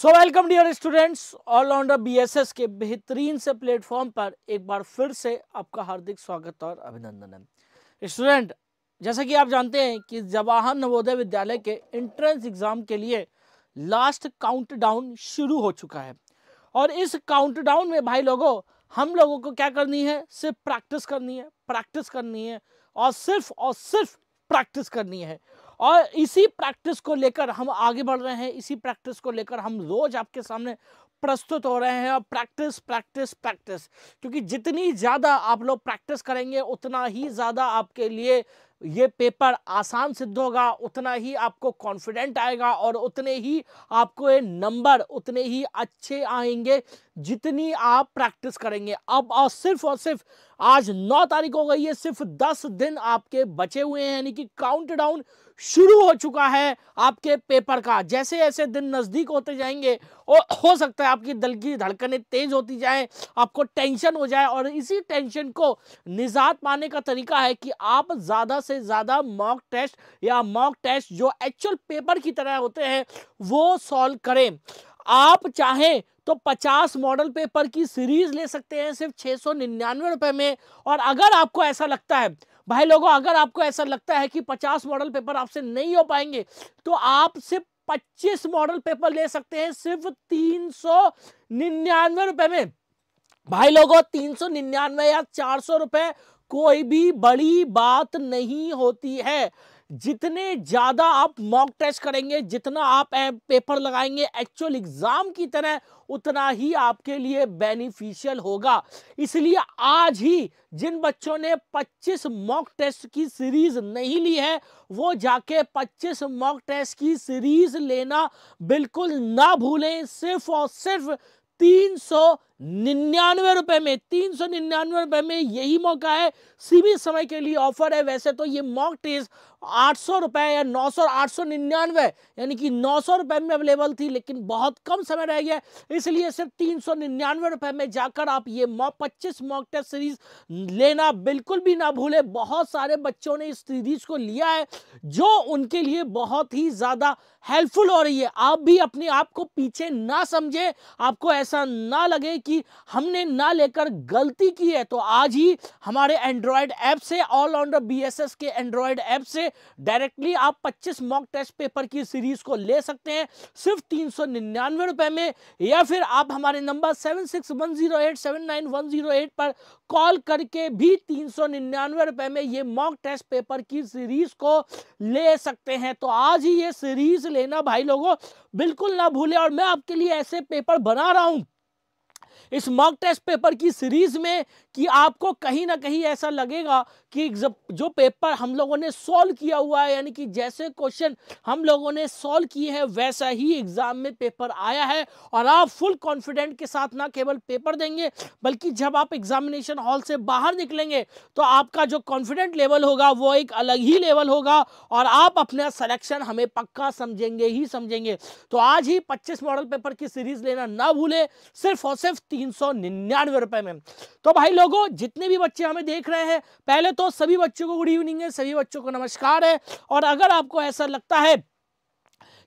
सो welcome dear students allrounder BSS के बेहतरीन से प्लेटफॉर्म पर एक बार फिर से आपका हार्दिक स्वागत और अभिनंदन है स्टूडेंट जैसा कि आप जानते हैं कि जवाहर नवोदय विद्यालय के एंट्रेंस एग्ज़ाम के लिए लास्ट काउंटडाउन शुरू हो चुका है और इस काउंटडाउन में भाई लोगों हम लोगों को क्या करनी है सिर्फ प्रैक्टिस करनी है प्रैक्टिस करनी है और सिर्फ और सिर्फ प्रैक्टिस करनी है और इसी प्रैक्टिस को लेकर हम आगे बढ़ रहे हैं इसी प्रैक्टिस को लेकर हम रोज आपके सामने प्रस्तुत हो रहे हैं और प्रैक्टिस प्रैक्टिस प्रैक्टिस क्योंकि जितनी ज़्यादा आप लोग प्रैक्टिस करेंगे उतना ही ज़्यादा आपके लिए ये पेपर आसान सिद्ध होगा उतना ही आपको कॉन्फिडेंट आएगा और उतने ही आपको ये नंबर उतने ही अच्छे आएंगे जितनी आप प्रैक्टिस करेंगे अब और सिर्फ और सिर्फ आज नौ तारीख हो गई है सिर्फ दस दिन आपके बचे हुए हैं यानी कि काउंटडाउन शुरू हो चुका है आपके पेपर का जैसे ऐसे दिन नज़दीक होते जाएंगे और हो सकता है आपकी दल की धड़कनें तेज़ होती जाएं आपको टेंशन हो जाए और इसी टेंशन को निजात पाने का तरीका है कि आप ज़्यादा से ज़्यादा मॉक टेस्ट या मॉक टेस्ट जो एक्चुअल पेपर की तरह होते हैं वो सॉल्व करें आप चाहें तो 50 मॉडल पेपर की सीरीज ले सकते हैं सिर्फ छह सौ निन्यानवे में और अगर आपको ऐसा लगता है भाई लोगों अगर आपको ऐसा लगता है कि 50 मॉडल पेपर आपसे नहीं हो पाएंगे तो आप सिर्फ 25 मॉडल पेपर ले सकते हैं सिर्फ तीन सौ निन्यानवे में भाई लोगों तीन सौ निन्यानवे या चार सौ रुपये कोई भी बड़ी बात नहीं होती है जितने ज़्यादा आप मॉक टेस्ट करेंगे जितना आप पेपर लगाएंगे एक्चुअल एग्ज़ाम की तरह उतना ही आपके लिए बेनिफिशियल होगा इसलिए आज ही जिन बच्चों ने 25 मॉक टेस्ट की सीरीज़ नहीं ली है वो जाके 25 मॉक टेस्ट की सीरीज़ लेना बिल्कुल ना भूलें सिर्फ और सिर्फ तीन सौ निन्यानवे रुपए में तीन सौ निन्यानवे रुपए में यही मौका है सीमित समय के लिए ऑफर है वैसे तो ये मॉक टेस्ट आठ सौ रुपए या नौ सौ आठ सौ निन्यानवे यानी कि नौ सौ रुपए में अवेलेबल थी लेकिन बहुत कम समय रह गया इसलिए सिर्फ तीन सौ निन्यानवे रुपए में जाकर आप ये मॉक पच्चीस मॉक टेस्ट सीरीज लेना बिल्कुल भी ना भूले बहुत सारे बच्चों ने इस सीरीज को लिया है जो उनके लिए बहुत ही ज़्यादा हेल्पफुल हो रही है आप भी अपने आप को पीछे ना समझे आपको ऐसा ना लगे कि कि हमने ना लेकर गलती की है तो आज ही हमारे एंड्रॉयड ऐप से ऑल ऑनर बी के एंड्रॉयड ऐप से डायरेक्टली आप 25 मॉक टेस्ट पेपर की सीरीज को ले सकते हैं सिर्फ तीन सौ निन्यानवे रुपए में या फिर आप हमारे number seven six one zero eight seven nine one zero eight पर कॉल करके भी तीन सौ निन्यानवे रुपए में ये मॉक टेस्ट पेपर की सीरीज को ले सकते हैं तो आज ही ये सीरीज लेना भाई लोगों बिल्कुल ना भूले और मैं आपके लिए ऐसे पेपर बना रहा हूं इस मॉक टेस्ट पेपर की सीरीज में कि आपको कहीं ना कहीं ऐसा लगेगा कि जब जो पेपर हम लोगों ने सॉल्व किया हुआ है यानी कि जैसे क्वेश्चन हम लोगों ने सॉल्व किए हैं वैसा ही एग्जाम में पेपर आया है और आप फुल कॉन्फिडेंट के साथ ना केवल पेपर देंगे बल्कि जब आप एग्जामिनेशन हॉल से बाहर निकलेंगे तो आपका जो कॉन्फिडेंट लेवल होगा वो एक अलग ही लेवल होगा और आप अपना सलेक्शन हमें पक्का समझेंगे ही समझेंगे तो आज ही पच्चीस मॉडल पेपर की सीरीज लेना ना भूले सिर्फ और सिर्फ तीन सौ में तो भाई लोगों जितने भी बच्चे हमें देख रहे हैं पहले तो तो सभी बच्चों को गुड इवनिंग है सभी बच्चों को नमस्कार है और अगर आपको ऐसा लगता है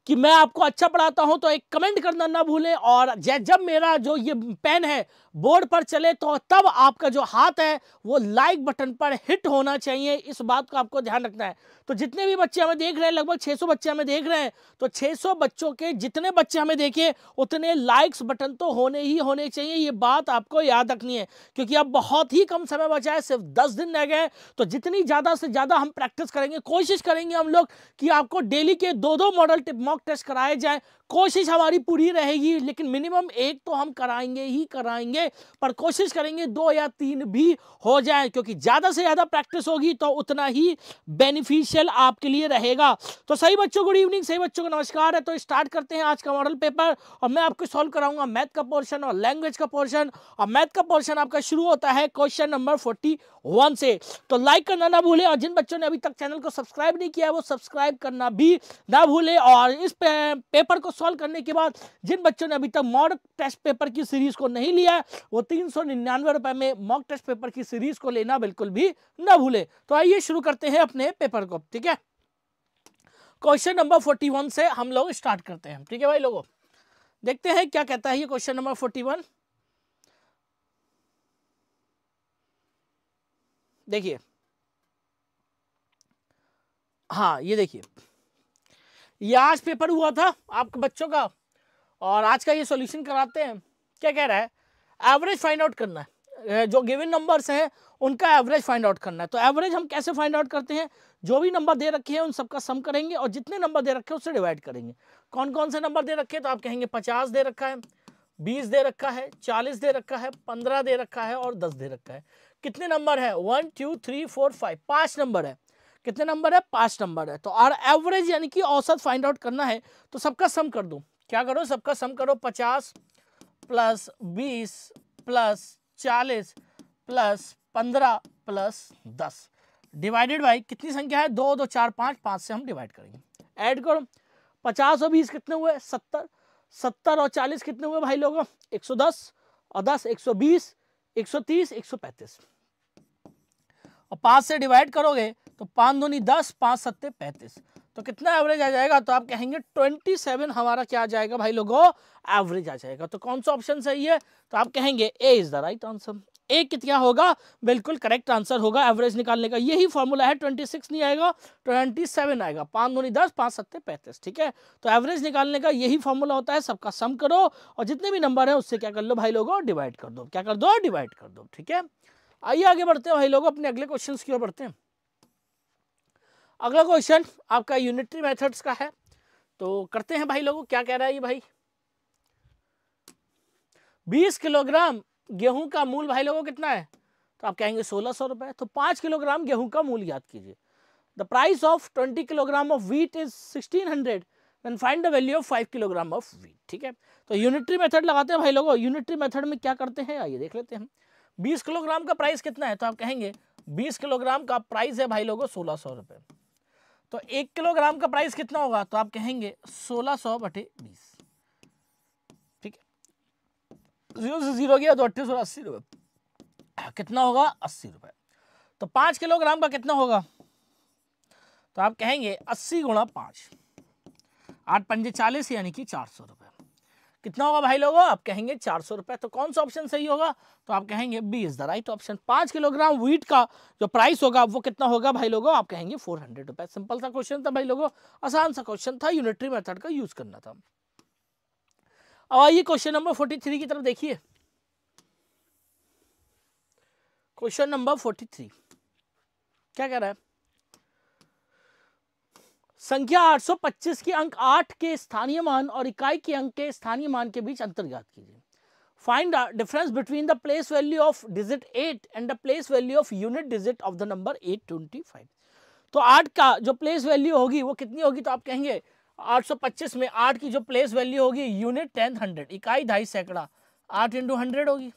कि मैं आपको अच्छा पढ़ाता हूं तो एक कमेंट करना ना भूलें और जब मेरा जो ये पेन है बोर्ड पर चले तो तब आपका जो हाथ है वो लाइक बटन पर हिट होना चाहिए इस बात का आपको ध्यान रखना है तो जितने भी बच्चे हमें देख रहे हैं लगभग 600 बच्चे हमें देख रहे हैं तो 600 बच्चों के जितने बच्चे हमें देखे उतने लाइक्स बटन तो होने ही होने चाहिए ये बात आपको याद रखनी है क्योंकि अब बहुत ही कम समय बचा है सिर्फ दस दिन रह गए तो जितनी ज़्यादा से ज़्यादा हम प्रैक्टिस करेंगे कोशिश करेंगे हम लोग कि आपको डेली के दो दो मॉडल मॉक टेस्ट कराए जाए कोशिश हमारी पूरी रहेगी लेकिन मिनिमम एक तो हम कराएंगे ही कराएंगे पर कोशिश करेंगे दो या तीन भी हो जाए क्योंकि ज़्यादा से ज़्यादा प्रैक्टिस होगी तो उतना ही बेनिफिशियल आपके लिए रहेगा तो सही बच्चों गुड इवनिंग सही बच्चों को नमस्कार है तो स्टार्ट करते हैं आज का मॉडल पेपर और मैं आपको सॉल्व कराऊंगा मैथ का पोर्शन और लैंग्वेज का पोर्शन और मैथ का पोर्शन आपका शुरू होता है क्वेश्चन नंबर फोर्टी वन से तो लाइक करना ना भूलें और जिन बच्चों ने अभी तक चैनल को सब्सक्राइब नहीं किया है वो सब्सक्राइब करना भी ना भूलें और इस पे, पेपर को सॉल्व करने के बाद जिन बच्चों ने अभी तक मॉक टेस्ट पेपर की सीरीज को नहीं लिया है वो तीन सौ निन्यानवे रुपए में मॉक टेस्ट पेपर की सीरीज को लेना बिल्कुल भी ना भूले तो आइए शुरू करते हैं अपने पेपर को ठीक है क्वेश्चन नंबर फोर्टी वन से हम लोग स्टार्ट करते हैं ठीक है भाई लोगों देखते हैं क्या कहता है ये क्वेश्चन नंबर फोर्टी वन देखिए हाँ ये देखिए ये आज पेपर हुआ था आपके बच्चों का और आज का ये सॉल्यूशन कराते हैं क्या कह रहा है एवरेज फाइंड आउट करना है जो गिवन नंबर्स हैं उनका एवरेज फाइंड आउट करना है तो एवरेज हम कैसे फाइंड आउट करते हैं जो भी नंबर दे रखे हैं उन सबका सम करेंगे और जितने नंबर दे रखे हैं उससे डिवाइड करेंगे कौन कौन से नंबर दे रखे हैं तो आप कहेंगे पचास दे रखा है बीस दे रखा है चालीस दे रखा है पंद्रह दे रखा है और दस दे रखा है कितने नंबर है one two three four five पाँच नंबर है कितने नंबर है पाँच नंबर है तो और एवरेज यानी कि औसत फाइंड आउट करना है तो सबका सम कर दो क्या करो सबका सम करो पचास प्लस बीस प्लस चालीस प्लस पंद्रह प्लस दस डिवाइडेड बाई कितनी संख्या है दो दो चार पाँच पाँच से हम डिवाइड करेंगे ऐड करो पचास और बीस कितने हुए सत्तर सत्तर और चालीस कितने हुए भाई लोगों एक सौ दस और दस एक सौ बीस एक सौ तीस एक सौ पैंतीस और पाँच से डिवाइड करोगे तो पाँच धोनी दस पाँच सत्ते पैंतीस तो कितना एवरेज आ जाएगा तो आप कहेंगे ट्वेंटी सेवन हमारा क्या आ जाएगा भाई लोगों एवरेज आ जाएगा तो कौन सा ऑप्शन सही है तो आप कहेंगे A is the right answer A कितना होगा बिल्कुल करेक्ट आंसर होगा एवरेज निकालने का यही फॉर्मूला है ट्वेंटी सिक्स नहीं आएगा ट्वेंटी सेवन आएगा पाँच धोनी दस पाँच सत्ते पैंतीस ठीक है तो एवरेज निकालने का यही फॉर्मूला होता है सबका सम करो और जितने भी नंबर है उससे क्या कर लो भाई लोगों डिवाइड कर दो क्या कर दो डिवाइड कर दो ठीक है आइए आगे बढ़ते हैं भाई लोग अपने अगले क्वेश्चन की ओर बढ़ते हैं अगला क्वेश्चन आपका यूनिटरी मेथड्स का है तो करते हैं भाई लोगों क्या कह रहा है ये भाई 20 किलोग्राम गेहूं का मूल भाई लोगों कितना है तो आप कहेंगे सोलह सौ रुपए तो पाँच किलोग्राम गेहूं का मूल याद कीजिए the price of twenty kilogram of wheat is sixteen hundred then find the value of five kilogram of wheat ठीक है तो यूनिटरी मेथड लगाते हैं भाई लोगों यूनिटरी मेथड में क्या करते हैं आइए देख लेते हैं बीस किलोग्राम का प्राइस कितना है तो आप कहेंगे बीस किलोग्राम का प्राइस है भाई लोगों सोलह सौ रुपये तो एक किलोग्राम का प्राइस कितना होगा तो आप कहेंगे सोलह सौ बटे बीस ठीक है जीरो से जीरो गया तो अट्ठाईस सौ अस्सी रुपये हाँ, कितना होगा अस्सी रुपये तो पाँच किलोग्राम का कितना होगा तो आप कहेंगे अस्सी गुणा पाँच आठ पंजे चालीस यानी कि चार सौ रुपये कितना होगा भाई लोगों आप कहेंगे चार सौ रुपये तो कौन सा ऑप्शन सही होगा तो आप कहेंगे B is the right option पाँच किलोग्राम व्हीट का जो प्राइस होगा वो कितना होगा भाई लोगों आप कहेंगे फोर हंड्रेड रुपये सिंपल सा क्वेश्चन था भाई लोगों आसान सा क्वेश्चन था यूनिटरी मेथड का यूज़ करना था अब आइए क्वेश्चन नंबर फोर्टी थ्री की तरफ देखिए क्वेश्चन नंबर फोर्टी थ्री क्या कह रहा है संख्या 825 के अंक 8 के स्थानीय मान और इकाई के अंक के स्थानीय मान के बीच अंतर ज्ञात कीजिए find difference between the place value of digit 8 and the place value of unit digit of the number 825 तो 8 का जो प्लेस वैल्यू होगी वो कितनी होगी तो आप कहेंगे 825 में 8 की जो प्लेस वैल्यू होगी यूनिट टेंथ हंड्रेड इकाई ढाई सैकड़ा आठ इंटू हंड्रेड होगी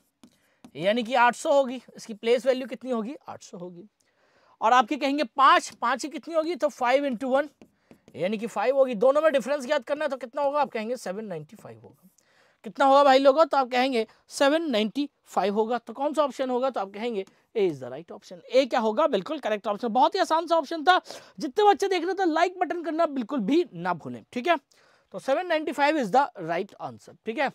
यानी कि आठ होगी इसकी प्लेस वैल्यू कितनी होगी आठ होगी और आपके कहेंगे पाँच पाँच ही कितनी होगी तो फाइव इंटू वन यानी कि फाइव होगी दोनों में डिफरेंस याद करना है तो कितना होगा आप कहेंगे सेवन नाइन्टी फाइव होगा कितना होगा भाई लोगों तो आप कहेंगे सेवन नाइन्टी फाइव होगा तो कौन सा ऑप्शन होगा तो आप कहेंगे A is the right option A क्या होगा बिल्कुल करेक्ट ऑप्शन बहुत ही आसान सा ऑप्शन था जितने बच्चे देख रहे थे लाइक बटन करना बिल्कुल भी ना भूलें ठीक है तो seven ninety five is the right answer ठीक है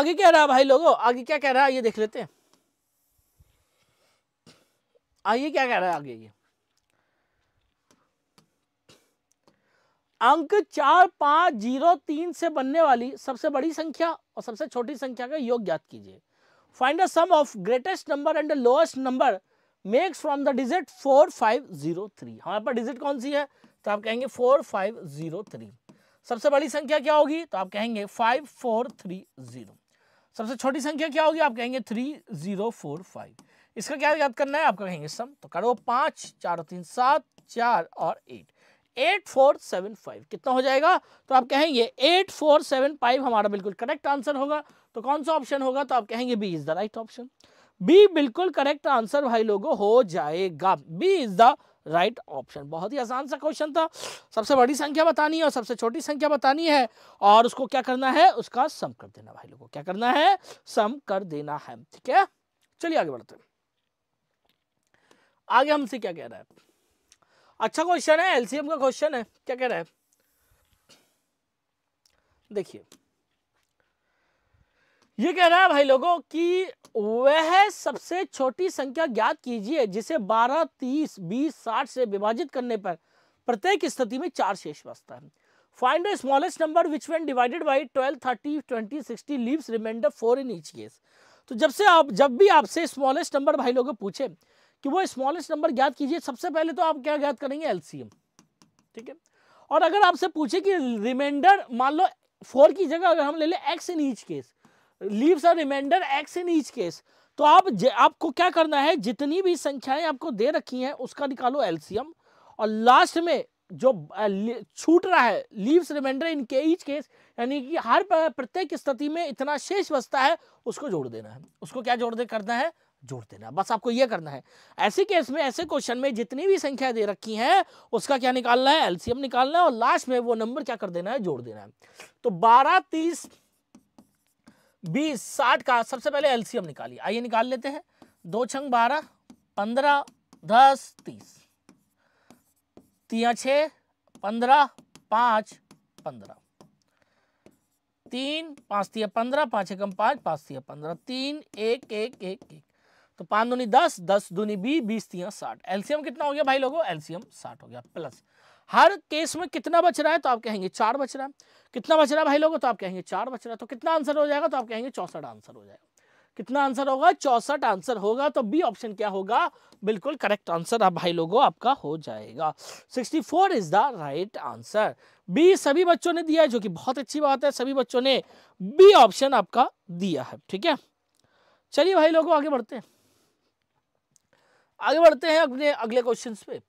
आगे क्या रहा है भाई लोगों आगे क्या कह रहा है ये देख लेते हैं आइए क्या कह रहा है आगे ये अंक चार पाँच जीरो तीन से बनने वाली सबसे बड़ी संख्या और सबसे छोटी संख्या का योग ज्ञात कीजिए find the sum of greatest number and the lowest number makes from the digit four five zero three हमारे पास डिजिट कौन सी है तो आप कहेंगे फोर फाइव जीरो थ्री सबसे बड़ी संख्या क्या होगी तो आप कहेंगे फाइव फोर थ्री जीरो सबसे छोटी संख्या क्या होगी आप कहेंगे थ्री जीरो फोर फाइव इसका क्या याद करना है आपको कहेंगे सम तो करो पाँच चार तीन सात चार और eight eight four seven five कितना हो जाएगा तो आप कहेंगे एट फोर सेवन फाइव हमारा बिल्कुल करेक्ट आंसर होगा तो कौन सा ऑप्शन होगा तो आप कहेंगे B is the right option B बिल्कुल करेक्ट आंसर भाई लोगों हो जाएगा B is the right option बहुत ही आसान सा क्वेश्चन था सबसे बड़ी संख्या बतानी है और सबसे छोटी संख्या बतानी है और उसको क्या करना है उसका सम कर देना भाई लोगों क्या करना है सम कर देना है ठीक है चलिए आगे बढ़ते हैं आगे हमसे क्या कह रहा है अच्छा क्वेश्चन है एलसीएम का क्वेश्चन है क्या कह रहा है देखिए ये कह रहा है भाई लोगों कि वह सबसे छोटी संख्या ज्ञात कीजिए जिसे 12, 30, 20, 60 से विभाजित करने पर प्रत्येक स्थिति में चार शेष बचता है find the smallest number which when divided by 12, 30, 20, 60 leaves remainder four in each case तो जब से आप जब भी आपसे स्मॉलेस्ट नंबर भाई लोगों पूछे कि वो स्मॉलेस्ट नंबर ज्ञात कीजिए सबसे पहले तो आप क्या ज्ञात करेंगे एलसीएम ठीक है और अगर आपसे पूछे कि रिमाइंडर मान लो फोर की जगह अगर हम ले लें X in each case leaves are remainder X in each case तो आप आपको क्या करना है जितनी भी संख्याएं आपको दे रखी हैं उसका निकालो एलसीएम और लास्ट में जो छूट रहा है लीव्स रिमाइंडर इन के ईच केस यानी कि हर प्रत्येक स्थिति में इतना शेष बचता है उसको जोड़ देना है उसको क्या जोड़ दे करना है जोड़ देना बस आपको यह करना है ऐसे केस में ऐसे क्वेश्चन में जितनी भी संख्या दे रखी है उसका क्या निकालना है एलसीएम निकालना है और लास्ट में वो नंबर क्या कर देना है जोड़ देना है तो बारह तीस बीस साठ का सबसे पहले एलसीएम निकालिए आइए निकाल लेते हैं दो छंग बारह पंद्रह दस तीस तिया छ पंद्रह पांच पंद्रह तीन पांच तिया पंद्रह पांच एकम पांच पांच तिया पंद्रह तीन एक एक एक एक तो पांच दूनी दस दस दूनी बी बीस तिया साठ एलसीएम कितना हो गया भाई लोगों एलसीएम साठ हो गया प्लस हर केस में कितना बच रहा है तो आप कहेंगे चार बच रहा है कितना बच रहा है भाई लोगों तो आप कहेंगे चार बच रहा है तो कितना आंसर हो जाएगा तो आप कहेंगे चौसठ आंसर हो जाएगा कितना आंसर होगा चौसठ आंसर होगा तो बी ऑप्शन क्या होगा बिल्कुल करेक्ट आंसर आप भाई लोगों आपका हो जाएगा sixty four is the right answer B सभी बच्चों ने दिया है जो कि बहुत अच्छी बात है सभी बच्चों ने बी ऑप्शन आपका दिया है ठीक है चलिए भाई लोगों आगे बढ़ते हैं आगे बढ़ते हैं अपने अगले क्वेश्चन पे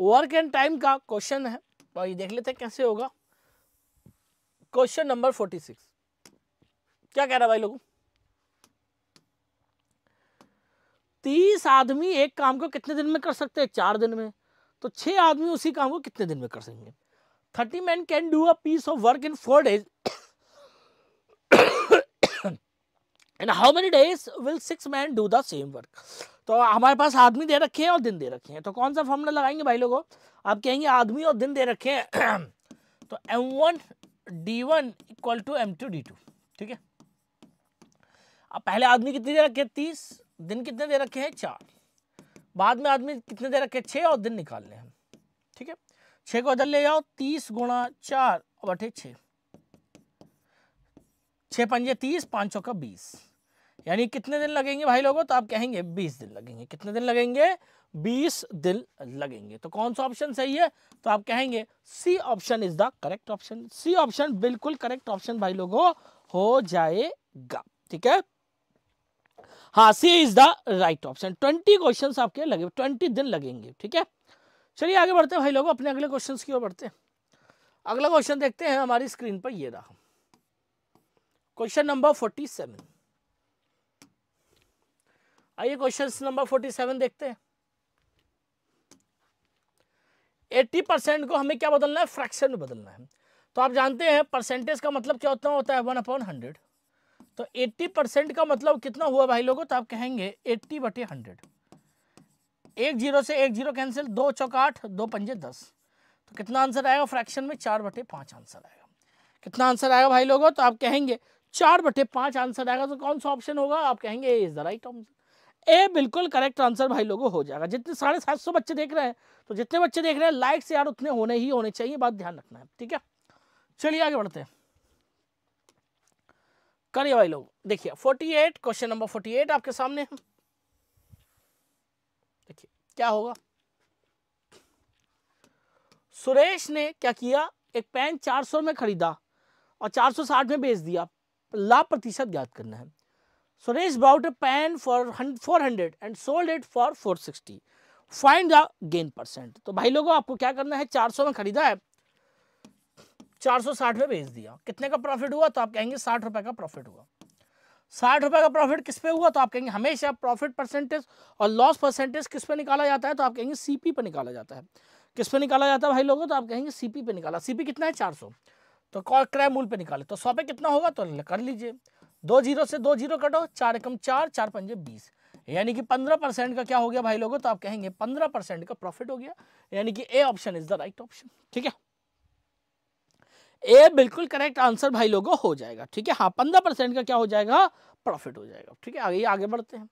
वर्क एंड टाइम का क्वेश्चन है और ये देख लेते हैं कैसे होगा क्वेश्चन नंबर फोर्टी सिक्स क्या कह रहा है भाई लोगों तीस आदमी एक काम को कितने दिन में कर सकते हैं चार दिन में तो छह आदमी उसी काम को कितने दिन में कर सकेंगे thirty man can do a piece of work in four days and how many days will six man do the same work तो हमारे पास आदमी दे रखे हैं और दिन दे रखे हैं तो कौन सा फॉर्मूला लगाएंगे भाई लोगों आप कहेंगे आदमी और दिन दे रखे हैं तो M one D one equal to M two D two ठीक है अब पहले आदमी कितने दे रखे हैं तीस दिन कितने दे रखे हैं चार बाद में आदमी कितने दे रखे हैं छः और दिन निकालने हैं ठीक है छः को इधर ले जाओ तीस गुणा चार बटे छः छः पंजे तीस पाँच चौका का बीस यानी कितने दिन लगेंगे भाई लोगों तो आप कहेंगे बीस दिन लगेंगे कितने दिन लगेंगे बीस दिन लगेंगे तो कौन सा ऑप्शन सही है तो आप कहेंगे C option is the correct option C option बिल्कुल करेक्ट ऑप्शन भाई लोगों हो जाएगा ठीक है हाँ C is the right option twenty question आपके लगे ट्वेंटी दिन लगेंगे ठीक है चलिए आगे बढ़ते हैं भाई लोगों अपने अगले क्वेश्चन की ओर बढ़ते हैं अगला क्वेश्चन देखते हैं हमारी स्क्रीन पर ये रहा क्वेश्चन नंबर फोर्टी सेवन आइए क्वेश्चन नंबर फोर्टी सेवन देखते एट्टी परसेंट को हमें क्या बदलना है फ्रैक्शन में बदलना है तो आप जानते हैं परसेंटेज का मतलब क्या होता होता है वन अपॉन हंड्रेड तो एट्टी परसेंट का मतलब कितना हुआ भाई लोगों तो आप कहेंगे एट्टी बटे हंड्रेड एक जीरो से एक जीरो कैंसिल दो चौकाठ दो पंजे दस तो कितना आंसर आएगा फ्रैक्शन में चार बटे पाँच आंसर आएगा कितना आंसर आएगा भाई लोगों तो आप कहेंगे चार बटे पाँच आंसर आएगा तो कौन सा ऑप्शन होगा आप कहेंगे is the right option A बिल्कुल करेक्ट आंसर भाई लोगों हो जाएगा जितने साढ़े सात सौ बच्चे देख रहे हैं तो जितने बच्चे देख रहे हैं लाइक से यार उतने होने ही होने चाहिए बात ध्यान रखना है ठीक है चलिए आगे बढ़ते हैं करिए भाई लोग देखिए 48 क्वेश्चन नंबर 48 आपके सामने है देखिए क्या होगा सुरेश ने क्या किया एक पेन 400 में खरीदा और 460 में बेच दिया लाभ प्रतिशत ज्ञात करना है Suresh bought a pen for 400 and sold it for 460. Find the gain percent. तो भाई लोगों आपको क्या करना है 400 में खरीदा है 460 में बेच दिया कितने का प्रॉफिट हुआ तो आप कहेंगे साठ रुपए का प्रॉफिट हुआ साठ रुपए का प्रॉफिट किस पे हुआ तो आप कहेंगे हमेशा प्रॉफिट परसेंटेज और लॉस परसेंटेज किस पे निकाला जाता है तो आप कहेंगे सीपी पे निकाला जाता है किस पे निकाला जाता है भाई लोगों तो आप कहेंगे सीपी पे निकाला सीपी कितना है 400 तो क्रय मूल पे निकाले तो सौ पे कितना होगा तो कर लीजिए दो जीरो से दो जीरो कटो चार एकम चार चार पंजे बीस यानी कि पंद्रह परसेंट का क्या हो गया भाई लोगों तो आप कहेंगे पंद्रह परसेंट का प्रॉफिट हो गया यानी कि A option is the right option ठीक है ए बिल्कुल करेक्ट आंसर भाई लोगों हो जाएगा ठीक है हाँ पंद्रह परसेंट का क्या हो जाएगा प्रॉफिट हो जाएगा ठीक है आइए आगे बढ़ते हैं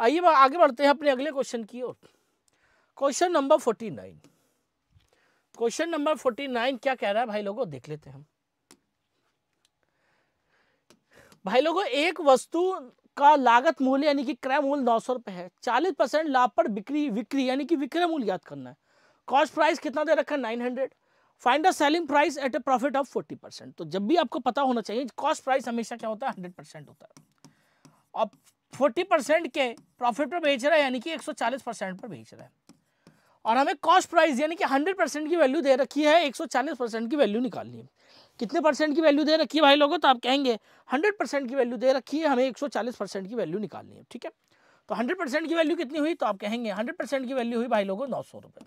आइए आगे बढ़ते हैं अपने अगले क्वेश्चन की ओर question number forty nine question number forty nine क्या कह रहा है भाई लोगों देख लेते हैं हम भाई लोगों एक वस्तु का लागत मूल्य यानी कि क्रय मूल्य नौ सौ रुपये है चालीस परसेंट लाभ पर बिक्री विक्री यानी कि विक्रय मूल्य याद करना है कॉस्ट प्राइस कितना दे रखा है nine hundred find the selling price at a profit of forty percent तो जब भी आपको पता होना चाहिए कॉस्ट प्राइस हमेशा क्या होता है हंड्रेड परसेंट होता है और फोर्टी परसेंट के प्रॉफिट पर बेच रहा है यानी कि एक सौ चालीस परसेंट पर बेच रहा है और हमें कॉस्ट प्राइस यानी कि हंड्रेड परसेंट की वैल्यू दे रखी है एक सौ चालीस परसेंट की वैल्यू निकालनी है कितने परसेंट की वैल्यू दे रखी है भाई लोगों तो आप कहेंगे हंड्रेड परसेंट की वैल्यू दे रखी है हमें एक सौ चालीस परसेंट की वैल्यू निकालनी है ठीक है तो हंड्रेड परसेंट की वैल्यू कितनी हुई तो आप कहेंगे हंड्रेड परसेंट की वैल्यू हुई भाई लोगों नौ सौ रुपये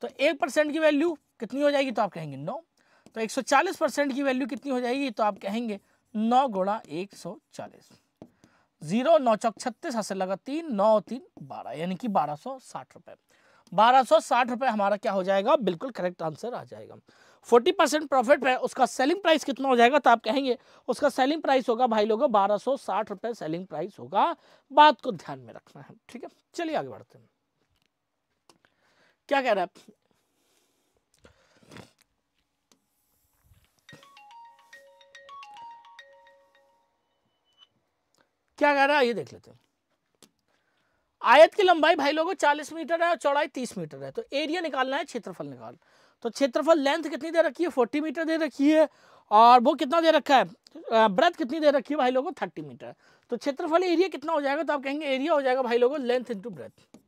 तो एक परसेंट की वैल्यू कितनी हो जाएगी तो आप कहेंगे नौ तो एक सौ चालीस परसेंट की वैल्यू कितनी हो जाएगी तो आप कहेंगे नौ गुणा एक सौ चालीस जीरो नौ चौक छत्तीस हासिल लगा तीन नौ तीन बारह यानी कि बारह सौ साठ रुपए बारह सौ साठ रुपये हमारा क्या हो जाएगा बिल्कुल करेक्ट आंसर आ जाएगा फोर्टी परसेंट प्रॉफिट है उसका सेलिंग प्राइस कितना हो जाएगा तो आप कहेंगे उसका सेलिंग प्राइस होगा भाई लोगों बारह सौ साठ रुपये सेलिंग प्राइस होगा बात को ध्यान में रखना है ठीक है चलिए आगे बढ़ते हैं क्या कह रहा है क्या कह रहा है ये देख लेते हैं आयत की लंबाई भाई लोगों 40 मीटर है और चौड़ाई 30 मीटर है तो एरिया निकालना है क्षेत्रफल निकालना तो क्षेत्रफल लेंथ कितनी दे रखी है फोर्टी मीटर दे रखी है और वो कितना दे रखा है ब्रेथ कितनी दे रखी है भाई लोगों थर्टी मीटर तो क्षेत्रफल एरिया कितना हो जाएगा तो आप कहेंगे एरिया हो जाएगा भाई लोगों लेंथ इंटू ब्रेथ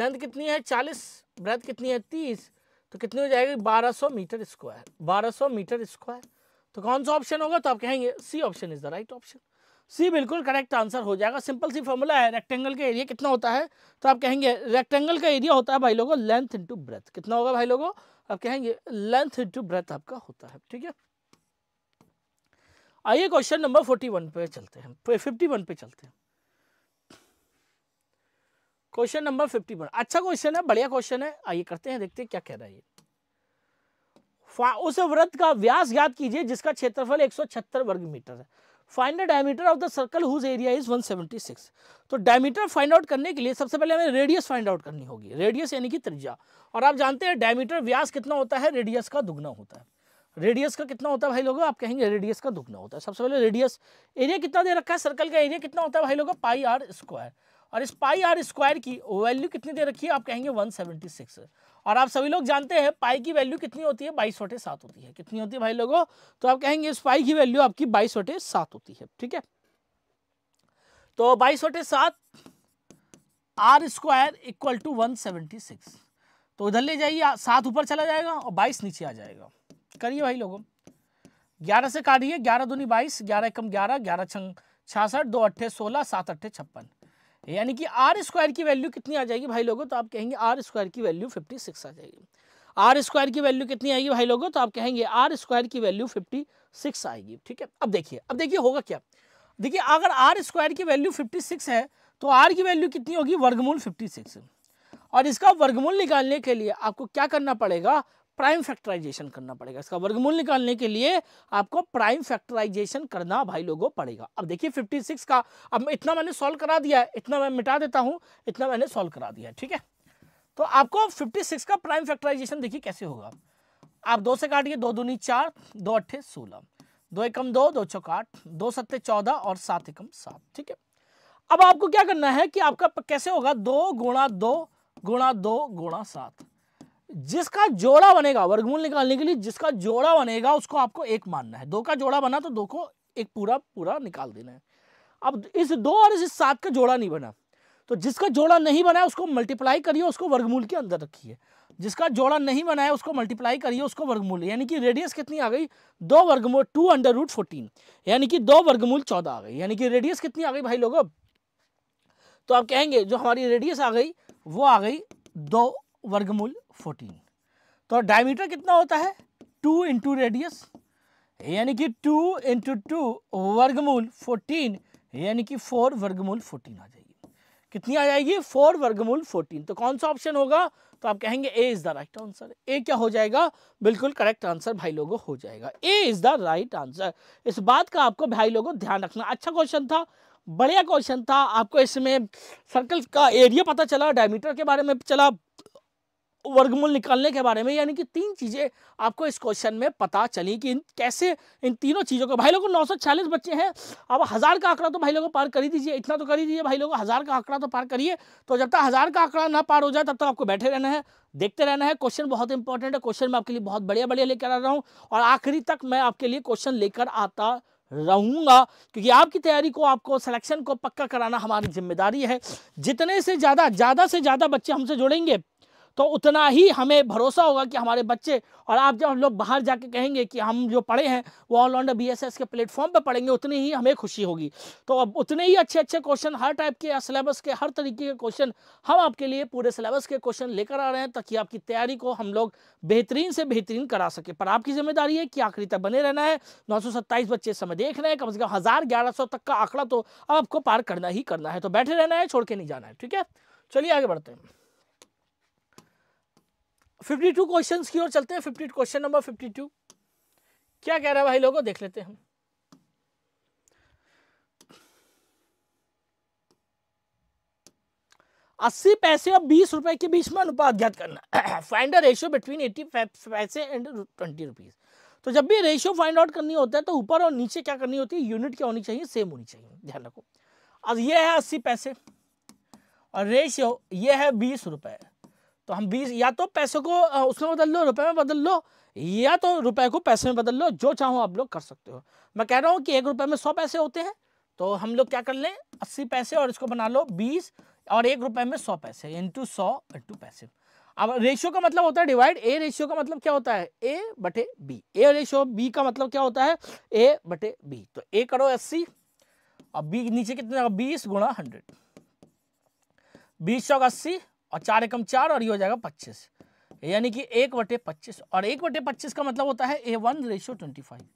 लेंथ कितनी है चालीस ब्रेथ कितनी है तीस तो कितनी हो जाएगी बारह सौ मीटर स्क्वायर बारह सौ मीटर स्क्वायर तो कौन सा ऑप्शन होगा तो आप कहेंगे C option is the right option C बिल्कुल करेक्ट आंसर हो जाएगा सिंपल सी फॉर्मूला है रेक्टेंगल का एरिया कितना होता है तो आप कहेंगे रेक्टेंगल का एरिया होता है भाई लोगों लेंथ इंटू ब्रेथ कितना होगा भाई लोगों आप कहेंगे लेंथ इंटू ब्रेथ आपका होता है ठीक है आइए क्वेश्चन नंबर फोर्टी वन पे चलते हैं फिफ्टी वन पे चलते हैं क्वेश्चन नंबर फिफ्टी वन अच्छा क्वेश्चन है बढ़िया क्वेश्चन है आइए करते हैं देखते हैं क्या कह रहा है ये उस वृत्त का व्यास ज्ञात कीजिए जिसका क्षेत्रफल एक वर्ग मीटर है find the diameter of the circle whose area is 176 तो डायमीटर फाइंड आउट करने के लिए सबसे पहले हमें रेडियस फाइंड आउट करनी होगी रेडियस यानी कि त्रिज्या और आप जानते हैं डायमीटर व्यास कितना होता है रेडियस का दुगना होता है रेडियस का कितना होता है भाई लोगों आप कहेंगे रेडियस का दुगना होता है सबसे पहले रेडियस एरिया कितना दे रखा है सर्कल का एरिया कितना होता है भाई लोगों पाई आर स्क्वायर और इस पाई आर स्क्वायर की वैल्यू कितनी दे रखी है आप कहेंगे 176 और आप सभी लोग जानते हैं पाई की वैल्यू कितनी होती है बाईस छोटे सात होती है कितनी होती है भाई लोगों तो आप कहेंगे इस पाई की वैल्यू आपकी बाईस छोटे सात होती है ठीक है तो बाईस छोटे सात R square equal to one six तो उधर ले जाइए सात ऊपर चला जाएगा और बाईस नीचे आ जाएगा करिए भाई लोगों ग्यारह से काटिए ग्यारह दूनी बाईस ग्यारह एकम ग्यारह ग्यारह छंग छियासठ दो अट्ठे सोलह सात अट्ठे छप्पन यानी कि आर स्क्वायर की वैल्यू कितनी आ जाएगी भाई लोगों तो आप कहेंगे आर स्क्वायर की वैल्यू फिफ्टी सिक्स आ जाएगी आर स्क्वायर की वैल्यू कितनी आएगी भाई लोगों तो आप कहेंगे आर स्क्वायर की वैल्यू फिफ्टी सिक्स आएगी ठीक है अब देखिए अब देखिए होगा क्या देखिए अगर आर स्क्वायर की वैल्यू फिफ्टी सिक्स है तो आर की वैल्यू कितनी होगी वर्गमूल फिफ्टी सिक्स और इसका वर्गमूल निकालने के लिए आपको क्या करना पड़ेगा प्राइम फैक्टराइजेशन करना पड़ेगा इसका वर्गमूल निकालने के लिए आपको प्राइम फैक्टराइजेशन करना भाई लोगों पड़ेगा अब देखिए 56 का अब इतना मैंने सॉल्व करा दिया है इतना मैं मिटा देता हूँ इतना मैंने सॉल्व करा दिया है ठीक है तो आपको 56 का प्राइम फैक्टराइजेशन देखिए कैसे होगा आप दो से काटिए दो दूनी चार दो अट्ठे सोलह दो एकम दो दो आठ दो सत्ते चौदह और सात एकम सात ठीक है अब आपको क्या करना है कि आपका कैसे होगा दो गुणा दो गुणा दो गुणा सात जिसका जोड़ा बनेगा वर्गमूल निकालने के लिए जिसका जोड़ा बनेगा उसको आपको एक मानना है दो का जोड़ा बना तो दो को एक पूरा पूरा निकाल देना है अब इस दो और इस सात का जोड़ा नहीं बना तो जिसका जोड़ा नहीं बना है उसको मल्टीप्लाई करिए उसको वर्गमूल के अंदर रखिए जिसका जोड़ा नहीं बना है उसको मल्टीप्लाई करिए उसको वर्गमूल यानी कि रेडियस कितनी आ गई दो वर्गमूल टू अंडर रूट फोर्टीन यानी कि दो वर्गमूल चौदह आ गई यानी कि रेडियस कितनी आ गई भाई लोगों तो आप कहेंगे जो हमारी रेडियस आ गई वो आ गई दो वर्गमूल फोर्टीन तो डायमीटर कितना होता है टू इंटू रेडियस यानी कि टू इंटू टू वर्गमूल फोर्टीन यानी कि फोर वर्गमूल फोर्टीन आ जाएगी कितनी आ जाएगी फोर वर्गमूल फोर्टीन तो कौन सा ऑप्शन होगा तो आप कहेंगे A is the right answer A क्या हो जाएगा बिल्कुल करेक्ट आंसर भाई लोगों हो जाएगा A is the right answer इस बात का आपको भाई लोगों ध्यान रखना अच्छा क्वेश्चन था बढ़िया क्वेश्चन था आपको इसमें सर्कल का एरिया पता चला डायमीटर के बारे में चला वर्गमूल निकालने के बारे में यानी कि तीन चीज़ें आपको इस क्वेश्चन में पता चली कि इन कैसे इन तीनों चीज़ों को भाई लोगों नौ सौ छियालीस बच्चे हैं अब हज़ार का आंकड़ा तो भाई लोगों पार कर ही दीजिए इतना तो कर ही दीजिए भाई लोगों हज़ार का आंकड़ा तो पार करिए तो जब तक हज़ार का आंकड़ा ना पार हो जाए तब तक आपको बैठे रहना है देखते रहना है क्वेश्चन बहुत इंपॉर्टेंट है क्वेश्चन मैं आपके लिए बहुत बढ़िया बढ़िया लेकर आ रहा हूँ और आखिरी तक मैं आपके लिए क्वेश्चन लेकर आता रहूँगा क्योंकि आपकी तैयारी को आपको सिलेक्शन को पक्का कराना हमारी जिम्मेदारी है जितने से ज़्यादा ज़्यादा से ज़्यादा बच्चे हमसे जुड़ेंगे तो उतना ही हमें भरोसा होगा कि हमारे बच्चे और आप जब हम लोग बाहर जाके कहेंगे कि हम जो पढ़े हैं वो ऑलराउंडर बी के प्लेटफॉर्म पर पढ़ेंगे उतनी ही हमें खुशी होगी तो अब उतने ही अच्छे अच्छे क्वेश्चन हर टाइप के सिलेबस के हर तरीके के क्वेश्चन हम आपके लिए पूरे सिलेबस के क्वेश्चन लेकर आ रहे हैं ताकि आपकी तैयारी को हम लोग बेहतरीन से बेहतरीन करा सके पर आपकी जिम्मेदारी है कि आखिरी तक बने रहना है नौ बच्चे समय देख रहे हैं कम से कम हज़ार तक का आंकड़ा तो अब आपको पार करना ही करना है तो बैठे रहना है छोड़ के नहीं जाना है ठीक है चलिए आगे बढ़ते हैं फिफ्टी टू क्वेश्चन की ओर चलते हैं fifty question number fifty two क्या कह रहा है भाई लोगों देख लेते हैं अस्सी पैसे और बीस रुपए के बीच में अनुपात ज्ञात करना find ratio between eighty paise and twenty rupees तो जब भी रेशियो फाइंड आउट करनी होता है तो ऊपर और नीचे क्या करनी होती है यूनिट क्या होनी चाहिए सेम होनी चाहिए ध्यान रखो अब ये है अस्सी पैसे और रेशियो ये है बीस रुपए तो हम बीस या तो पैसे को उसमें बदल लो रुपए में बदल लो या तो रुपए को पैसे में बदल लो जो चाहो आप लोग कर सकते हो मैं कह रहा हूँ कि एक रुपए में सौ पैसे होते हैं तो हम लोग क्या कर लें अस्सी पैसे और इसको बना लो बीस और एक रुपए में सौ पैसे इंटू सौ इंटू पैसे अब रेशियो का मतलब होता है डिवाइड ए रेशियो का मतलब क्या होता है ए बटे बी ए रेशियो बी का मतलब क्या होता है ए बटे बी तो ए करो अस्सी और बी नीचे कितने बीस गुणा हंड्रेड बीस सौ अस्सी और चार एकम चार और ये हो जाएगा पच्चीस यानी कि एक बटे पच्चीस और एक बटे पच्चीस का मतलब होता है A one ratio twenty five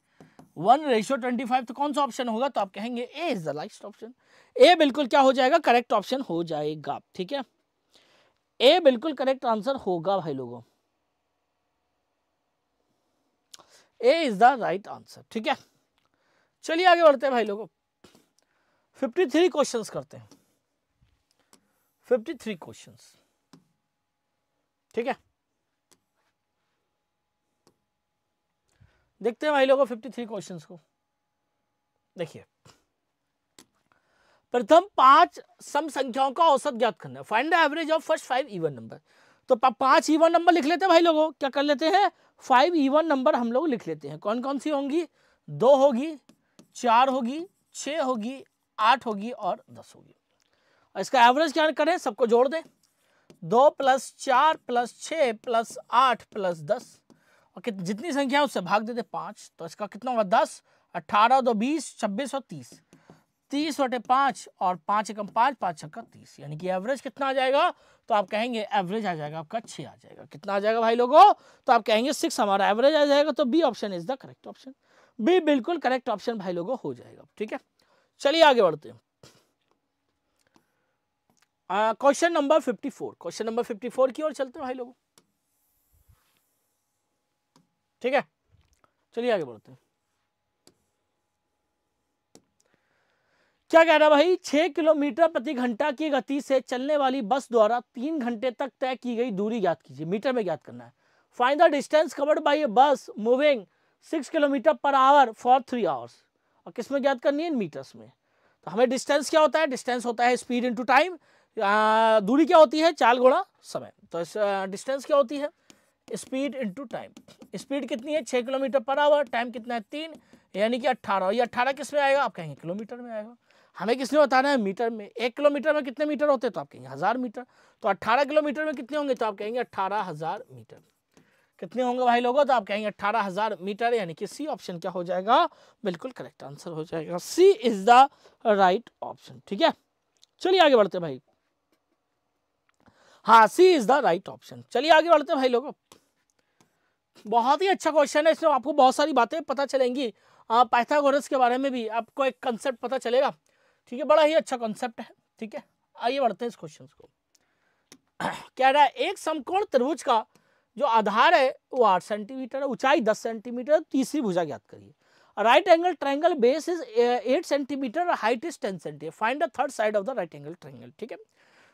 one ratio twenty five तो कौन सा ऑप्शन होगा तो आप कहेंगे A is the least option A बिल्कुल क्या हो जाएगा करेक्ट ऑप्शन हो जाएगा ठीक है ए बिल्कुल करेक्ट आंसर होगा भाई लोगों A is the right answer ठीक है चलिए आगे बढ़ते हैं भाई लोगों फिफ्टी थ्री क्वेश्चन करते हैं फिफ्टी थ्री क्वेश्चन ठीक है देखते हैं भाई लोगों 53 क्वेश्चंस को देखिए प्रथम पांच सम संख्याओं का औसत ज्ञात करना है find the average of first five even number तो पांच इवन नंबर लिख लेते हैं भाई लोगों क्या कर लेते हैं फाइव इवन नंबर हम लोग लिख लेते हैं कौन कौन सी होंगी दो होगी चार होगी छ होगी आठ होगी और दस होगी और इसका एवरेज क्या करें सबको जोड़ दें दो प्लस चार प्लस छः प्लस आठ प्लस दस और कित जितनी संख्या उससे भाग देते पाँच तो इसका कितना होगा दस अट्ठारह दो बीस छब्बीस और तीस तीस बटे पाँच और पाँच एकम पाँच पाँच छक्का तीस यानी कि एवरेज कितना आ जाएगा तो आप कहेंगे एवरेज आ जाएगा आपका छः आ जाएगा कितना आ जाएगा भाई लोगों तो आप कहेंगे सिक्स हमारा एवरेज आ जाएगा तो B option is the correct option B बिल्कुल करेक्ट ऑप्शन भाई लोगों हो जाएगा ठीक है चलिए आगे बढ़ते हैं क्वेश्चन नंबर 54 क्वेश्चन नंबर 54 की ओर चलते हैं भाई लोगों ठीक है चलिए आगे बढ़ते हैं क्या कह रहा भाई छह किलोमीटर प्रति घंटा की गति से चलने वाली बस द्वारा तीन घंटे तक तय की गई दूरी ज्ञात कीजिए मीटर में ज्ञात करना है find the distance covered by a bus moving six kilometre per hour for three hours और किस में ज्ञात करनी है मीटर्स में तो हमें डिस्टेंस क्या होता है डिस्टेंस होता है स्पीड इंटू टाइम दूरी क्या होती है चाल घोड़ा समय तो इस डिस्टेंस क्या होती है स्पीड टू टाइम स्पीड कितनी है छः किलोमीटर पर आवर टाइम कितना है तीन यानी कि अट्ठारह ये अट्ठारह किस में आएगा आप कहेंगे किलोमीटर में आएगा हमें किसने बताना है मीटर में एक किलोमीटर में कितने मीटर होते हैं तो आप कहेंगे हज़ार मीटर तो अट्ठारह किलोमीटर में कितने होंगे तो आप कहेंगे अट्ठारह हज़ार मीटर कितने होंगे भाई लोगों तो आप कहेंगे अट्ठारह हज़ार मीटर यानी कि सी ऑप्शन क्या हो जाएगा बिल्कुल करेक्ट आंसर हो जाएगा C is the right option ठीक है चलिए आगे बढ़ते भाई हाँ C is the right option चलिए आगे बढ़ते हैं भाई लोग बहुत ही अच्छा क्वेश्चन है इसमें आपको बहुत सारी बातें पता चलेंगी पाइथागोरस के बारे में भी आपको एक कंसेप्ट पता चलेगा ठीक है बड़ा ही अच्छा कंसेप्ट है ठीक है आइए बढ़ते हैं इस क्वेश्चन को क्या रहा है एक समकोण त्रिभुज का जो आधार है वो आठ सेंटीमीटर है ऊंचाई दस सेंटीमीटर तीसरी भुजा ज्ञात करिए right angle triangle base is eight centimetre height is ten centimetre find the third side of the right angle triangle ठीक है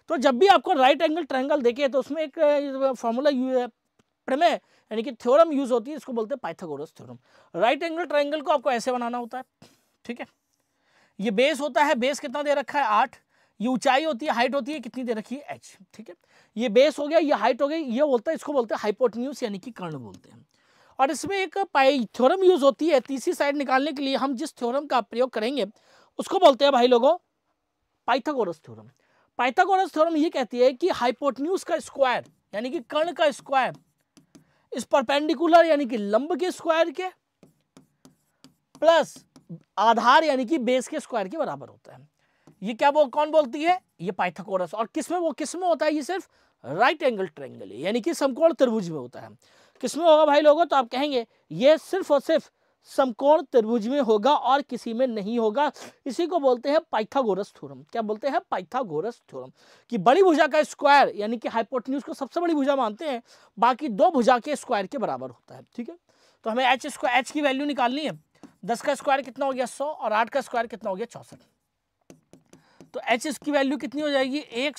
तो जब भी आपको राइट एंगल ट्रायंगल देखे तो उसमें एक फॉर्मूला प्रमेय यानी कि थ्योरम यूज होती है इसको बोलते हैं Pythagoras theorem right angle triangle को आपको ऐसे बनाना होता है ठीक है ये बेस होता है बेस कितना दे रखा है आठ ये ऊंचाई होती है हाइट होती है कितनी दे रखी है एच ठीक है ये बेस हो गया ये हाइट हो गई ये बोलता है इसको बोलते हैं हाइपोटन्यूस यानी कि कर्ण बोलते हैं और इसमें एक पाई थ्योरम यूज होती है तीसरी साइड निकालने के लिए हम जिस थ्योरम का प्रयोग करेंगे उसको बोलते हैं भाई लोगों पाइथागोरस थ्योरम पाइथागोरस थ्योरम ये कहती है कि हाइपोटन्यूज का स्क्वायर यानी कि कर्ण का स्क्वायर इस परपेंडिकुलर यानी कि लंब के स्क्वायर के प्लस आधार यानी कि बेस के स्क्वायर के बराबर होता है ये क्या वो कौन बोलती है ये पाइथागोरस और किस में वो किस में होता है ये सिर्फ राइट एंगल ट्रेंगल यानी कि समकोण त्रिभुज में होता है किस में होगा भाई लोगों तो आप कहेंगे ये सिर्फ और सिर्फ समकोण त्रिभुज में होगा और किसी में नहीं होगा इसी को बोलते हैं पाइथागोरस थ्योरम क्या बोलते हैं पाइथागोरस थ्योरम कि बड़ी भुजा का स्क्वायर यानी कि हाइपोटन्यूज को सबसे बड़ी भुजा मानते हैं बाकी दो भुजा के स्क्वायर के बराबर होता है ठीक है तो हमें एच स्क्वायर एच की वैल्यू निकालनी है दस का स्क्वायर कितना हो गया सौ और आठ का स्क्वायर कितना हो गया चौसठ तो एच की वैल्यू कितनी हो जाएगी एक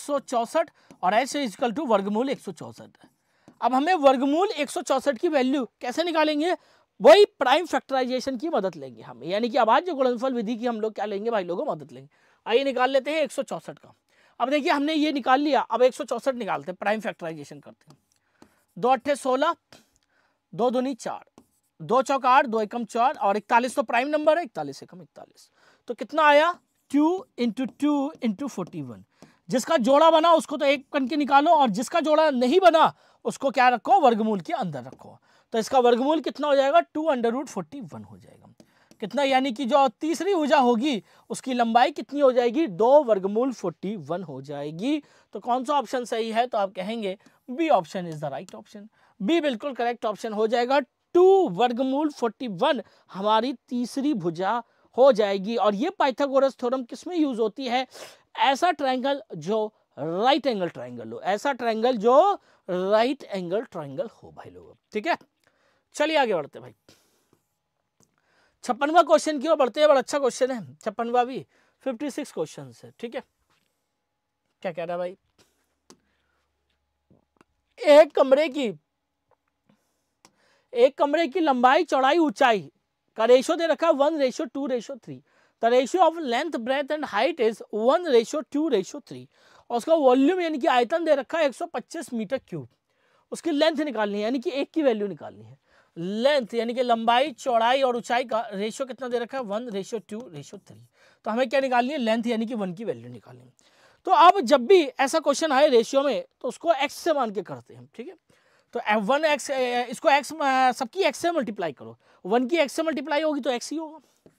और एच इजकल टू वर्गमूल एक अब हमें वर्गमूल एक की वैल्यू कैसे निकालेंगे वही प्राइम फैक्टराइजेशन की मदद लेंगे हम यानी कि आवाज जो गुणनफल विधि की हम लोग क्या लेंगे भाई लोगों मदद लेंगे आइए निकाल लेते हैं एक का अब देखिए हमने ये निकाल लिया अब एक निकालते हैं प्राइम फैक्टराइजेशन करते हैं दो अट्ठे सोलह दो दूनी चार दो चौक आठ दो एकम चार और इकतालीस तो प्राइम नंबर है इकतालीस एकम इकतालीस तो कितना आया two into two into forty one जिसका जोड़ा बना उसको तो एक कन के निकालो और जिसका जोड़ा नहीं बना उसको क्या रखो वर्गमूल के अंदर रखो तो इसका वर्गमूल कितना हो जाएगा two under root forty one हो जाएगा कितना यानी कि जो तीसरी ऊर्जा होगी उसकी लंबाई कितनी हो जाएगी दो वर्गमूल फोर्टी वन हो जाएगी तो कौन सा ऑप्शन सही है तो आप कहेंगे B option is the right option B बिल्कुल करेक्ट ऑप्शन हो जाएगा टू वर्गमूल फोर्टी वन हमारी तीसरी भुजा हो जाएगी और ये पाइथागोरस थ्योरम किस में यूज होती है ऐसा ट्रायंगल जो राइट एंगल ट्रायंगल हो ऐसा ट्रायंगल जो राइट एंगल ट्रायंगल हो भाई लोग ठीक है चलिए आगे बढ़ते भाई छप्पनवा क्वेश्चन की ओर बढ़ते हैं बड़ा अच्छा क्वेश्चन है छप्पनवा भी फिफ्टी सिक्स क्वेश्चन है ठीक है क्या कह रहा भाई एक कमरे की एक कमरे की लंबाई चौड़ाई ऊंचाई का रेशो दे रखा one ratio two ratio three the ratio of length breadth and height is one ratio two ratio three और उसका वॉल्यूम यानी कि आयतन दे रखा है एक सौ पच्चीस मीटर क्यूब उसकी लेंथ निकालनी है यानी कि एक की वैल्यू निकालनी है लेंथ यानी कि लंबाई चौड़ाई और ऊंचाई का रेशियो कितना दे रखा है one ratio two ratio three तो हमें क्या निकालनी है लेंथ यानी कि वन की वैल्यू निकालनी है तो अब जब भी ऐसा क्वेश्चन आए रेशियो में तो उसको एक्स से मान के करते हैं ठीक है तो वन एक्स इसको एक्स सबकी एक्स से मल्टीप्लाई करो वन की एक्स से मल्टीप्लाई होगी तो एक्स ही होगा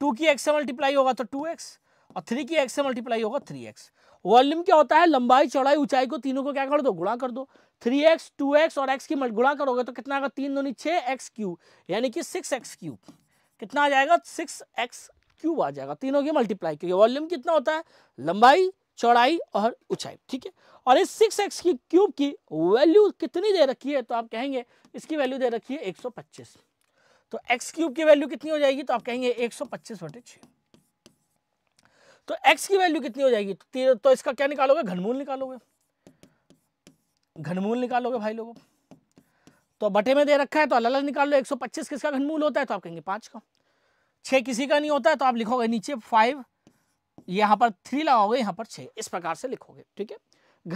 टू की एक्स से मल्टीप्लाई होगा तो टू एक्स और थ्री की एक्स से मल्टीप्लाई होगा थ्री तो एक्स वॉल्यूम क्या होता है लंबाई चौड़ाई ऊंचाई को तीनों को क्या कर दो गुणा कर दो थ्री एक्स टू एक्स और एक्स की गुणा करोगे तो कितना आएगा तीन दोनों छः एक्स क्यूब यानी कि सिक्स एक्स क्यूब कितना आ जाएगा सिक्स एक्स क्यूब आ जाएगा तीनों की मल्टीप्लाई क्योंकि वॉल्यूम कितना होता है लंबाई चौड़ाई और ऊंचाई ठीक है और इस सिक्स एक्स की क्यूब की वैल्यू कितनी दे रखी है तो आप कहेंगे इसकी वैल्यू दे रखी है एक सौ पच्चीस तो एक्स क्यूब की वैल्यू कितनी हो जाएगी तो आप कहेंगे एक सौ पच्चीस बटे छः तो एक्स की वैल्यू कितनी हो जाएगी तो, तो इसका क्या निकालोगे घनमूल निकालोगे घनमूल निकालोगे भाई लोगों तो बटे में दे रखा है तो अलग अलग निकाल लो 125 किसका घनमूल होता है तो आप कहेंगे पाँच का छः किसी का नहीं होता है तो आप लिखोगे नीचे फाइव यहाँ पर थ्री लगाओगे यहाँ पर छः इस प्रकार से लिखोगे ठीक है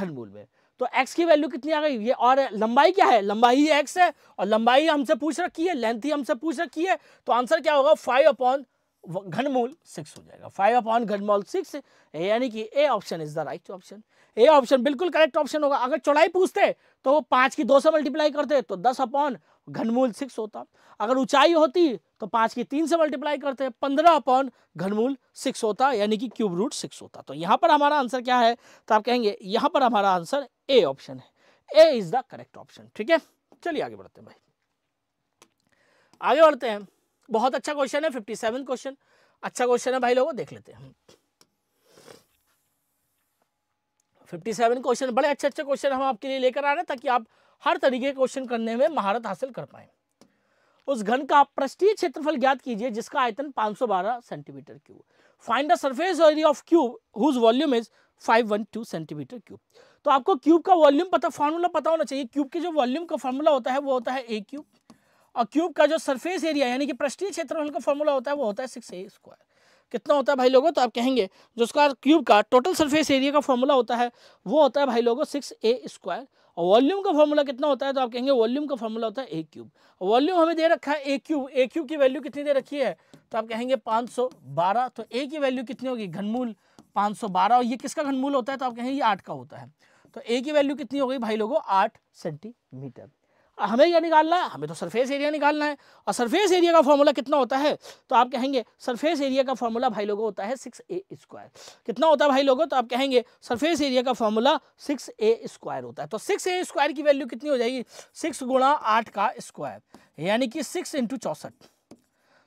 घनमूल में तो x की वैल्यू कितनी आ गई ये और लंबाई क्या है लंबाई x है और लंबाई हमसे पूछ रखी है लेंथ ही हमसे पूछ रखी है तो आंसर क्या होगा फाइव अपॉन घनमूल सिक्स हो जाएगा फाइव अपॉन घनमूल सिक्स यानी कि A option is the right option A option बिल्कुल करेक्ट ऑप्शन होगा अगर चौड़ाई पूछते तो वो की दो से मल्टीप्लाई करते तो दस अपॉन घनमूल सिक्स होता अगर ऊंचाई होती तो पांच की तीन से मल्टीप्लाई करते पंद्रह अपॉन घनमूल सिक्स होता यानी कि क्यूब रूट सिक्स होता तो यहाँ पर हमारा आंसर क्या है तो आप कहेंगे यहाँ पर हमारा आंसर ए ऑप्शन है A is the correct option ठीक है चलिए आगे बढ़ते हैं भाई आगे बढ़ते हैं बहुत अच्छा क्वेश्चन है फिफ्टी सेवन क्वेश्चन अच्छा क्वेश्चन है भाई लोगों देख लेते हैं फिफ्टी सेवन क्वेश्चन बड़े अच्छे अच्छे क्वेश्चन हम आपके लिए लेकर आ रहे हैं ताकि आप हर तरीके के क्वेश्चन करने में महारत हासिल कर पाए उस घन का पृष्ठीय क्षेत्रफल ज्ञात कीजिए जिसका आयतन 512 centimetre cube find the surface area of cube whose volume is 512 centimetre cube तो आपको क्यूब का वॉल्यूम पता फॉर्मूला पता होना चाहिए क्यूब के जो वॉल्यूम का फॉर्मूला होता है वो होता है ए क्यूब और क्यूब का जो सरफेस एरिया यानी कि पृष्ठीय क्षेत्रफल का फॉर्मूला होता है वो होता है सिक्स ए स्क्वायर कितना होता है भाई लोगों तो आप कहेंगे जो उसका क्यूब का टोटल सरफेस एरिया का फॉर्मूला होता है वो होता है भाई लोगों सिक्स ए स्क्वायर और वॉल्यूम का फॉर्मूला कितना होता है तो आप कहेंगे वॉल्यूम का फॉर्मूला होता है ए क्यूब वॉल्यूम हमें दे रखा है ए क्यूब ए क्यूब की वैल्यू कितनी दे रखी है तो आप कहेंगे बारह तो ए की वैल्यू कितनी होगी घनमूल बारह और ये किसका घनमूल होता है तो आप कहेंगे ये आठ का होता है तो ए की वैल्यू कितनी हो गई भाई लोगों आठ सेंटीमीटर हमें क्या निकालना है हमें तो सरफेस एरिया निकालना है और सरफेस एरिया का फॉर्मूला कितना होता है तो आप कहेंगे सरफेस एरिया का फॉर्मूला भाई लोगों होता है सिक्स ए स्क्वायर कितना होता है भाई लोगों तो आप कहेंगे सरफेस एरिया का फॉर्मूला सिक्स ए स्क्वायर होता है तो सिक्स ए स्क्वायर की वैल्यू कितनी हो जाएगी सिक्स गुणा आठ का स्क्वायर यानी कि सिक्स इंटू चौसठ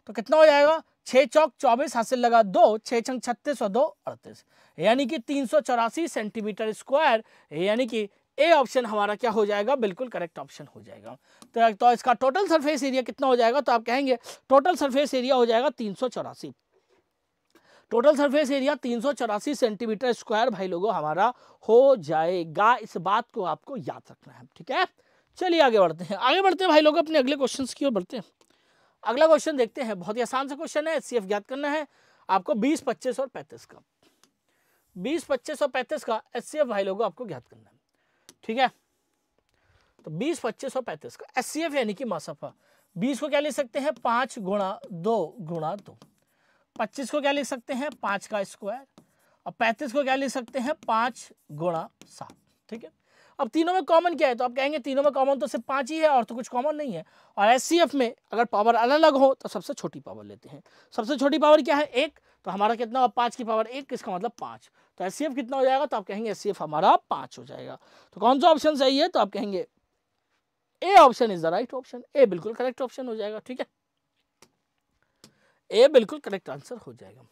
तो कितना हो जाएगा छः चौक चौबीस हासिल लगा दो छः छंग छत्तीस और दो अड़तीस यानी कि तीन सौ चौरासी सेंटीमीटर स्क्वायर यानी कि ए ऑप्शन हमारा क्या हो जाएगा बिल्कुल करेक्ट ऑप्शन हो जाएगा तो, तो इसका टोटल सरफेस एरिया कितना हो जाएगा तो आप कहेंगे टोटल सरफेस एरिया हो जाएगा तीन टोटल सरफेस एरिया तीन सेंटीमीटर स्क्वायर भाई लोगों हमारा हो जाएगा इस बात को आपको याद रखना है ठीक है चलिए आगे बढ़ते हैं आगे बढ़ते हैं भाई लोग अपने अगले क्वेश्चन की ओर बढ़ते हैं अगला क्वेश्चन देखते हैं बहुत ही आसान सा क्वेश्चन है एच ज्ञात करना है आपको बीस पच्चीस और 35 का बीस पच्चीस और 35 का एस भाई लोगों आपको ज्ञात करना है ठीक है तो बीस पच्चीस और पैंतीस का एस यानी कि मसफा बीस को क्या लिख सकते हैं पांच गुणा दो गुणा दो पच्चीस को क्या लिख सकते हैं पांच का स्क्वायर और पैंतीस को क्या लिख सकते हैं पांच गुणा सात ठीक है अब तीनों में कॉमन क्या है तो आप कहेंगे तीनों में कॉमन तो सिर्फ पांच ही है और तो कुछ कॉमन नहीं है और एस में अगर पावर अलग अलग हो तो सबसे छोटी पावर लेते हैं सबसे छोटी पावर क्या है एक तो हमारा कितना पांच की पावर एक किसका मतलब पांच तो एस कितना हो जाएगा तो आप कहेंगे एस हमारा पाँच हो जाएगा तो कौन सा ऑप्शन सही है तो आप कहेंगे A option is the right option A बिल्कुल करेक्ट ऑप्शन हो जाएगा ठीक है ए बिल्कुल करेक्ट आंसर हो जाएगा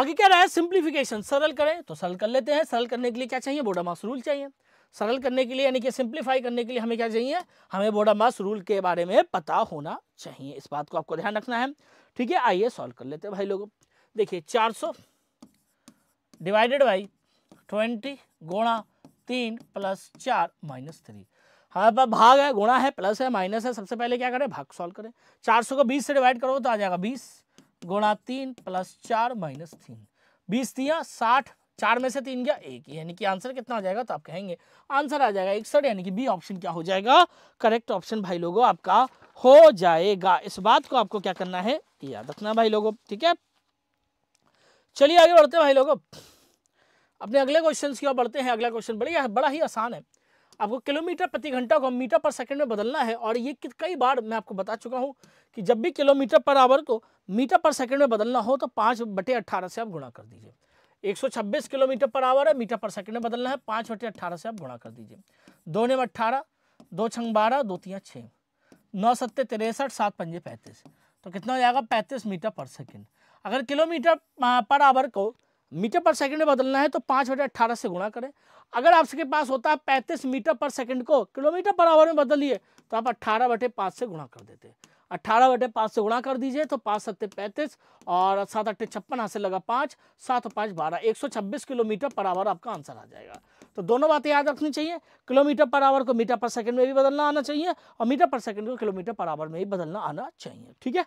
आगे क्या रहा है सिंप्लीफिकेशन सरल करें तो सरल कर लेते हैं सरल करने के लिए क्या चाहिए बोडा मास रूल चाहिए सरल करने के लिए यानी कि सिंप्लीफाई करने के लिए हमें क्या चाहिए हमें बोडा मास रूल के बारे में पता होना चाहिए इस बात को आपको ध्यान रखना है ठीक है आइए सॉल्व कर लेते हैं भाई लोगों देखिए चार सौ डिवाइडेड बाई ट्वेंटी गुणा तीन प्लस चार माइनस थ्री हमारे पास भाग है गुणा है प्लस है माइनस है सबसे पहले क्या करें भाग सॉल्व करें चार सौ को बीस से डिवाइड करो तो आ जाएगा बीस गुणा तीन प्लस चार माइनस तीन बीस दिया साठ चार में से तीन गया एक यानी कि आंसर कितना आ जाएगा तो आप कहेंगे आंसर आ जाएगा इकसठ यानी कि बी ऑप्शन क्या हो जाएगा करेक्ट ऑप्शन भाई लोगों आपका हो जाएगा इस बात को आपको क्या करना है याद रखना भाई लोगों ठीक है चलिए आगे बढ़ते हैं भाई लोग अपने अगले क्वेश्चन की ओर बढ़ते हैं अगला क्वेश्चन है बड़ा ही आसान है आपको किलोमीटर प्रति घंटा को मीटर पर सेकंड में बदलना है और ये कई बार मैं आपको बता चुका हूँ कि जब भी किलोमीटर पर आवर को मीटर पर सेकंड में बदलना हो तो पाँच बटे अट्ठारह से आप गुणा कर दीजिए 126 किलोमीटर पर आवर है मीटर पर सेकंड में बदलना है पाँच बटे अट्ठारह से आप गुणा कर दीजिए दो नेम अट्ठारह दो छंग बारह दो तियाँ छः नौ सत्ते तिरसठ सात पंजे पैंतीस तो कितना हो जाएगा पैंतीस मीटर पर सेकेंड अगर किलोमीटर पर आवर को मीटर पर सेकंड में बदलना है तो पाँच बटे अट्ठारह से गुणा करें अगर आपके पास होता है पैंतीस मीटर पर सेकंड को किलोमीटर पर आवर में बदलिए तो आप अट्ठारह बटे पाँच से गुणा कर देते हैं अट्ठारह बटे पाँच से गुणा कर दीजिए तो पाँच सत्ते पैंतीस और सात अट्ठे छप्पन हाथ से लगा पाँच सात और पाँच बारह एक सौ छब्बीस किलोमीटर पर आवर आपका आंसर आ जाएगा तो दोनों बातें याद रखनी चाहिए किलोमीटर पर आवर को मीटर पर सेकंड में भी बदलना आना चाहिए और मीटर पर सेकंड को किलोमीटर पर आवर में भी बदलना आना चाहिए ठीक है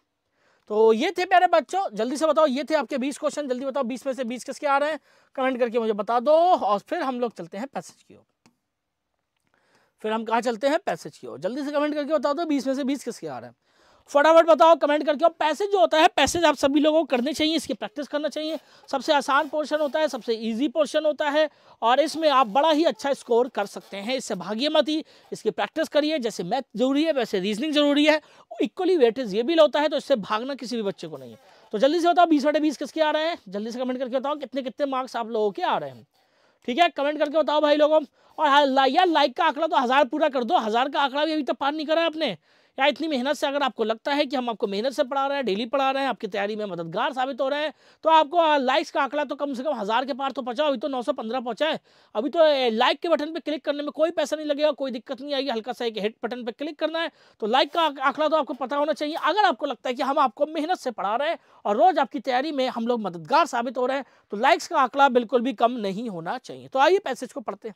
तो ये थे प्यारे बच्चों जल्दी से बताओ ये थे आपके 20 क्वेश्चन जल्दी बताओ 20 में से 20 किसके आ रहे हैं कमेंट करके मुझे बता दो और फिर हम लोग चलते हैं पैसेज की ओर फिर हम कहाँ चलते हैं पैसेज की ओर जल्दी से कमेंट करके बता दो बीस में से बीस किसके आ रहे हैं फटाफट बताओ कमेंट करके और पैसेज जो होता है पैसेज आप सभी लोगों को करने चाहिए इसकी प्रैक्टिस करना चाहिए सबसे आसान पोर्शन होता है सबसे ईजी पोर्शन होता है और इसमें आप बड़ा ही अच्छा स्कोर कर सकते हैं इससे भागिए मत ही इसकी प्रैक्टिस करिए जैसे मैथ जरूरी है वैसे रीजनिंग जरूरी है इक्वली वेटेज ये भी होता है तो इससे भागना किसी भी बच्चे को नहीं है तो जल्दी से बताओ बीस बटे बीस किसके आ रहे हैं जल्दी से कमेंट करके बताओ कितने कितने मार्क्स आप लोगों के आ रहे हैं ठीक है कमेंट करके बताओ भाई लोगों और हाँ, यार लाइक का आंकड़ा तो हज़ार पूरा कर दो हज़ार का आंकड़ा भी अभी तक पार नहीं करा है आपने या इतनी मेहनत से अगर आपको लगता है कि हम आपको मेहनत से पढ़ा रहे हैं डेली पढ़ा रहे हैं आपकी तैयारी में मददगार साबित हो रहे हैं तो आपको लाइक्स का आंकड़ा तो कम से कम हज़ार के पार तो पहुँचा अभी तो नौ सौ पंद्रह पहुँचा है अभी तो लाइक के बटन पर क्लिक करने में कोई पैसा नहीं लगेगा कोई दिक्कत नहीं आएगी हल्का सा एक हेड बटन पर क्लिक करना है तो लाइक का आंकड़ा तो आपको पता होना चाहिए अगर आपको लगता है कि हम आपको मेहनत से पढ़ा रहे हैं और रोज़ आपकी तैयारी में हम लोग मददगार साबित हो रहे हैं तो लाइक्स का आंकड़ा बिल्कुल भी कम नहीं होना चाहिए तो आइए पैसेज को पढ़ते हैं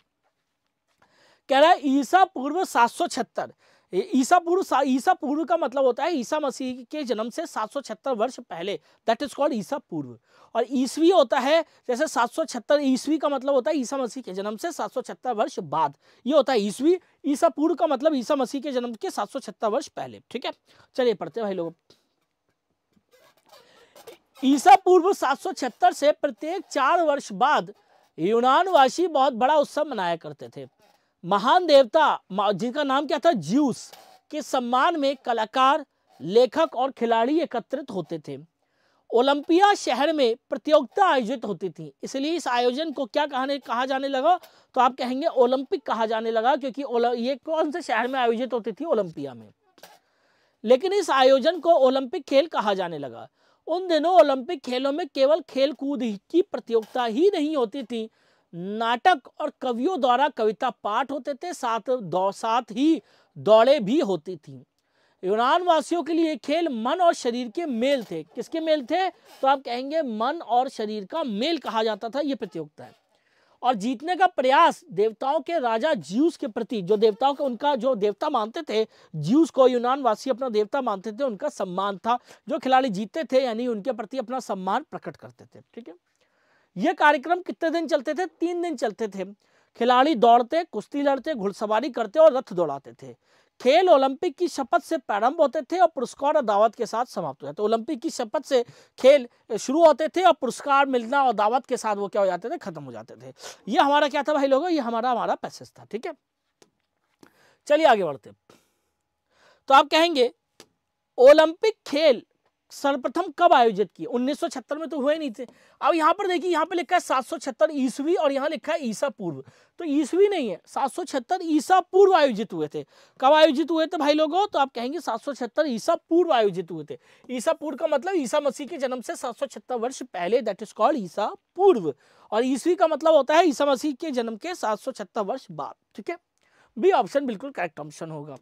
कह रहा है ईसा पूर्व सात सौ छहत्तर ईसा पूर्व ईसा पूर्व का मतलब होता है ईसा मसीह के जन्म से सात वर्ष पहले दैट इज कॉल्ड ईसा पूर्व और ईसवी होता है जैसे 776 ईसवी का मतलब होता है ईसा मसीह के जन्म से छहत्तर वर्ष बाद ये होता है ईसवी ईसा पूर्व का मतलब ईसा मसीह के जन्म के छहत्तर वर्ष पहले ठीक है चलिए पढ़ते भाई लोग ईसा पूर्व 776 से प्रत्येक चार वर्ष बाद यूनानवासी बहुत बड़ा उत्सव मनाया करते थे महान देवता जिनका नाम क्या था ज्यूस के सम्मान में कलाकार लेखक और खिलाड़ी एकत्रित होते थे ओलंपिया शहर में प्रतियोगिता आयोजित होती थी इसलिए इस आयोजन को क्या कहने कहा जाने लगा तो आप कहेंगे ओलंपिक कहा जाने लगा क्योंकि ये कौन से शहर में आयोजित होती थी ओलंपिया में लेकिन इस आयोजन को ओलंपिक खेल कहा जाने लगा उन दिनों ओलंपिक खेलों में केवल खेल कूद की प्रतियोगिता ही नहीं होती थी नाटक और कवियों द्वारा कविता पाठ होते थे साथ दौ, साथ ही दौड़े भी होती थी यूनान वासियों के लिए खेल मन और शरीर के मेल थे किसके मेल थे तो आप कहेंगे मन और शरीर का मेल कहा जाता था ये प्रतियोगिता है और जीतने का प्रयास देवताओं के राजा ज्यूस के प्रति जो देवताओं का उनका जो देवता मानते थे ज्यूस को यूनान वासी अपना देवता मानते थे उनका सम्मान था जो खिलाड़ी जीतते थे यानी उनके प्रति अपना सम्मान प्रकट करते थे ठीक है ये कार्यक्रम कितने दिन चलते थे तीन दिन चलते थे खिलाड़ी दौड़ते कुश्ती लड़ते घुड़सवारी करते और रथ दौड़ाते थे खेल ओलंपिक की शपथ से प्रारंभ होते थे और पुरस्कार और दावत के साथ समाप्त हो जाते ओलंपिक की शपथ से खेल शुरू होते थे और पुरस्कार मिलना और दावत के साथ वो क्या हो जाते थे खत्म हो जाते थे ये हमारा क्या था भाई लोगों ये हमारा हमारा पैसेज था ठीक है चलिए आगे बढ़ते तो आप कहेंगे ओलंपिक खेल सर्वप्रथम कब आयोजित किए उन्नीस में तो हुए नहीं थे अब यहाँ पर देखिए यहाँ पे लिखा है सात सौ छिहत्तर ईस्वी और यहाँ लिखा है ईसा पूर्व तो ईस्वी नहीं है सात सौ छिहत्तर ईसा पूर्व आयोजित हुए थे कब आयोजित हुए थे भाई लोगों तो आप कहेंगे सात सौ छिहत्तर ईसा पूर्व आयोजित हुए थे ईसा पूर्व का मतलब ईसा मसीह के जन्म से सात वर्ष पहले दैट इज कॉल्ड ईसा पूर्व और ईस्वी का मतलब होता है ईसा मसीह के जन्म के सात वर्ष बाद ठीक है बी ऑप्शन बिल्कुल करेक्ट ऑप्शन होगा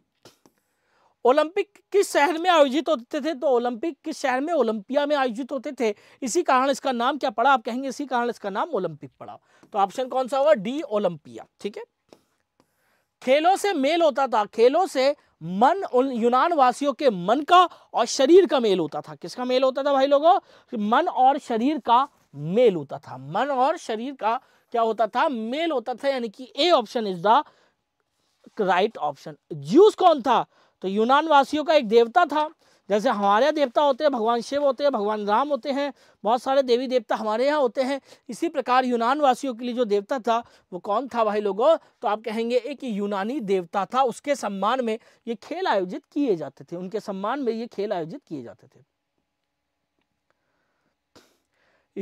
ओलंपिक किस शहर में आयोजित होते थे तो ओलंपिक किस शहर में ओलंपिया में आयोजित होते थे इसी कारण इसका नाम क्या पड़ा आप कहेंगे इसी कारण इसका नाम ओलंपिक पड़ा तो ऑप्शन कौन सा होगा डी ओलंपिया ठीक है खेलों से मेल होता था खेलों से मन यूनान वासियों के मन का और शरीर का मेल होता था किसका मेल होता था भाई लोगों मन और शरीर का मेल होता था मन और शरीर का क्या होता था मेल होता था यानी कि A option is the right option Zeus कौन था तो यूनान वासियों का एक देवता था जैसे हमारे देवता होते हैं भगवान शिव होते हैं भगवान राम होते हैं बहुत सारे देवी देवता हमारे यहाँ होते हैं इसी प्रकार यूनान वासियों के लिए जो देवता था वो कौन था भाई लोगों तो आप कहेंगे एक यूनानी देवता था उसके सम्मान में ये खेल आयोजित किए जाते थे उनके सम्मान में ये खेल आयोजित किए जाते थे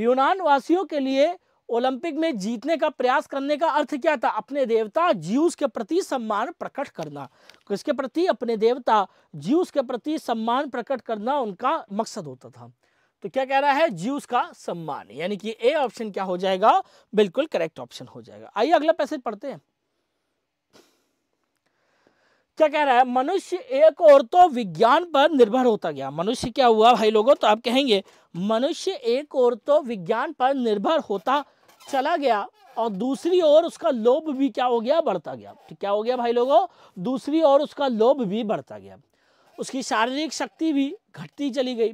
यूनान वासियों के लिए ओलंपिक में जीतने का प्रयास करने का अर्थ क्या था अपने देवता जीवस के प्रति सम्मान प्रकट करना किसके प्रति अपने देवता जीवस के प्रति सम्मान प्रकट करना उनका मकसद होता था तो क्या कह रहा है जीवस का सम्मान यानी कि ए ऑप्शन क्या हो जाएगा बिल्कुल करेक्ट ऑप्शन हो जाएगा आइए अगला पैसेज पढ़ते हैं क्या कह रहा है मनुष्य एक और तो विज्ञान पर निर्भर होता गया मनुष्य क्या हुआ भाई लोगों तो आप कहेंगे मनुष्य एक और तो विज्ञान पर निर्भर होता चला गया और दूसरी ओर उसका लोभ भी क्या हो गया बढ़ता गया क्या हो गया भाई लोगों दूसरी ओर उसका लोभ भी बढ़ता गया उसकी शारीरिक शक्ति भी घटती चली गई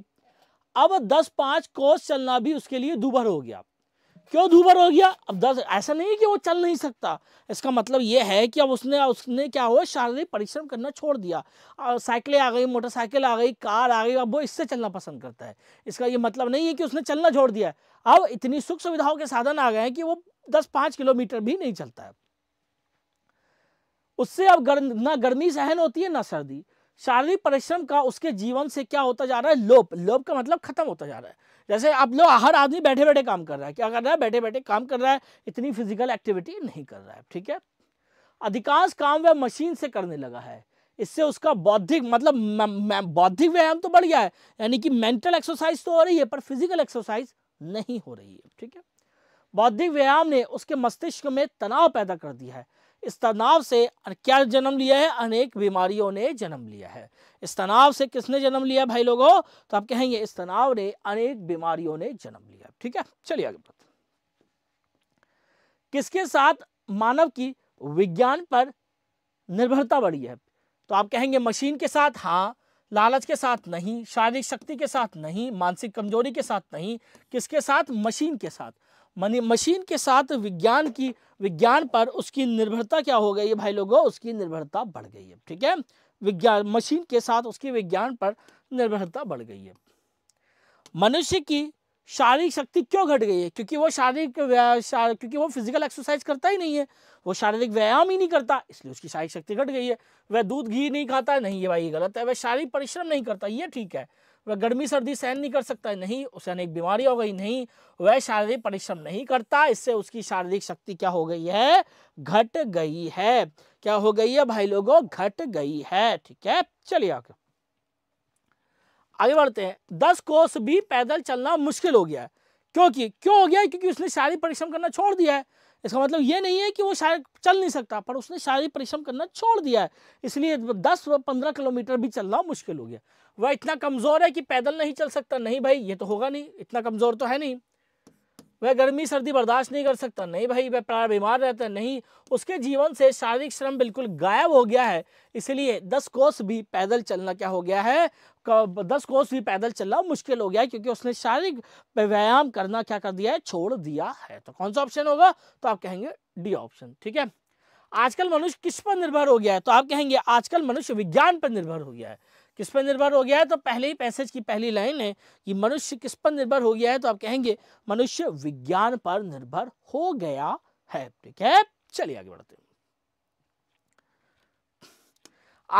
अब दस पाँच कोस चलना भी उसके लिए दूभर हो गया क्यों दुभर हो गया अब दस ऐसा नहीं कि वो चल नहीं सकता इसका मतलब ये है कि अब उसने उसने क्या हुआ शारीरिक परिश्रम करना छोड़ दिया साइकिलें आ गई मोटरसाइकिल आ गई कार आ गई अब वो इससे चलना पसंद करता है इसका ये मतलब नहीं है कि उसने चलना छोड़ दिया अब इतनी सुख सुविधाओं के साधन आ गए हैं कि वो दस पाँच किलोमीटर भी नहीं चलता है उससे अब गर, ना गर्मी सहन होती है ना सर्दी शारीरिक परिश्रम का उसके जीवन से क्या होता जा रहा है लोप लोप का मतलब खत्म होता जा रहा है जैसे अब लोग हर आदमी बैठे बैठे काम कर रहा है क्या कर रहा है बैठे बैठे काम कर रहा है इतनी फिजिकल एक्टिविटी नहीं कर रहा है ठीक है अधिकांश काम वह मशीन से करने लगा है इससे उसका बौद्धिक मतलब बौद्धिक व्यायाम तो बढ़ गया है यानी कि मेंटल एक्सरसाइज तो हो रही है पर फिजिकल एक्सरसाइज नहीं हो रही है ठीक है बौद्धिक व्यायाम ने उसके मस्तिष्क में तनाव पैदा कर दिया है इस तनाव से क्या जन्म लिया है अनेक बीमारियों ने जन्म लिया है इस तनाव से किसने जन्म लिया भाई लोगों तो आप कहेंगे इस तनाव ने अनेक बीमारियों ने जन्म लिया ठीक है चलिए आगे बढ़ते किसके साथ मानव की विज्ञान पर निर्भरता बढ़ी है तो आप कहेंगे मशीन के साथ हाँ लालच के साथ नहीं शारीरिक शक्ति के साथ नहीं मानसिक कमजोरी के साथ नहीं किसके साथ मशीन के साथ मनी मशीन के साथ विज्ञान की विज्ञान पर उसकी निर्भरता क्या हो गई है भाई लोगों उसकी निर्भरता बढ़ गई है ठीक है विज्ञान मशीन के साथ उसकी विज्ञान पर निर्भरता बढ़ गई है मनुष्य की शारीरिक शक्ति क्यों घट गई है क्योंकि वो शारीरिक क्योंकि वो फिजिकल एक्सरसाइज करता ही नहीं है वो शारीरिक व्यायाम ही नहीं करता इसलिए उसकी शारीरिक शक्ति घट गई है वह दूध घी नहीं खाता नहीं ये भाई गलत है वह शारीरिक परिश्रम नहीं करता ये ठीक है वह गर्मी सर्दी सहन नहीं कर सकता है नहीं उसे अनेक बीमारी हो गई नहीं वह शारीरिक परिश्रम नहीं करता इससे उसकी शारीरिक शक्ति क्या हो गई है घट गई है क्या हो गई है भाई लोगों घट गई है ठीक है चलिए आगे आगे बढ़ते हैं दस कोस भी पैदल चलना मुश्किल हो गया है क्योंकि क्यों हो गया है क्योंकि उसने शारीरिक परिश्रम करना छोड़ दिया है इसका मतलब ये नहीं है कि वो शायद चल नहीं सकता पर उसने शारीरिक परिश्रम करना छोड़ दिया है इसलिए दस व पंद्रह किलोमीटर भी चलना मुश्किल हो गया वह इतना कमज़ोर है कि पैदल नहीं चल सकता नहीं भाई ये तो होगा नहीं इतना कमज़ोर तो है नहीं वह गर्मी सर्दी बर्दाश्त नहीं कर सकता नहीं भाई वह प्राय बीमार रहता है नहीं उसके जीवन से शारीरिक श्रम बिल्कुल गायब हो गया है इसलिए दस कोस भी पैदल चलना क्या हो गया है दस कोस भी पैदल चलना मुश्किल हो गया है क्योंकि उसने शारीरिक व्यायाम करना क्या कर दिया है छोड़ दिया है तो कौन सा ऑप्शन होगा तो आप कहेंगे डी ऑप्शन ठीक है आजकल मनुष्य किस पर निर्भर हो गया है तो आप कहेंगे आजकल मनुष्य विज्ञान पर निर्भर हो गया है किस पर निर्भर हो गया है तो पहले ही पैसेज की पहली लाइन है कि मनुष्य किस पर निर्भर हो गया है तो आप कहेंगे मनुष्य विज्ञान पर निर्भर हो गया है ठीक है चलिए आगे बढ़ते हैं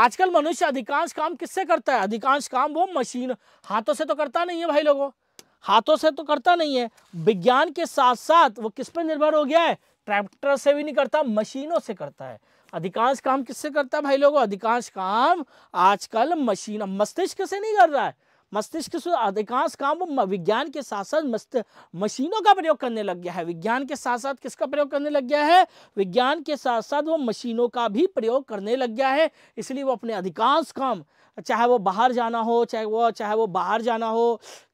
आजकल मनुष्य अधिकांश काम किससे करता है अधिकांश काम वो मशीन हाथों से तो करता नहीं है भाई लोगों हाथों से तो करता नहीं है विज्ञान के साथ साथ वो किस पर निर्भर हो गया है ट्रैक्टर से भी नहीं करता मशीनों से करता है अधिकांश काम किससे करता है भाई लोगों अधिकांश काम आजकल मशीन मस्तिष्क से नहीं कर रहा है मस्तिष्क से अधिकांश काम वो विज्ञान के साथ साथ मस्त मशीनों का प्रयोग करने लग गया है विज्ञान के साथ साथ किसका प्रयोग करने लग गया है विज्ञान के साथ साथ वो मशीनों का भी प्रयोग करने लग गया है इसलिए वो अपने अधिकांश काम चाहे वो बाहर जाना हो चाहे वो चाहे वो बाहर जाना हो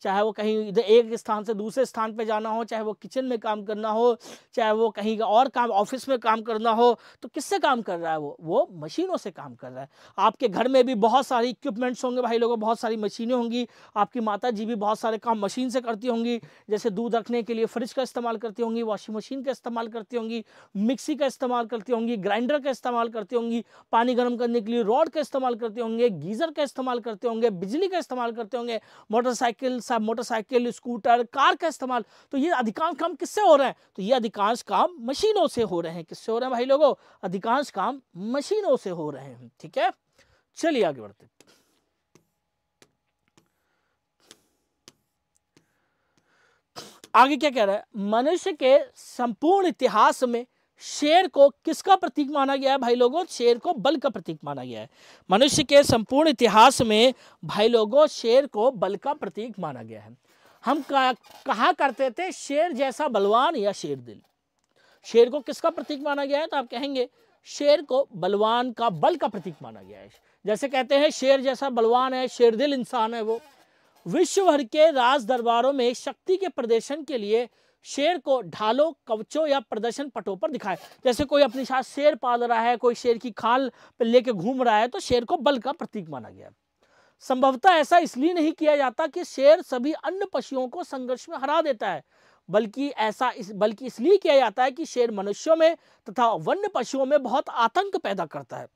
चाहे वो कहीं इधर एक स्थान से दूसरे स्थान पे जाना हो चाहे वो किचन में काम करना हो चाहे वो कहीं का और काम ऑफिस में काम करना हो तो किससे काम कर रहा है वो वो मशीनों से काम कर रहा है आपके घर में भी बहुत सारी इक्विपमेंट्स होंगे भाई लोगों बहुत सारी मशीनें होंगी आपकी माता जी भी बहुत सारे काम मशीन से करती होंगी जैसे दूध रखने के लिए फ्रिज का इस्तेमाल करती होंगी वॉशिंग मशीन का इस्तेमाल करती होंगी मिक्सी का इस्तेमाल करती होंगी ग्राइंडर का इस्तेमाल करती होंगी पानी गर्म करने के लिए रॉड का इस्तेमाल करते होंगे गीज़र का इस्तेमाल करते होंगे बिजली का इस्तेमाल करते होंगे मोटरसाइकिल सब मोटरसाइकिल स्कूटर कार का इस्तेमाल तो ये अधिकांश काम किससे हो रहे हैं तो ये अधिकांश काम मशीनों से हो रहे हैं किससे हो रहे हैं भाई लोगों अधिकांश काम मशीनों से हो रहे हैं ठीक है चलिए आगे बढ़ते आगे क्या कह रहा है मनुष्य के संपूर्ण इतिहास में शेर को किसका प्रतीक माना गया है भाई लोगों शेर को बल का प्रतीक माना गया है मनुष्य के संपूर्ण इतिहास में भाई लोगों शेर को बल का प्रतीक माना गया है हम कहा करते थे शेर जैसा बलवान या शेर दिल शेर को किसका प्रतीक माना गया है तो आप कहेंगे शेर को बलवान का बल का प्रतीक माना गया है जैसे कहते हैं शेर जैसा बलवान है शेर दिल इंसान है वो विश्व भर के राज दरबारों में शक्ति के प्रदर्शन के लिए शेर को ढालों कवचों या प्रदर्शन पटों पर दिखाए जैसे कोई अपने साथ शेर पाल रहा है कोई शेर की खाल लेके घूम रहा है तो शेर को बल का प्रतीक माना गया संभवतः ऐसा इसलिए नहीं किया जाता कि शेर सभी अन्य पशुओं को संघर्ष में हरा देता है बल्कि ऐसा इस बल्कि इसलिए किया जाता है कि शेर मनुष्यों में तथा वन्य पशुओं में बहुत आतंक पैदा करता है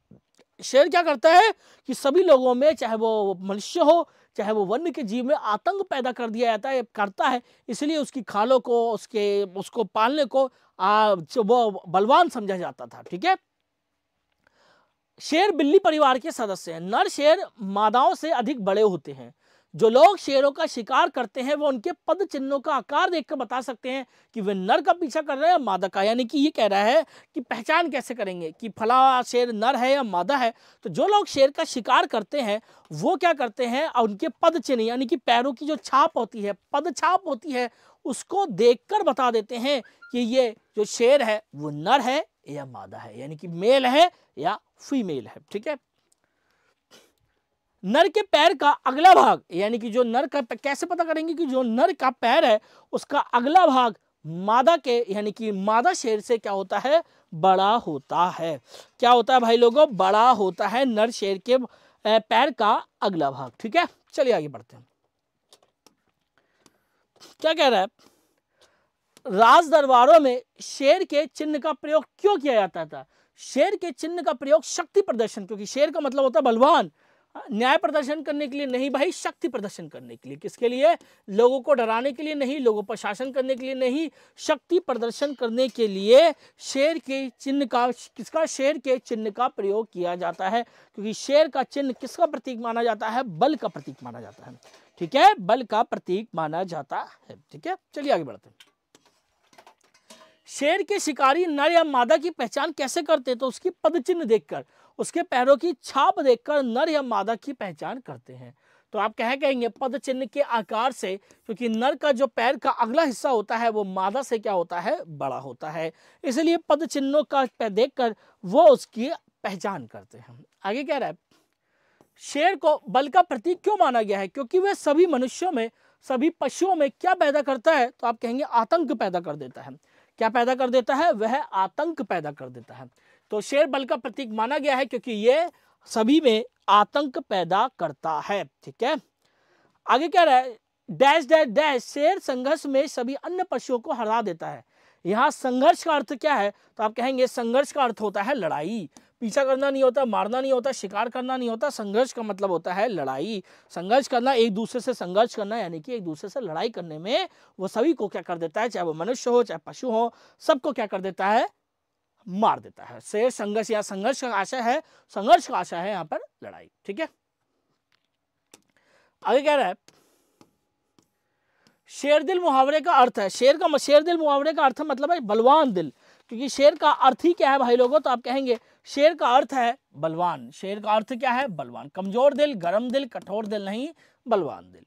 शेर क्या करता है कि सभी लोगों में चाहे वो मनुष्य हो चाहे वो वन्य के जीव में आतंक पैदा कर दिया जाता है करता है इसलिए उसकी खालों को उसके उसको पालने को आ, वो बलवान समझा जाता था ठीक है शेर बिल्ली परिवार के सदस्य हैं नर शेर मादाओं से अधिक बड़े होते हैं जो लोग शेरों का शिकार करते हैं वो उनके पद चिन्हों का आकार देखकर बता सकते हैं कि वे नर का पीछा कर रहे हैं या मादा का यानी कि ये कह रहा है कि पहचान कैसे करेंगे कि फला शेर नर है या मादा है तो जो लोग शेर का शिकार करते हैं वो क्या करते हैं और उनके पद चिन्ह यानी कि पैरों की जो छाप होती है पद छाप होती है उसको कर बता देते हैं कि ये जो शेर है वो नर है या मादा है यानी कि मेल है या फीमेल है ठीक है नर के पैर का अगला भाग यानी कि जो नर का कैसे पता करेंगे कि जो नर का पैर है उसका अगला भाग मादा के यानी कि मादा शेर से क्या होता है बड़ा होता है क्या होता है भाई लोगों बड़ा होता है नर शेर के पैर का अगला भाग ठीक है चलिए आगे बढ़ते हैं क्या कह रहा है राज दरबारों में शेर के चिन्ह का प्रयोग क्यों किया जाता था शेर के चिन्ह का प्रयोग शक्ति प्रदर्शन क्योंकि शेर का मतलब होता है बलवान हाँ, न्याय प्रदर्शन करने के लिए नहीं भाई शक्ति प्रदर्शन करने के लिए किसके लिए लोगों को डराने के लिए नहीं लोगों पर शासन करने के लिए नहीं शक्ति प्रदर्शन करने के लिए शेर के चिन्ह का किसका शेर के चिन्ह का प्रयोग किया जाता है क्योंकि शेर का चिन्ह किसका प्रतीक माना जाता है बल का प्रतीक माना जाता है ठीक है बल का प्रतीक माना जाता है ठीक है चलिए आगे बढ़ते हैं शेर के शिकारी नर या मादा की पहचान कैसे करते तो उसकी पद चिन्ह देखकर उसके पैरों की छाप देखकर नर या मादा की पहचान करते हैं तो आप कह कहेंगे पद चिन्ह के आकार से क्योंकि नर का जो पैर का अगला हिस्सा होता है वो मादा से क्या होता है बड़ा होता है इसलिए पद चिन्हों का देख कर वो उसकी पहचान करते हैं आगे कह रहा है शेर को बल का प्रतीक क्यों माना गया है क्योंकि वह सभी मनुष्यों में सभी पशुओं में क्या पैदा करता है तो आप कहेंगे आतंक पैदा कर देता है क्या पैदा कर देता है वह आतंक पैदा कर देता है तो शेर बल का प्रतीक माना गया है क्योंकि ये सभी में आतंक पैदा करता है ठीक है आगे क्या रहा है डैश डैश डैश शेर संघर्ष में सभी अन्य पशुओं को हरा देता है यहाँ संघर्ष का अर्थ क्या है तो आप कहेंगे संघर्ष का अर्थ होता है लड़ाई पीछा करना नहीं होता मारना नहीं होता शिकार करना नहीं होता संघर्ष का मतलब होता है लड़ाई संघर्ष करना एक दूसरे से संघर्ष करना यानी कि एक दूसरे से लड़ाई करने में वो सभी को क्या कर देता है चाहे वो मनुष्य हो चाहे पशु हो सबको क्या कर देता है मार देता है से संघर्ष या संघर्ष का आशय है संघर्ष का आशय है यहां पर लड़ाई ठीक है आगे कह रहा है शेर दिल मुहावरे का अर्थ है शेर का शेर दिल मुहावरे का अर्थ मतलब है बलवान दिल क्योंकि शेर का अर्थ ही क्या है भाई लोगों तो आप कहेंगे शेर का अर्थ है बलवान शेर का अर्थ क्या है बलवान कमजोर दिल गर्म दिल कठोर दिल नहीं बलवान दिल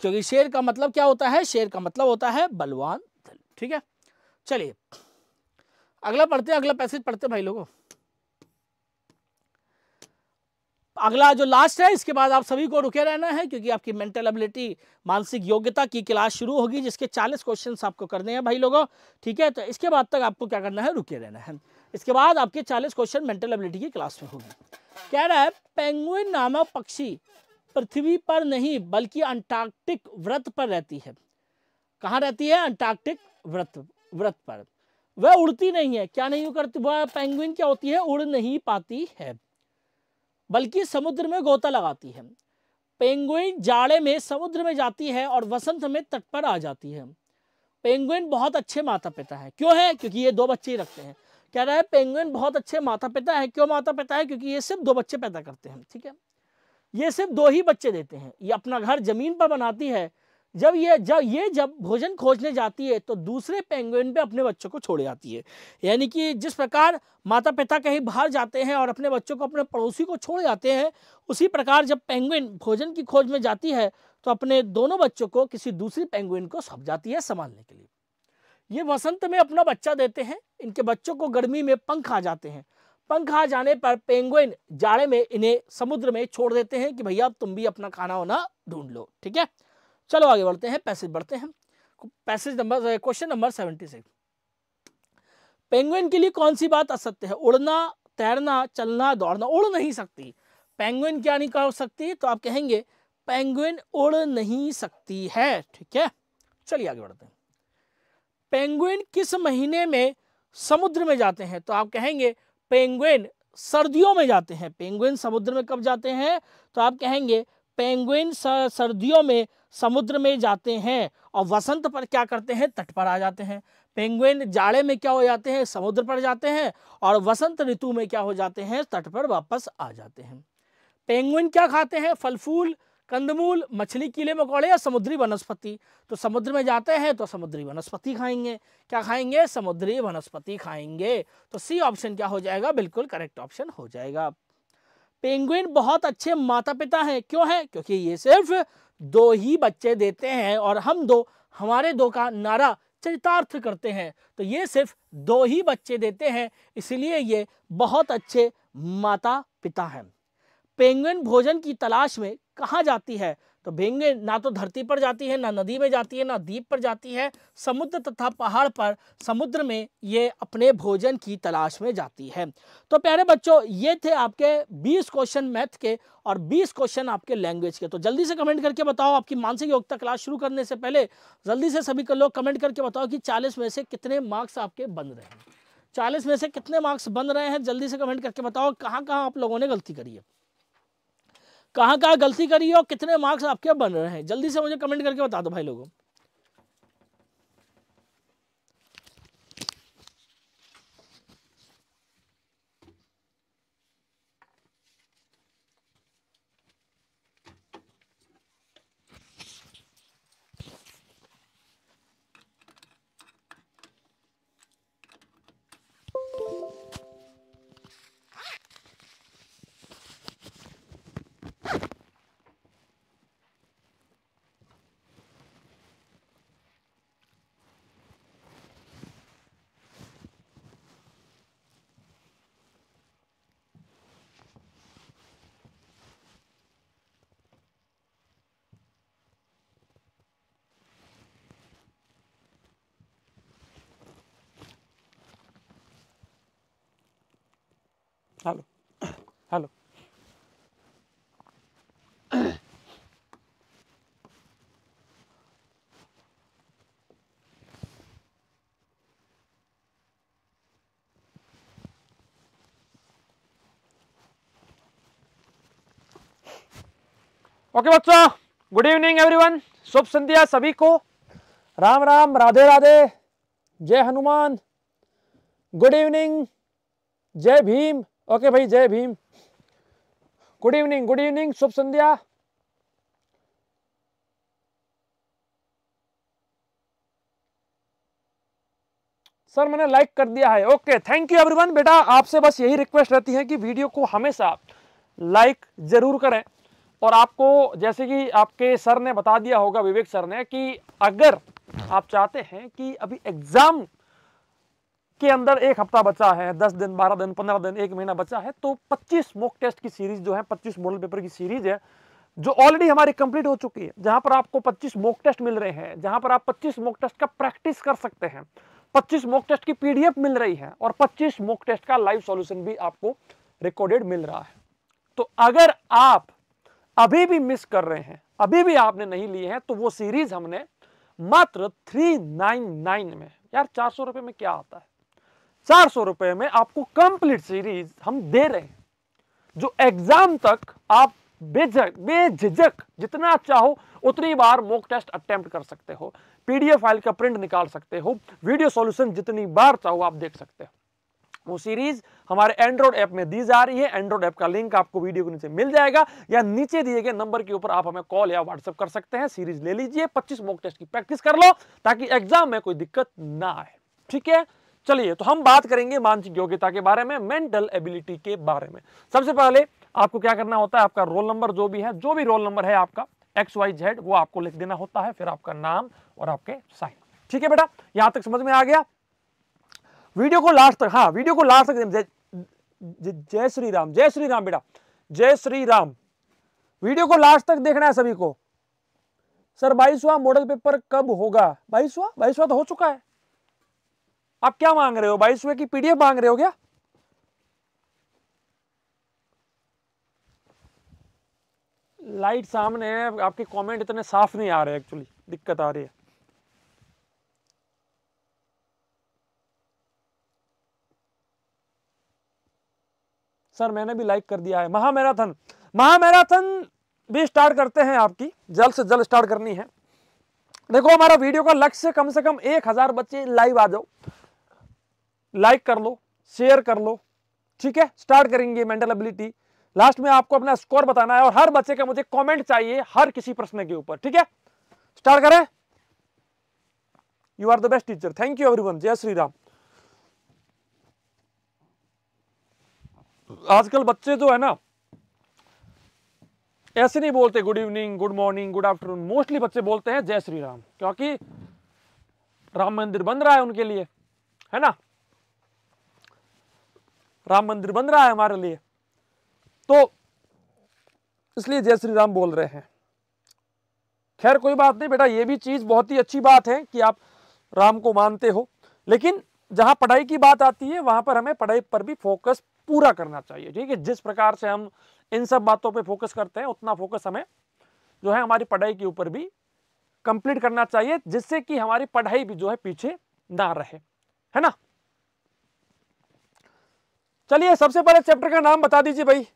क्योंकि शेर का मतलब क्या होता है शेर का मतलब होता है बलवान दिल ठीक है चलिए अगला पढ़ते हैं अगला पैसेज पढ़ते हैं भाई लोगों अगला जो लास्ट है इसके बाद आप सभी को रुके रहना है क्योंकि आपकी मेंटल एबिलिटी मानसिक योग्यता की क्लास शुरू होगी जिसके 40 क्वेश्चंस आपको करने हैं भाई लोगों ठीक है तो इसके बाद तक आपको क्या करना है रुके रहना है इसके बाद आपके 40 क्वेश्चन मेंटल एबिलिटी की क्लास में होगी कह रहा है पेंगुइन नामक पक्षी पृथ्वी पर नहीं बल्कि अंटार्कटिक व्रत पर रहती है कहाँ रहती है अंटार्कटिक व्रत व्रत पर वह उड़ती नहीं है क्या नहीं करती वह पेंगुइन क्या होती है उड़ नहीं पाती है बल्कि समुद्र में गोता लगाती है पेंगुइन जाड़े में समुद्र में जाती है और वसंत में तट पर आ जाती है पेंगुइन बहुत अच्छे माता पिता है क्यों है क्योंकि ये दो बच्चे ही रखते हैं कह रहा है पेंगुइन बहुत अच्छे माता पिता है क्यों माता पिता है क्योंकि ये सिर्फ दो बच्चे पैदा करते हैं ठीक है ये सिर्फ दो ही बच्चे देते हैं ये अपना घर जमीन पर बनाती है जब ये जब ये जब भोजन खोजने जाती है तो दूसरे पेंगुइन पे अपने बच्चों को छोड़ जाती है यानी कि जिस प्रकार माता पिता कहीं बाहर जाते हैं और अपने बच्चों को अपने पड़ोसी को छोड़ जाते हैं उसी प्रकार जब पेंगुइन भोजन की खोज में जाती है तो अपने दोनों बच्चों को किसी दूसरी पेंगुइन को सौंप जाती है संभालने के लिए ये वसंत में अपना बच्चा देते हैं इनके बच्चों को गर्मी में पंख आ जाते हैं पंख आ जाने पर पेंगुइन जाड़े में इन्हें समुद्र में छोड़ देते हैं कि भैया तुम भी अपना खाना होना ढूंढ लो ठीक है चलो आगे बढ़ते हैं पैसेज बढ़ते हैं passage number question number seventy six penguin के लिए कौन सी बात असत्य है उड़ना तैरना चलना दौड़ना उड़ नहीं सकती पेंगुइन क्या नहीं कर सकती तो आप कहेंगे पेंगुइन उड़ नहीं सकती है ठीक है चलिए आगे बढ़ते हैं पेंगुइन किस महीने में समुद्र में जाते हैं तो आप कहेंगे पेंगुइन सर्दियों में जाते हैं पेंगुइन समुद्र में कब जाते हैं तो आप कहेंगे पेंगुइन सर्दियों में समुद्र में जाते हैं और वसंत पर क्या करते हैं तट पर आ जाते हैं पेंगुइन जाड़े में क्या हो जाते हैं समुद्र पर जाते हैं और वसंत ऋतु में क्या हो जाते हैं तट पर वापस आ जाते हैं पेंगुइन क्या खाते हैं फल फूल कंदमूल मछली कीले मकौड़े या समुद्री वनस्पति तो समुद्र में जाते हैं तो समुद्री वनस्पति खाएंगे क्या खाएंगे समुद्री वनस्पति खाएंगे तो सी ऑप्शन क्या हो जाएगा बिल्कुल करेक्ट ऑप्शन हो जाएगा पेंगुइन बहुत अच्छे माता पिता हैं क्यों हैं क्योंकि ये सिर्फ दो ही बच्चे देते हैं और हम दो हमारे दो का नारा चरितार्थ करते हैं तो ये सिर्फ दो ही बच्चे देते हैं इसलिए ये बहुत अच्छे माता पिता हैं पेंगुइन भोजन की तलाश में कहाँ जाती है तो भिंग ना तो धरती पर जाती है ना नदी में जाती है ना द्वीप पर जाती है समुद्र तथा पहाड़ पर समुद्र में ये अपने भोजन की तलाश में जाती है तो प्यारे बच्चों ये थे आपके 20 क्वेश्चन मैथ के और 20 क्वेश्चन आपके लैंग्वेज के तो जल्दी से कमेंट करके बताओ आपकी मानसिक योग्यता क्लास शुरू करने से पहले जल्दी से सभी लोग कमेंट करके बताओ कि चालीस में से कितने मार्क्स आपके बन रहे हैं चालीस में से कितने मार्क्स बन रहे हैं जल्दी से कमेंट करके बताओ कहाँ कहाँ आप लोगों ने गलती करी है कहाँ कहाँ गलती करी है और कितने मार्क्स आपके बन रहे हैं जल्दी से मुझे कमेंट करके बता दो भाई लोगों ओके बच्चों गुड इवनिंग एवरीवन शुभ संध्या सभी को राम राम राधे राधे जय हनुमान गुड इवनिंग जय भीम ओके भाई जय Bhim good evening good evening शुभ संध्या सर मैंने लाइक कर दिया है ओके थैंक यू एवरीवन बेटा आपसे बस यही रिक्वेस्ट रहती है कि वीडियो को हमेशा लाइक जरूर करें और आपको जैसे कि आपके सर ने बता दिया होगा विवेक सर ने कि अगर आप चाहते हैं कि अभी एग्ज़ाम के अंदर एक हफ्ता बचा है दस दिन बारह दिन पंद्रह दिन एक महीना बचा है तो पच्चीस मॉक टेस्ट की सीरीज जो है पच्चीस मॉडल पेपर की सीरीज है जो ऑलरेडी हमारी कंप्लीट हो चुकी है जहां पर आपको 25 मॉक टेस्ट मिल रहे हैं जहां पर आप 25 मॉक टेस्ट का प्रैक्टिस कर सकते हैं 25 मॉक टेस्ट की पीडीएफ मिल रही है और 25 मॉक टेस्ट का लाइव सॉल्यूशन भी आपको रिकॉर्डेड मिल रहा है तो अगर आप अभी भी मिस कर रहे हैं अभी भी आपने नहीं लिए हैं तो वो सीरीज हमने मात्र 399 में यार चार सौ रुपये में क्या आता है चार सौ रुपये में आपको कंप्लीट सीरीज हम दे रहे हैं जो एग्जाम तक आप बेझक बेझिझक जितना चाहो उतनी बार मॉक टेस्ट अटेम्प्ट कर सकते हो पीडीएफ फाइल का प्रिंट निकाल सकते हो वीडियो सॉल्यूशन जितनी बार चाहो आप देख सकते हो वो सीरीज हमारे एंड्रॉइड ऐप में दी जा रही है एंड्रॉइड ऐप का लिंक आपको वीडियो के नीचे मिल जाएगा या नीचे दिए गए नंबर के ऊपर आप हमें कॉल या व्हाट्सएप कर सकते हैं सीरीज ले लीजिए 25 मॉक टेस्ट की प्रैक्टिस कर लो ताकि एग्जाम में कोई दिक्कत ना आए ठीक है चलिए तो हम बात करेंगे मानसिक योग्यता के बारे में मेंटल एबिलिटी के बारे में सबसे पहले आपको क्या करना होता है आपका रोल नंबर जो भी है जो भी रोल नंबर है आपका एक्स वाई जेड वो आपको लिख देना होता है फिर आपका नाम और आपके साइन ठीक है बेटा यहां तक समझ में आ गया वीडियो को लास्ट तक हाँ वीडियो को लास्ट तक जय श्री राम जय श्री राम बेटा जय श्री राम वीडियो को लास्ट तक देखना है सभी को सर बाईसवा मॉडल पेपर कब होगा बाईसवा बाईसवा तो हो चुका है आप क्या मांग रहे हो बाईसवे की पीडीएफ मांग रहे हो क्या लाइट सामने है आपके कमेंट इतने साफ नहीं आ रहे एक्चुअली दिक्कत आ रही है सर मैंने भी लाइक कर दिया है महामैराथन महामैराथन भी स्टार्ट करते हैं आपकी जल्द से जल्द स्टार्ट करनी है देखो हमारा वीडियो का लक्ष्य कम से कम एक हजार बच्चे लाइव आ जाओ लाइक कर लो शेयर कर लो ठीक है स्टार्ट करेंगे मेंटल एबिलिटी लास्ट में आपको अपना स्कोर बताना है और हर बच्चे का मुझे कमेंट चाहिए हर किसी प्रश्न के ऊपर ठीक है स्टार्ट करें you are the best teacher thank you everyone जय श्री राम आजकल बच्चे जो तो है ना ऐसे नहीं बोलते good evening good morning good afternoon mostly बच्चे बोलते हैं जय श्री राम क्योंकि राम मंदिर बन रहा है उनके लिए है ना राम मंदिर बन रहा है हमारे लिए तो इसलिए जय श्री राम बोल रहे हैं खैर कोई बात नहीं बेटा ये भी चीज़ बहुत ही अच्छी बात है कि आप राम को मानते हो लेकिन जहां पढ़ाई की बात आती है वहां पर हमें पढ़ाई पर भी फोकस पूरा करना चाहिए ठीक है जिस प्रकार से हम इन सब बातों पे फोकस करते हैं उतना फोकस हमें जो है हमारी पढ़ाई के ऊपर भी कंप्लीट करना चाहिए जिससे कि हमारी पढ़ाई भी जो है पीछे ना रहे है ना चलिए सबसे पहले चैप्टर का नाम बता दीजिए भाई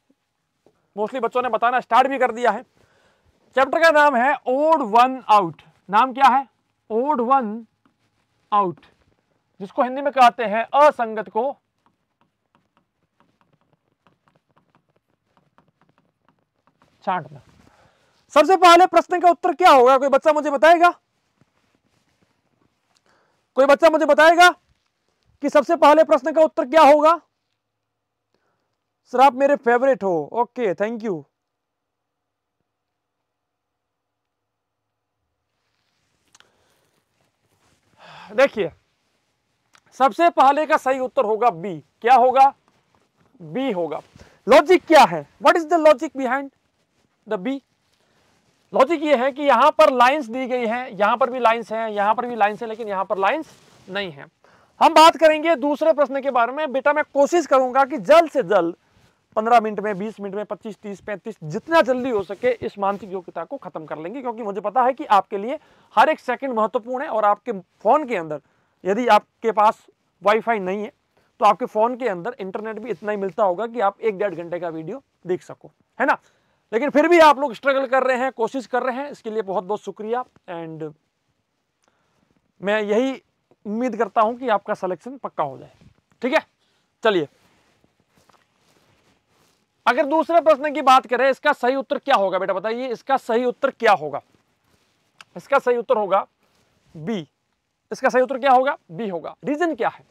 मोस्टली बच्चों ने बताना स्टार्ट भी कर दिया है चैप्टर का नाम है ओड वन आउट नाम क्या है ओड वन आउट जिसको हिंदी में कहते हैं असंगत को में सबसे पहले प्रश्न का उत्तर क्या होगा कोई बच्चा मुझे बताएगा कोई बच्चा मुझे बताएगा कि सबसे पहले प्रश्न का उत्तर क्या होगा सर आप मेरे फेवरेट हो ओके थैंक यू देखिए सबसे पहले का सही उत्तर होगा बी क्या होगा बी होगा लॉजिक क्या है what is the logic behind the B logic ये है कि यहां पर लाइंस दी गई हैं यहां पर भी लाइंस हैं यहां पर भी लाइंस हैं लेकिन यहां पर लाइंस नहीं है हम बात करेंगे दूसरे प्रश्न के बारे में बेटा मैं कोशिश करूंगा कि जल्द से जल्द 15 मिनट में 20 मिनट में 25 30 35 जितना जल्दी हो सके इस मानसिक योग्यता को खत्म कर लेंगे क्योंकि मुझे पता है कि आपके लिए हर एक सेकंड महत्वपूर्ण है और आपके फ़ोन के अंदर यदि आपके पास वाईफाई नहीं है तो आपके फ़ोन के अंदर इंटरनेट भी इतना ही मिलता होगा कि आप एक डेढ़ घंटे का वीडियो देख सको है ना लेकिन फिर भी आप लोग स्ट्रगल कर रहे हैं कोशिश कर रहे हैं इसके लिए बहुत बहुत शुक्रिया एंड मैं यही उम्मीद करता हूं कि आपका सिलेक्शन पक्का हो जाए ठीक है चलिए अगर दूसरे प्रश्न की बात करें इसका सही उत्तर क्या होगा बेटा बताइए इसका सही उत्तर क्या होगा इसका सही उत्तर होगा बी इसका सही उत्तर क्या होगा बी होगा रीजन क्या है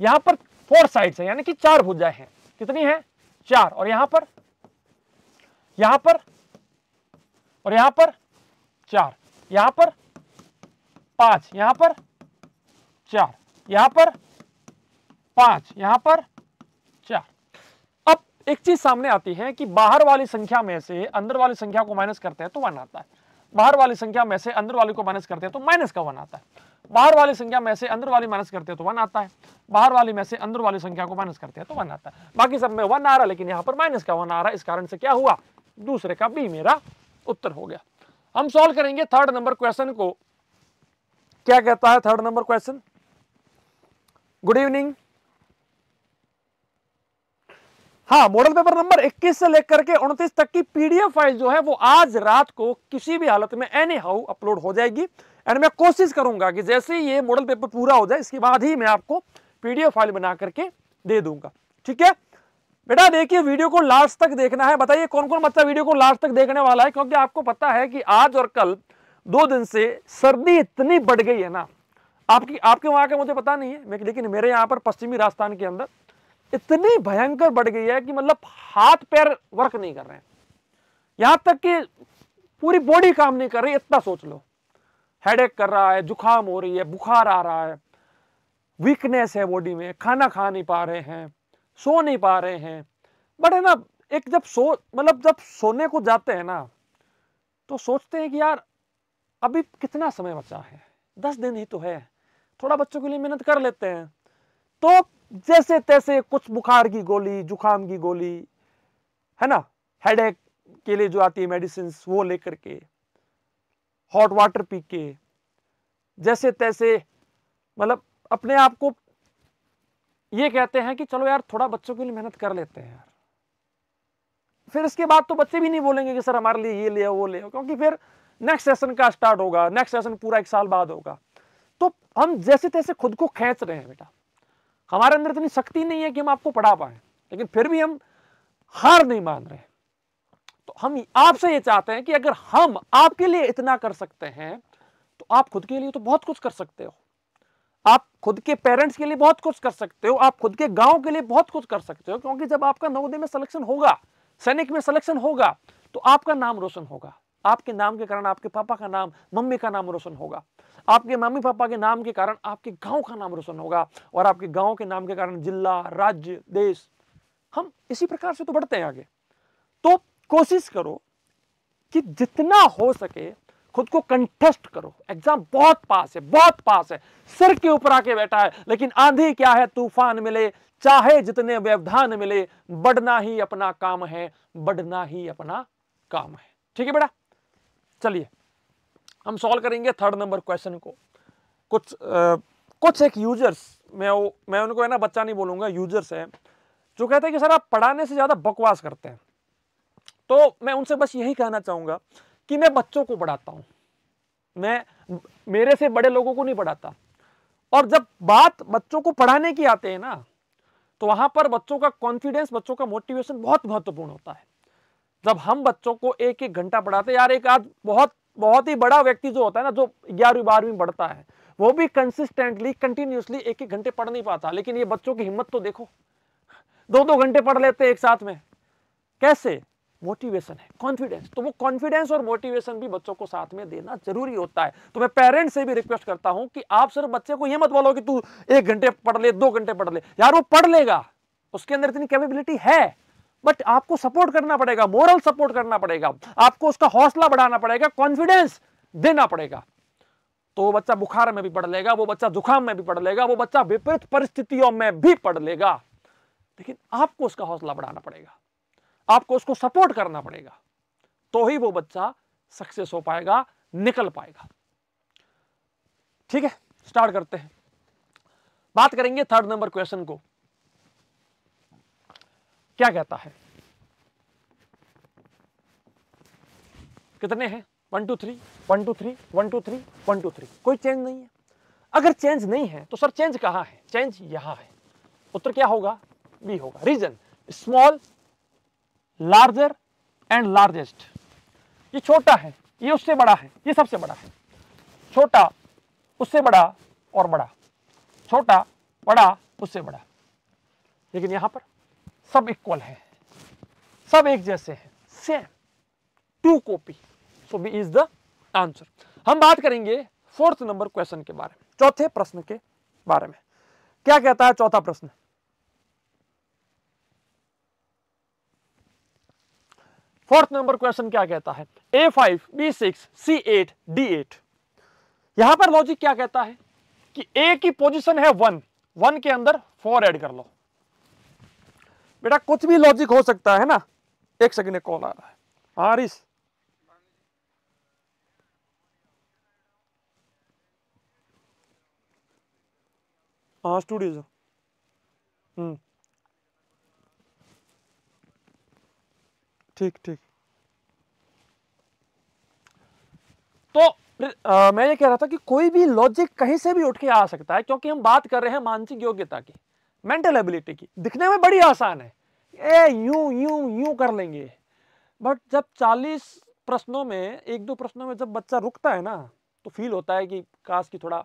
यहां पर फोर साइड्स है यानी कि चार भुजाएं हैं कितनी है चार और यहां पर यहां पर और यहां पर चार यहां पर पांच यहां पर चार यहां पर पांच यहां पर चार अब एक चीज सामने आती है कि बाहर वाली संख्या में से अंदर वाली संख्या को माइनस करते हैं तो वन आता है बाहर वाली संख्या में से अंदर वाली को माइनस करते हैं तो माइनस का वन आता है बाहर वाली संख्या में से अंदर वाली माइनस करते हैं तो वन आता है बाहर वाली में से अंदर वाली संख्या को माइनस करते हैं तो वन आता है बाकी सब में वन आ रहा है लेकिन यहाँ पर माइनस का वन आ रहा है इस कारण से क्या हुआ दूसरे का बी मेरा उत्तर हो गया हम सॉल्व करेंगे थर्ड नंबर क्वेश्चन को क्या कहता है third number question good evening हाँ मॉडल पेपर नंबर 21 से लेकर के 29 तक की पीडीएफ फाइल जो है वो आज रात को किसी भी हालत में एनी हाउ अपलोड हो जाएगी एंड मैं कोशिश करूंगा कि जैसे ही ये मॉडल पेपर पूरा हो जाए इसके बाद ही मैं आपको पीडीएफ फाइल बना करके दे दूंगा ठीक है बेटा देखिए वीडियो को लास्ट तक देखना है बताइए कौन कौन बच्चा वीडियो को लास्ट तक देखने वाला है क्योंकि आपको पता है कि आज और कल दो दिन से सर्दी इतनी बढ़ गई है ना आपकी आपके वहाँ का मुझे पता नहीं है लेकिन मेरे यहाँ पर पश्चिमी राजस्थान के अंदर इतनी भयंकर बढ़ गई है कि मतलब हाथ पैर वर्क नहीं कर रहे हैं यहाँ तक कि पूरी बॉडी काम नहीं कर रही इतना सोच लो हेडेक कर रहा है जुकाम हो रही है बुखार आ रहा है वीकनेस है बॉडी में खाना खा नहीं पा रहे हैं सो नहीं पा रहे हैं बट है ना एक जब सो मतलब जब सोने को जाते हैं ना तो सोचते हैं कि यार अभी कितना समय बचा है दस दिन ही तो है थोड़ा बच्चों के लिए मेहनत कर लेते हैं तो जैसे तैसे कुछ बुखार की गोली जुकाम की गोली है ना हेड के लिए जो आती है मेडिसिन वो लेकर के हॉट वाटर पी के जैसे तैसे मतलब अपने आप को ये कहते हैं कि चलो यार थोड़ा बच्चों के लिए मेहनत कर लेते हैं यार फिर इसके बाद तो बच्चे भी नहीं बोलेंगे कि सर हमारे लिए ये ले वो ले क्योंकि फिर नेक्स्ट सेशन का स्टार्ट होगा नेक्स्ट सेशन पूरा एक साल बाद होगा तो हम जैसे तैसे खुद को खेच रहे हैं बेटा हमारे अंदर इतनी शक्ति नहीं है कि हम आपको पढ़ा पाए लेकिन फिर भी हम हार नहीं मान रहे तो हम आपसे ये चाहते हैं कि अगर हम आपके लिए इतना कर सकते हैं तो आप खुद के लिए तो बहुत कुछ कर सकते हो आप खुद के पेरेंट्स के लिए बहुत कुछ कर सकते हो आप खुद के गांव के लिए बहुत कुछ कर सकते हो क्योंकि जब आपका नवोदय में सिलेक्शन होगा सैनिक में सिलेक्शन होगा तो आपका नाम रोशन होगा आपके नाम के कारण आपके पापा का नाम मम्मी का नाम रोशन होगा आपके मम्मी पापा के नाम के कारण आपके गांव का नाम रोशन होगा और आपके गांव के नाम के कारण जिला राज्य देश हम इसी प्रकार से तो बढ़ते हैं आगे तो कोशिश करो कि जितना हो सके खुद को कंटेस्ट करो एग्जाम बहुत पास है बहुत पास है सिर के ऊपर आके बैठा है लेकिन आंधी क्या है तूफान मिले चाहे जितने व्यवधान मिले बढ़ना ही अपना काम है बढ़ना ही अपना काम है ठीक है बेटा चलिए हम सॉल्व करेंगे थर्ड नंबर क्वेश्चन को कुछ आ, कुछ एक यूजर्स मैं वो मैं उनको है ना बच्चा नहीं बोलूंगा यूजर्स है जो कहते हैं कि सर आप पढ़ाने से ज़्यादा बकवास करते हैं तो मैं उनसे बस यही कहना चाहूंगा कि मैं बच्चों को पढ़ाता हूँ मैं मेरे से बड़े लोगों को नहीं पढ़ाता और जब बात बच्चों को पढ़ाने की आते हैं ना तो वहाँ पर बच्चों का कॉन्फिडेंस बच्चों का मोटिवेशन बहुत महत्वपूर्ण होता है जब हम बच्चों को एक एक घंटा पढ़ाते यार एक आज बहुत बहुत ही बड़ा व्यक्ति जो होता है ना जो ग्यारहवीं बारहवीं पढ़ता है वो भी कंसिस्टेंटली कंटिन्यूसली एक एक घंटे पढ़ नहीं पाता लेकिन ये बच्चों की हिम्मत तो देखो दो दो घंटे पढ़ लेते हैं एक साथ में कैसे मोटिवेशन है कॉन्फिडेंस तो वो कॉन्फिडेंस और मोटिवेशन भी बच्चों को साथ में देना जरूरी होता है तो मैं पेरेंट्स से भी रिक्वेस्ट करता हूं कि आप सिर्फ बच्चे को ये मत बोलो कि तू एक घंटे पढ़ ले दो घंटे पढ़ ले यार वो पढ़ लेगा उसके अंदर इतनी कैपेबिलिटी है बट आपको सपोर्ट करना पड़ेगा मोरल सपोर्ट करना पड़ेगा आपको उसका हौसला बढ़ाना पड़ेगा कॉन्फिडेंस देना पड़ेगा तो वो बच्चा बुखार में भी पढ़ लेगा वो बच्चा जुकाम में भी पढ़ लेगा वो बच्चा विपरीत परिस्थितियों में भी पढ़ लेगा लेकिन आपको उसका हौसला बढ़ाना पड़ेगा आपको उसको सपोर्ट करना पड़ेगा तो ही वो बच्चा सक्सेस हो पाएगा निकल पाएगा ठीक है स्टार्ट करते हैं बात करेंगे थर्ड नंबर क्वेश्चन को क्या कहता है कितने हैं one two three one two three one two three one two three कोई चेंज नहीं है अगर चेंज नहीं है तो सर चेंज कहां है चेंज यहां है उत्तर क्या होगा बी होगा reason small larger and largest ये छोटा है ये उससे बड़ा है ये सबसे बड़ा है छोटा उससे बड़ा और बड़ा छोटा बड़ा उससे बड़ा लेकिन यहां पर सब इक्वल है सब एक जैसे हैं same to copy so B is the answer हम बात करेंगे फोर्थ नंबर क्वेश्चन के बारे में चौथे प्रश्न के बारे में क्या कहता है चौथा प्रश्न फोर्थ नंबर क्वेश्चन क्या कहता है A five B six C eight D eight यहां पर लॉजिक क्या कहता है कि ए की पोजीशन है वन वन के अंदर फोर ऐड कर लो बेटा कुछ भी लॉजिक हो सकता है ना एक सेकंड कॉल आ रहा है आरिस हाँ स्टूडियो हम्म ठीक ठीक तो आ, मैं ये कह रहा था कि कोई भी लॉजिक कहीं से भी उठ के आ सकता है क्योंकि हम बात कर रहे हैं मानसिक योग्यता की मेंटल एबिलिटी की दिखने में बड़ी आसान है ए यू यू यू कर लेंगे बट जब 40 प्रश्नों में एक दो प्रश्नों में जब बच्चा रुकता है ना तो फील होता है कि काश की थोड़ा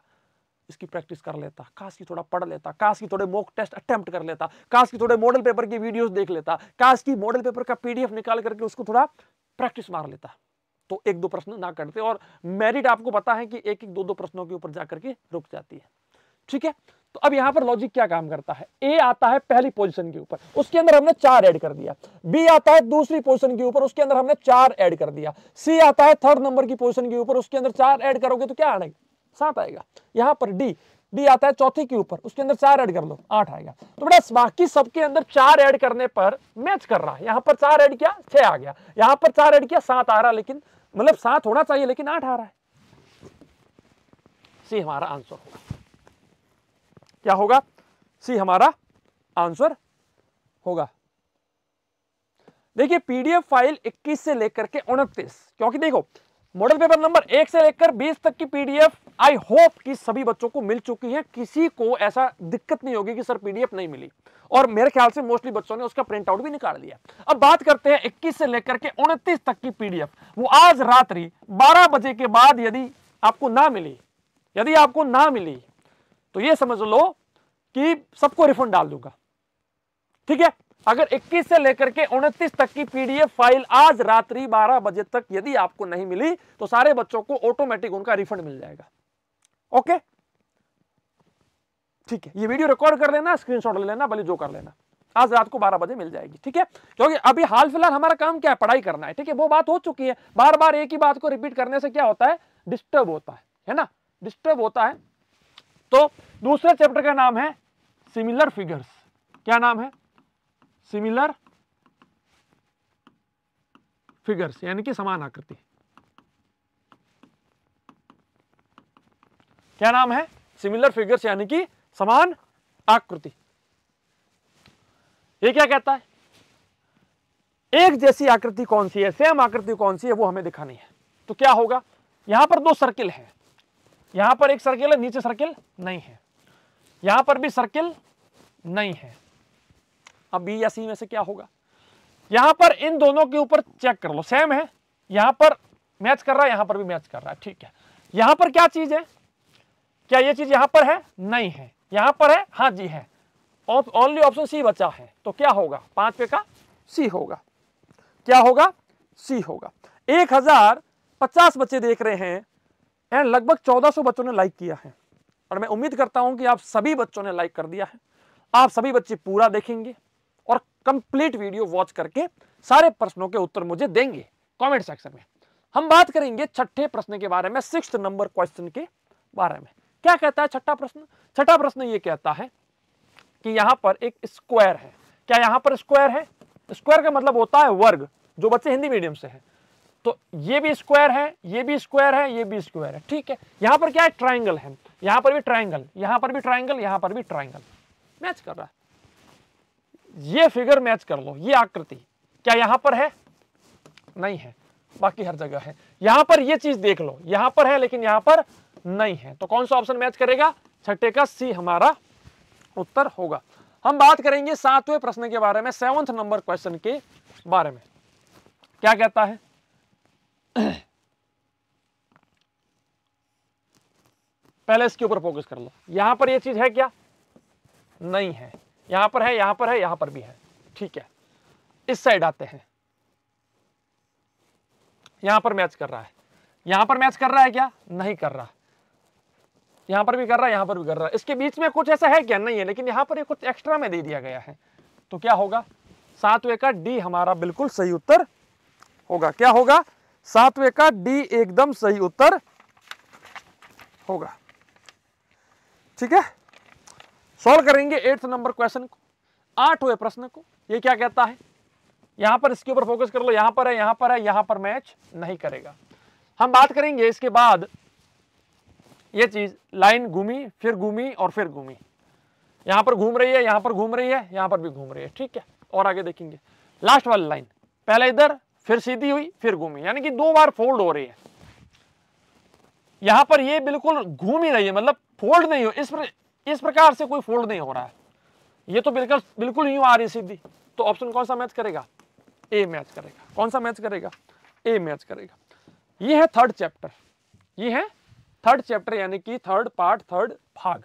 इसकी प्रैक्टिस कर लेता काश की थोड़ा पढ़ लेता काश की थोड़े मॉक टेस्ट अटेम्प्ट कर लेता काश की थोड़े मॉडल पेपर की वीडियोस देख लेता काश की मॉडल पेपर का पीडीएफ निकाल करके उसको थोड़ा प्रैक्टिस मार लेता तो एक दो प्रश्न ना करते और मेरिट आपको पता है कि एक एक दो दो प्रश्नों के ऊपर जा करके रुक जाती है ठीक है तो अब यहां पर लॉजिक क्या काम करता है ए आता है पहली पोजिशन के ऊपर उसके अंदर हमने चार एड कर दिया बी आता है दूसरी पोजिशन के ऊपर उसके अंदर हमने चार एड कर दिया सी आता है थर्ड नंबर की पोजिशन के ऊपर उसके अंदर चार एड करोगे तो क्या आएगा सात आएगा यहाँ पर डी डी आता है चौथी के ऊपर उसके अंदर चार ऐड कर लो आठ आएगा तो बेटा बाकी सबके अंदर चार ऐड करने पर मैच कर रहा है यहाँ पर चार ऐड किया छह आ गया यहाँ पर चार ऐड किया सात आ रहा लेकिन मतलब सात होना चाहिए लेकिन आठ आ रहा है सी हमारा आंसर होगा क्या होगा सी हमारा आंसर होगा देखिए पीडीएफ फाइल 21 से लेकर के उनतीस क्योंकि देखो मॉडल पेपर नंबर एक से लेकर बीस तक की पीडीएफ आई होप कि सभी बच्चों को मिल चुकी है किसी को ऐसा दिक्कत नहीं होगी कि सर पीडीएफ नहीं मिली और मेरे ख्याल से मोस्टली बच्चों ने उसका प्रिंट आउट भी निकाल लिया अब बात करते हैं इक्कीस से लेकर के उनतीस तक की पीडीएफ वो आज रात्रि बारह बजे के बाद यदि आपको ना मिली यदि आपको ना मिली तो ये समझ लो कि सबको रिफंड डाल दूंगा ठीक है अगर 21 से लेकर के 29 तक की पीडीएफ फाइल आज रात्रि 12 बजे तक यदि आपको नहीं मिली तो सारे बच्चों को ऑटोमेटिक उनका रिफंड मिल जाएगा ओके ठीक है ये वीडियो रिकॉर्ड कर लेना स्क्रीनशॉट ले लेना भले जो कर लेना आज रात को 12 बजे मिल जाएगी ठीक है क्योंकि अभी हाल फिलहाल हमारा काम क्या है पढ़ाई करना है ठीक है वो बात हो चुकी है बार बार एक ही बात को रिपीट करने से क्या होता है डिस्टर्ब होता है है ना डिस्टर्ब होता है तो दूसरे चैप्टर का नाम है सिमिलर फिगर्स क्या नाम है सिमिलर फिगर्स यानी कि समान आकृति क्या नाम है सिमिलर फिगर्स यानी कि समान आकृति ये क्या कहता है एक जैसी आकृति कौन सी है सेम आकृति कौन सी है वो हमें दिखानी है तो क्या होगा यहां पर दो सर्किल है यहां पर एक सर्किल है नीचे सर्किल नहीं है यहां पर भी सर्किल नहीं है अब बी या सी में से क्या होगा यहां पर इन दोनों के ऊपर चेक कर लो सेम है यहां पर मैच कर रहा है यहां पर भी मैच कर रहा है ठीक है यहां पर क्या चीज है क्या ये चीज यहां पर है नहीं है यहां पर है हाँ जी है ओनली ऑप्शन सी बचा है तो क्या होगा पांच पे का सी होगा क्या होगा सी होगा एक हजार पचास बच्चे देख रहे हैं एंड लगभग चौदह सौ बच्चों ने लाइक किया है और मैं उम्मीद करता हूं कि आप सभी बच्चों ने लाइक कर दिया है आप सभी बच्चे पूरा देखेंगे कंप्लीट वीडियो वॉच करके सारे प्रश्नों के उत्तर मुझे देंगे कमेंट सेक्शन में हम बात करेंगे छठे प्रश्न के बारे में सिक्स नंबर क्वेश्चन के बारे में क्या कहता है छठा प्रश्न छठा प्रश्न ये कहता है कि यहाँ पर एक स्क्वायर है क्या यहाँ पर स्क्वायर है स्क्वायर का मतलब होता है वर्ग जो बच्चे हिंदी मीडियम से है तो ये भी स्क्वायर है ये भी स्क्वायर है ये भी स्क्वायर है ठीक है यहाँ पर क्या है ट्राइंगल है यहाँ पर भी ट्राइंगल यहाँ पर भी ट्राइंगल यहाँ पर भी ट्राइंगल मैच कर रहा है ये फिगर मैच कर लो ये आकृति क्या यहां पर है नहीं है बाकी हर जगह है यहां पर यह चीज देख लो यहां पर है लेकिन यहां पर नहीं है तो कौन सा ऑप्शन मैच करेगा छठे का सी हमारा उत्तर होगा हम बात करेंगे सातवें प्रश्न के बारे में सेवंथ नंबर क्वेश्चन के बारे में क्या कहता है पहले इसके ऊपर फोकस कर लो यहां पर यह चीज है क्या नहीं है यहां पर है यहां पर है यहां पर भी है ठीक है इस साइड आते हैं यहां पर मैच कर रहा है यहां पर मैच कर रहा है क्या नहीं कर रहा यहां पर भी कर रहा है यहां पर भी कर रहा है इसके बीच में कुछ ऐसा है क्या नहीं है लेकिन यहां पर ये कुछ एक्स्ट्रा में दे दिया गया है तो क्या होगा सातवें का डी हमारा बिल्कुल सही उत्तर होगा क्या होगा सातवें का डी एकदम सही उत्तर होगा ठीक है सॉल्व करेंगे एट्थ नंबर क्वेश्चन को आठवें प्रश्न को ये क्या कहता है यहां पर इसके ऊपर फोकस कर लो यहां पर है यहां पर है यहां पर मैच नहीं करेगा हम बात करेंगे इसके बाद ये चीज लाइन घूमी फिर घूमी और फिर घूमी यहां पर घूम रही है यहां पर घूम रही है यहां पर भी घूम रही है ठीक है और आगे देखेंगे लास्ट वाली लाइन पहले इधर फिर सीधी हुई फिर घूमी यानी कि दो बार फोल्ड हो रही है यहां पर ये बिल्कुल घूम ही रही है मतलब फोल्ड नहीं हो इस पर इस प्रकार से कोई फोल्ड नहीं हो रहा है ये तो बिल्कुल बिल्कुल यूं आ रही सीधी तो ऑप्शन कौन सा मैच करेगा ए मैच करेगा कौन सा मैच करेगा ए मैच करेगा ये है थर्ड चैप्टर ये है थर्ड चैप्टर यानी कि थर्ड पार्ट थर्ड भाग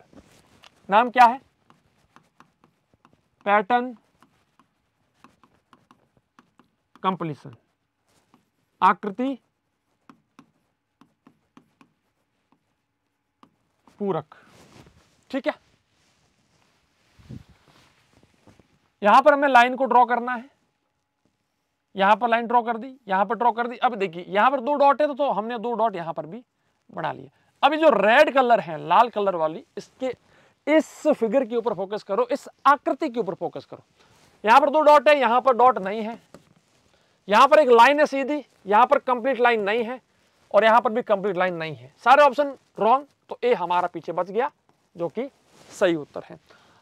नाम क्या है पैटर्न कंप्लीशन आकृति पूरक ठीक है यहां पर हमें लाइन को ड्रॉ करना है यहां पर लाइन ड्रॉ कर दी यहां पर ड्रॉ कर दी अब देखिए यहां पर दो डॉट है तो, हमने दो डॉट यहां पर भी बना लिया अभी जो रेड कलर है लाल कलर वाली इसके इस फिगर के ऊपर फोकस करो इस आकृति के ऊपर फोकस करो यहां पर दो डॉट है यहां पर डॉट नहीं है यहां पर एक लाइन है सीधी यहां पर कंप्लीट लाइन नहीं है और यहां पर भी कंप्लीट लाइन नहीं है सारे ऑप्शन रॉन्ग तो ए हमारा पीछे बच गया जो कि सही उत्तर है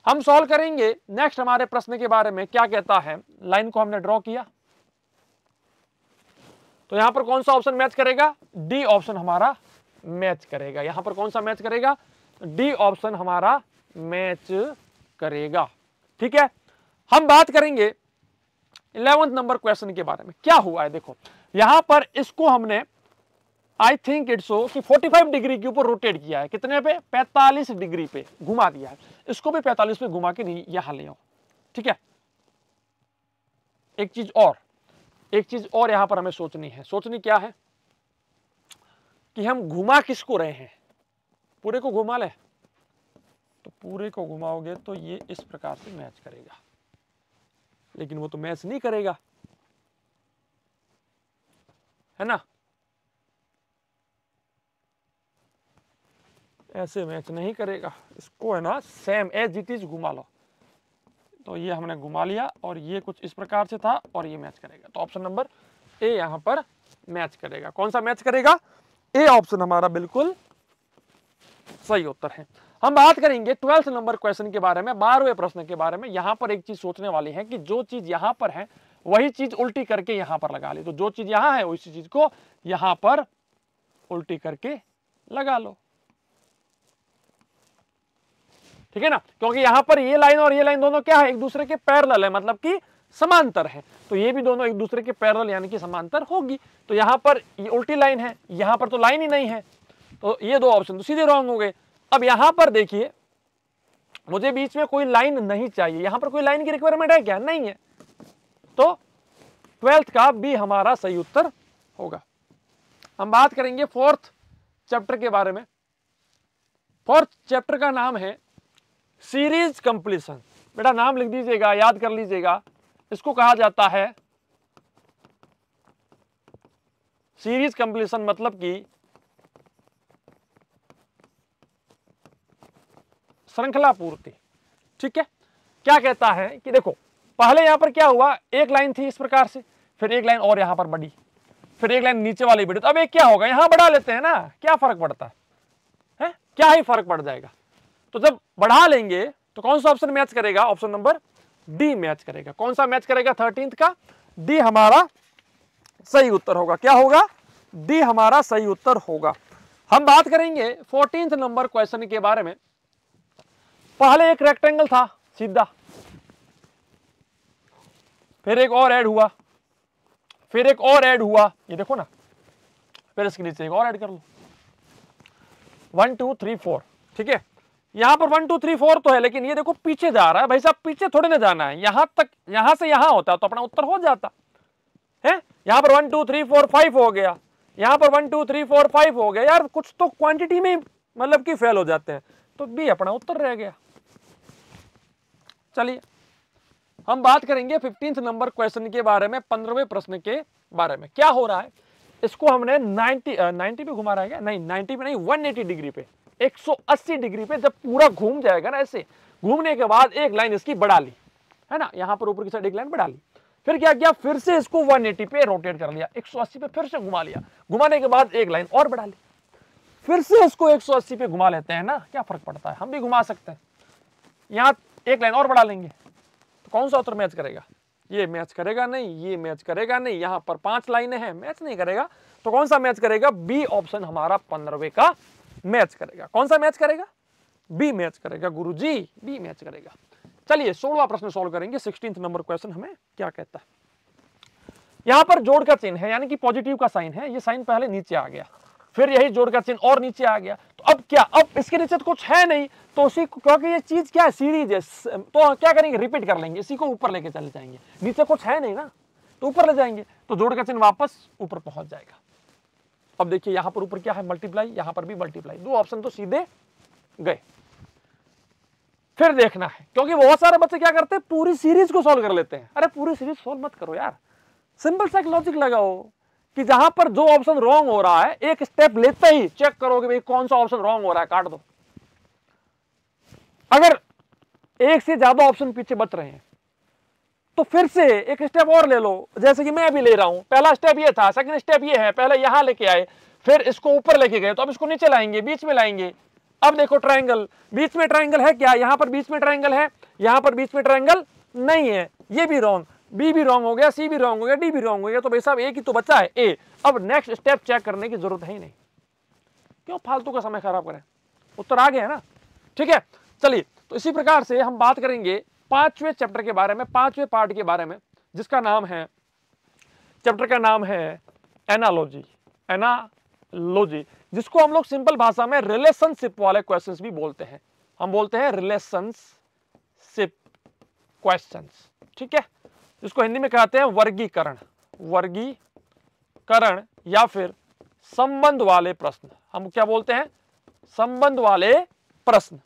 हम सॉल्व करेंगे नेक्स्ट हमारे प्रश्न के बारे में क्या कहता है लाइन को हमने ड्रॉ किया तो यहां पर कौन सा ऑप्शन मैच करेगा डी ऑप्शन हमारा मैच करेगा यहां पर कौन सा मैच करेगा डी ऑप्शन हमारा मैच करेगा ठीक है हम बात करेंगे इलेवेंथ नंबर क्वेश्चन के बारे में क्या हुआ है देखो यहां पर इसको हमने आई थिंक इट सो कि 45 डिग्री के ऊपर रोटेट किया है कितने पे 45 डिग्री पे घुमा दिया है इसको भी 45 पे घुमा के नहीं यहां ले आओ ठीक है एक चीज और एक चीज और यहां पर हमें सोचनी है सोचनी क्या है कि हम घुमा किसको रहे हैं पूरे को घुमा ले तो पूरे को घुमाओगे तो ये इस प्रकार से मैच करेगा लेकिन वो तो मैच नहीं करेगा है ना ऐसे मैच नहीं करेगा इसको है ना सेम एज इट इज घुमा लो तो ये हमने घुमा लिया और ये कुछ इस प्रकार से था और ये मैच करेगा तो ऑप्शन नंबर ए यहाँ पर मैच करेगा कौन सा मैच करेगा ए ऑप्शन हमारा बिल्कुल सही उत्तर है हम बात करेंगे ट्वेल्थ नंबर क्वेश्चन के बारे में बारहवें प्रश्न के बारे में यहाँ पर एक चीज सोचने वाली है कि जो चीज यहाँ पर है वही चीज उल्टी करके यहाँ पर लगा ली तो जो चीज यहाँ है उसी चीज को यहाँ पर उल्टी करके लगा लो ठीक है ना क्योंकि यहां पर ये लाइन और ये लाइन दोनों क्या है एक दूसरे के पैरल है मतलब कि समांतर है तो ये भी दोनों एक दूसरे के पैरल यानी कि समांतर होगी तो यहां पर ये उल्टी लाइन है यहां पर तो लाइन ही नहीं है तो ये दो ऑप्शन तो सीधे रॉन्ग हो गए अब यहां पर देखिए मुझे बीच में कोई लाइन नहीं चाहिए यहां पर कोई लाइन की रिक्वायरमेंट है क्या नहीं है तो ट्वेल्थ का भी हमारा सही उत्तर होगा हम बात करेंगे फोर्थ चैप्टर के बारे में फोर्थ चैप्टर का नाम है सीरीज कंप्लीशन बेटा नाम लिख दीजिएगा याद कर लीजिएगा इसको कहा जाता है सीरीज कंप्लीशन मतलब कि श्रृंखला पूर्ति ठीक है क्या कहता है कि देखो पहले यहां पर क्या हुआ एक लाइन थी इस प्रकार से फिर एक लाइन और यहां पर बढ़ी फिर एक लाइन नीचे वाली बढ़ी तो अब एक क्या होगा यहां बढ़ा लेते हैं ना क्या फर्क पड़ता है, है? क्या ही फर्क पड़ जाएगा तो जब बढ़ा लेंगे तो कौन सा ऑप्शन मैच करेगा ऑप्शन नंबर डी मैच करेगा कौन सा मैच करेगा थर्टींथ का डी हमारा सही उत्तर होगा क्या होगा डी हमारा सही उत्तर होगा हम बात करेंगे फोर्टींथ नंबर क्वेश्चन के बारे में पहले एक रेक्टेंगल था सीधा फिर एक और ऐड हुआ फिर एक और ऐड हुआ ये देखो ना फिर इसके नीचे एक और ऐड कर लो वन टू थ्री फोर ठीक है यहां पर वन टू थ्री फोर तो है लेकिन ये देखो पीछे जा रहा है भाई साहब पीछे थोड़े ना जाना है यहां तक यहां से यहां होता तो अपना उत्तर हो जाता है यहां पर one two three four five हो गया यहां पर one two three four five हो गया यार कुछ तो क्वांटिटी में मतलब कि फेल हो जाते हैं तो भी अपना उत्तर रह गया चलिए हम बात करेंगे फिफ्टींथ नंबर क्वेश्चन के बारे में पंद्रहवें प्रश्न के बारे में क्या हो रहा है इसको हमने नाइनटी नाइनटी पे घुमा रहा है क्या नहीं नाइनटी पे नहीं 180 डिग्री पे 180 डिग्री पे जब पूरा घूम जाएगा ना ऐसे घूमने के बाद एक लाइन इसकी बढ़ा ली है ना यहाँ पर ऊपर की साइड एक लाइन बढ़ा ली फिर क्या किया फिर से इसको 180 पे रोटेट कर लिया 180 पे फिर से घुमा लिया घुमाने के बाद एक लाइन और बढ़ा ली फिर से इसको 180 पे घुमा लेते हैं ना क्या फर्क पड़ता है हम भी घुमा सकते हैं यहाँ एक लाइन और बढ़ा लेंगे तो कौन सा उत्तर मैच करेगा ये मैच करेगा नहीं ये मैच करेगा नहीं यहाँ पर पांच लाइनें हैं मैच नहीं करेगा तो कौन सा मैच करेगा बी ऑप्शन हमारा पंद्रहवे का मैच करेगा कौन सा मैच करेगा बी मैच करेगा गुरु जी बी मैच करेगा चलिए सोलवा प्रश्न सोल्व करेंगे सिक्सटीन नंबर क्वेश्चन हमें क्या कहता है यहां पर जोड़ का चिन्ह है यानी कि पॉजिटिव का साइन है ये साइन पहले नीचे आ गया फिर यही जोड़ का चिन्ह और नीचे आ गया तो अब क्या अब इसके नीचे तो कुछ है नहीं तो उसी क्योंकि ये चीज क्या है सीरीज है तो क्या करेंगे रिपीट कर लेंगे इसी को ऊपर लेके चले जाएंगे नीचे कुछ है नहीं ना तो ऊपर ले जाएंगे तो जोड़ का चिन्ह वापस ऊपर पहुंच जाएगा अब देखिए यहां पर ऊपर क्या है मल्टीप्लाई यहां पर भी मल्टीप्लाई दो ऑप्शन तो सीधे गए फिर देखना है क्योंकि बहुत सारे बच्चे क्या करते हैं पूरी सीरीज को सोल्व कर लेते हैं अरे पूरी सीरीज सोल्व मत करो यार सिंपल सा लॉजिक लगाओ कि जहां पर जो ऑप्शन रॉन्ग हो रहा है एक स्टेप लेते ही चेक करो कि भाई कौन सा ऑप्शन रॉन्ग हो रहा है काट दो अगर एक से ज्यादा ऑप्शन पीछे बच रहे हैं तो फिर से एक स्टेप और ले लो जैसे कि मैं अभी ले रहा हूँ पहला स्टेप ये था सेकंड स्टेप ये है पहले यहाँ लेके आए फिर इसको ऊपर लेके गए तो अब इसको नीचे लाएंगे बीच में लाएंगे अब देखो ट्राइंगल बीच में ट्राइंगल है क्या यहाँ पर बीच में ट्राइंगल है यहाँ पर बीच में ट्राइंगल नहीं है ये भी रॉन्ग बी भी रॉन्ग हो गया सी भी रॉन्ग हो गया डी भी रॉन्ग हो गया तो भाई साहब एक ही तो बच्चा है ए अब नेक्स्ट स्टेप चेक करने की जरूरत है ही नहीं क्यों फालतू का समय खराब करें उत्तर आ गया है ना ठीक है चलिए तो इसी प्रकार से हम बात करेंगे पांचवें चैप्टर के बारे में पांचवें पार्ट के बारे में जिसका नाम है चैप्टर का नाम है एनालॉजी एनालॉजी जिसको हम लोग सिंपल भाषा में रिलेशनशिप वाले क्वेश्चंस भी बोलते हैं हम बोलते हैं रिलेशनशिप क्वेश्चंस ठीक है जिसको हिंदी में कहते हैं वर्गीकरण वर्गीकरण या फिर संबंध वाले प्रश्न हम क्या बोलते हैं संबंध वाले प्रश्न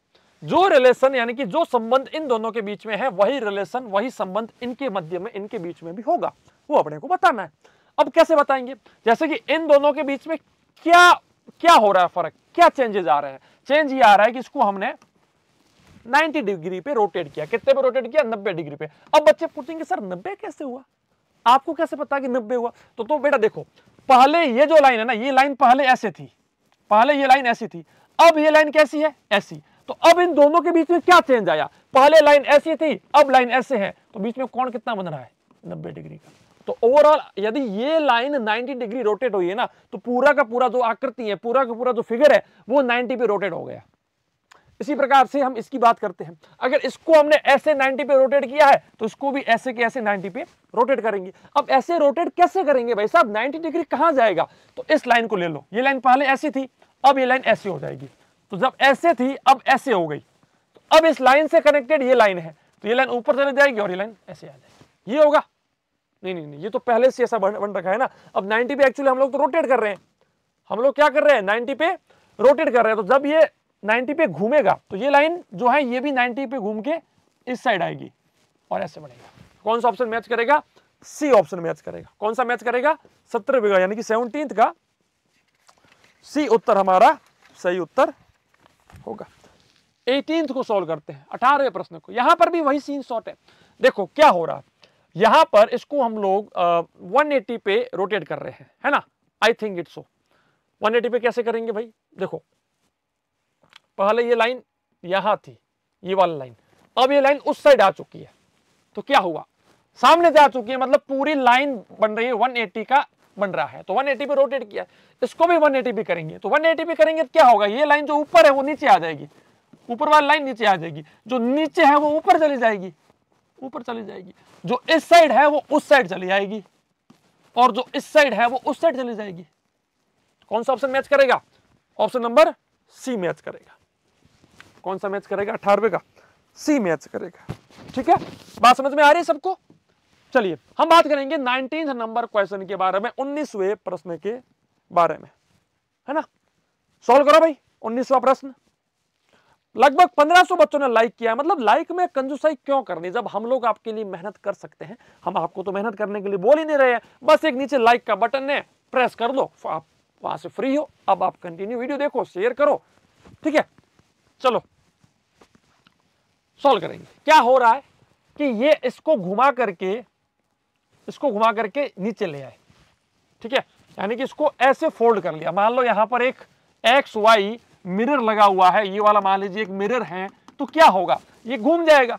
जो रिलेशन यानी कि जो संबंध इन दोनों के बीच में है वही रिलेशन वही संबंध इनके मध्य में इनके बीच में भी होगा वो अपने को बताना है अब कैसे बताएंगे जैसे कि इन दोनों के बीच में क्या क्या हो रहा है फर्क क्या चेंजेस आ रहे हैं चेंज ये आ रहा है कि इसको हमने 90 डिग्री पे रोटेट किया कितने पे रोटेट किया 90 डिग्री पे अब बच्चे पूछेंगे सर 90 कैसे हुआ आपको कैसे पता कि 90 हुआ तो तो बेटा देखो पहले ये जो लाइन है ना ये लाइन पहले ऐसे थी पहले ये लाइन ऐसी थी अब ये लाइन कैसी है ऐसी तो अब इन दोनों के बीच में क्या चेंज आया पहले लाइन ऐसी थी अब लाइन ऐसे है तो बीच में कौन कितना बन रहा है नब्बे डिग्री का तो ओवरऑल यदि ये लाइन 90 डिग्री रोटेट हुई है ना तो पूरा का पूरा जो आकृति है पूरा का पूरा जो फिगर है वो 90 पे रोटेट हो गया इसी प्रकार से हम इसकी बात करते हैं अगर इसको हमने ऐसे 90 पे रोटेट किया है तो इसको भी ऐसे के ऐसे 90 पे रोटेट करेंगे अब ऐसे रोटेट कैसे करेंगे भाई साहब 90 डिग्री कहां जाएगा तो इस लाइन को ले लो ये लाइन पहले ऐसी थी अब ये लाइन ऐसी हो जाएगी तो जब ऐसे थी अब ऐसे हो गई तो अब इस लाइन से कनेक्टेड ये लाइन है तो ये लाइन ऊपर चले जाएगी और ये लाइन ऐसे आ जाएगी ये होगा नहीं नहीं नहीं ये तो पहले से ऐसा बन, बन रखा है ना अब 90 पे एक्चुअली हम लोग तो रोटेट कर रहे हैं हम लोग क्या कर रहे हैं 90 पे रोटेट कर रहे हैं तो जब ये 90 पे घूमेगा तो ये लाइन जो है ये भी 90 पे घूम के इस साइड आएगी और ऐसे बनेगा कौन सा ऑप्शन मैच करेगा सी ऑप्शन मैच करेगा कौन सा मैच करेगा सत्रह बिगा यानी कि सेवनटीन का सी उत्तर हमारा सही उत्तर होगा एटीन को सोल्व करते हैं अठारहवें प्रश्न को यहां पर भी वही सीन शॉर्ट है देखो क्या हो रहा यहां पर इसको हम लोग वन एटी पे रोटेट कर रहे हैं है ना I think it's so one eighty पे कैसे करेंगे भाई देखो पहले ये लाइन यहां थी ये वाली लाइन अब ये लाइन उस साइड आ चुकी है तो क्या हुआ सामने जा चुकी है मतलब पूरी लाइन बन रही है 180 का बन रहा है तो 180 पे रोटेट किया इसको भी 180 पे करेंगे तो 180 पे करेंगे तो क्या होगा ये लाइन जो ऊपर है वो नीचे आ जाएगी ऊपर वाली लाइन नीचे आ जाएगी जो नीचे है वो ऊपर चली जाएगी ऊपर चली जाएगी जो इस साइड है वो उस साइड चली जाएगी और जो इस साइड है वो उस साइड चली जाएगी तो कौन सा ऑप्शन मैच करेगा ऑप्शन नंबर सी मैच करेगा कौन सा मैच करेगा अठारहवे का सी मैच करेगा ठीक है बात समझ में आ रही है सबको चलिए हम बात करेंगे नाइनटीन नंबर क्वेश्चन के बारे में उन्नीसवे प्रश्न के बारे में है ना सॉल्व करो भाई उन्नीसवा प्रश्न लगभग 1500 बच्चों ने लाइक किया मतलब लाइक में कंजूसाई क्यों करनी जब हम लोग आपके लिए मेहनत कर सकते हैं हम आपको तो मेहनत करने के लिए बोल ही नहीं रहे हैं बस एक नीचे लाइक का बटन है प्रेस कर दो आप वहां से फ्री हो अब आप कंटिन्यू वीडियो देखो शेयर करो ठीक है चलो सॉल्व करेंगे क्या हो रहा है कि ये इसको घुमा करके इसको घुमा करके नीचे ले आए ठीक है यानी कि इसको ऐसे फोल्ड कर लिया मान लो यहां पर एक एक्स वाई मिरर लगा हुआ है ये वाला मान लीजिए एक मिरर है तो क्या होगा ये घूम जाएगा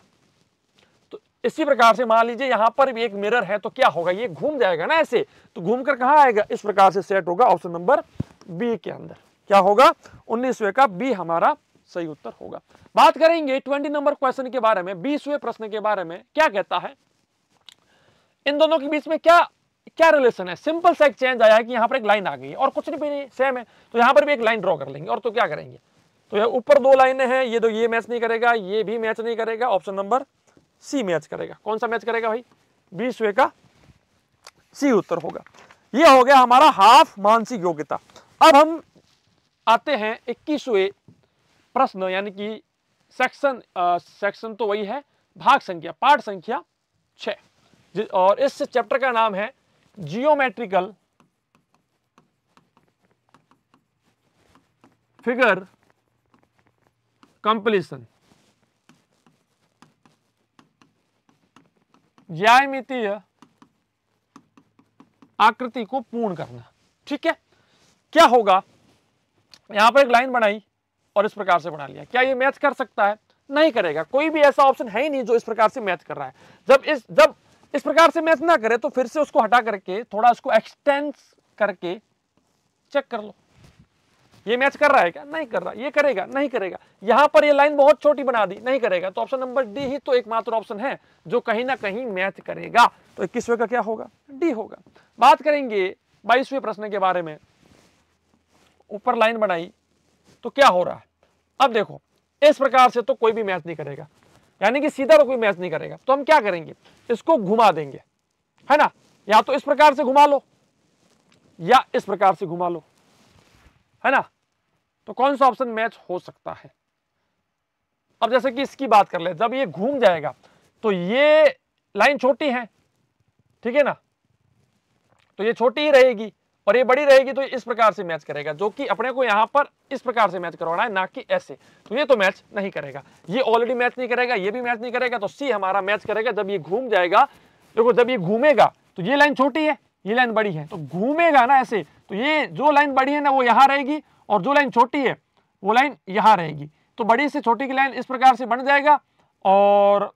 तो इसी प्रकार से मान लीजिए यहां पर भी एक मिरर है तो क्या होगा ये घूम जाएगा ना ऐसे तो घूम कर कहाँ आएगा इस प्रकार से सेट होगा ऑप्शन नंबर बी के अंदर क्या होगा उन्नीसवे का बी हमारा सही उत्तर होगा बात करेंगे ट्वेंटी नंबर क्वेश्चन के बारे में बीसवे प्रश्न के बारे में क्या कहता है इन दोनों के बीच में क्या क्या रिलेशन है सिंपल सा एक चेंज आया है कि यहाँ पर एक लाइन आ गई है और कुछ नहीं भी नहीं सेम है तो यहाँ पर भी एक लाइन ड्रॉ कर लेंगे और तो क्या करेंगे तो यह ऊपर दो लाइनें हैं ये तो ये मैच नहीं करेगा ये भी मैच नहीं करेगा ऑप्शन नंबर सी मैच करेगा कौन सा मैच करेगा भाई बीसवे का सी उत्तर होगा ये हो गया हमारा हाफ मानसिक योग्यता अब हम आते हैं इक्कीसवें प्रश्न यानी कि सेक्शन सेक्शन तो वही है भाग संख्या पाठ संख्या छह और इस चैप्टर का नाम है जियोमेट्रिकल फिगर कंप्लीसन ज्यामितीय आकृति को पूर्ण करना ठीक है क्या होगा यहां पर एक लाइन बनाई और इस प्रकार से बना लिया क्या ये मैथ कर सकता है नहीं करेगा कोई भी ऐसा ऑप्शन है ही नहीं जो इस प्रकार से मैथ कर रहा है जब इस जब इस प्रकार से मैच ना करे तो फिर से उसको हटा करके थोड़ा उसको एक्सटेंस करके चेक कर लो ये मैच कर रहा है क्या नहीं कर रहा ये करेगा नहीं करेगा यहां पर ये लाइन बहुत छोटी बना दी नहीं करेगा तो ऑप्शन नंबर डी ही तो एकमात्र ऑप्शन है जो कहीं ना कहीं मैच करेगा तो इक्कीसवे का क्या होगा डी होगा बात करेंगे बाईसवें प्रश्न के बारे में ऊपर लाइन बनाई तो क्या हो रहा है अब देखो इस प्रकार से तो कोई भी मैच नहीं करेगा यानी कि सीधा तो कोई मैच नहीं करेगा तो हम क्या करेंगे इसको घुमा देंगे है ना या तो इस प्रकार से घुमा लो या इस प्रकार से घुमा लो है ना तो कौन सा ऑप्शन मैच हो सकता है अब जैसे कि इसकी बात कर ले जब ये घूम जाएगा तो ये लाइन छोटी है ठीक है ना तो ये छोटी ही रहेगी और ये बड़ी रहेगी तो इस प्रकार से मैच करेगा जो कि अपने को यहाँ पर इस प्रकार से मैच करवाना है ना कि ऐसे तो ये तो मैच नहीं करेगा ये ऑलरेडी मैच नहीं करेगा ये भी मैच नहीं करेगा तो सी हमारा मैच करेगा जब ये घूम जाएगा देखो जब ये घूमेगा तो ये लाइन छोटी है ये लाइन बड़ी है तो घूमेगा ना ऐसे तो ये जो लाइन बड़ी है ना वो यहाँ रहेगी और जो लाइन छोटी है वो लाइन यहाँ रहेगी तो बड़ी से छोटी की लाइन इस प्रकार से बन जाएगा और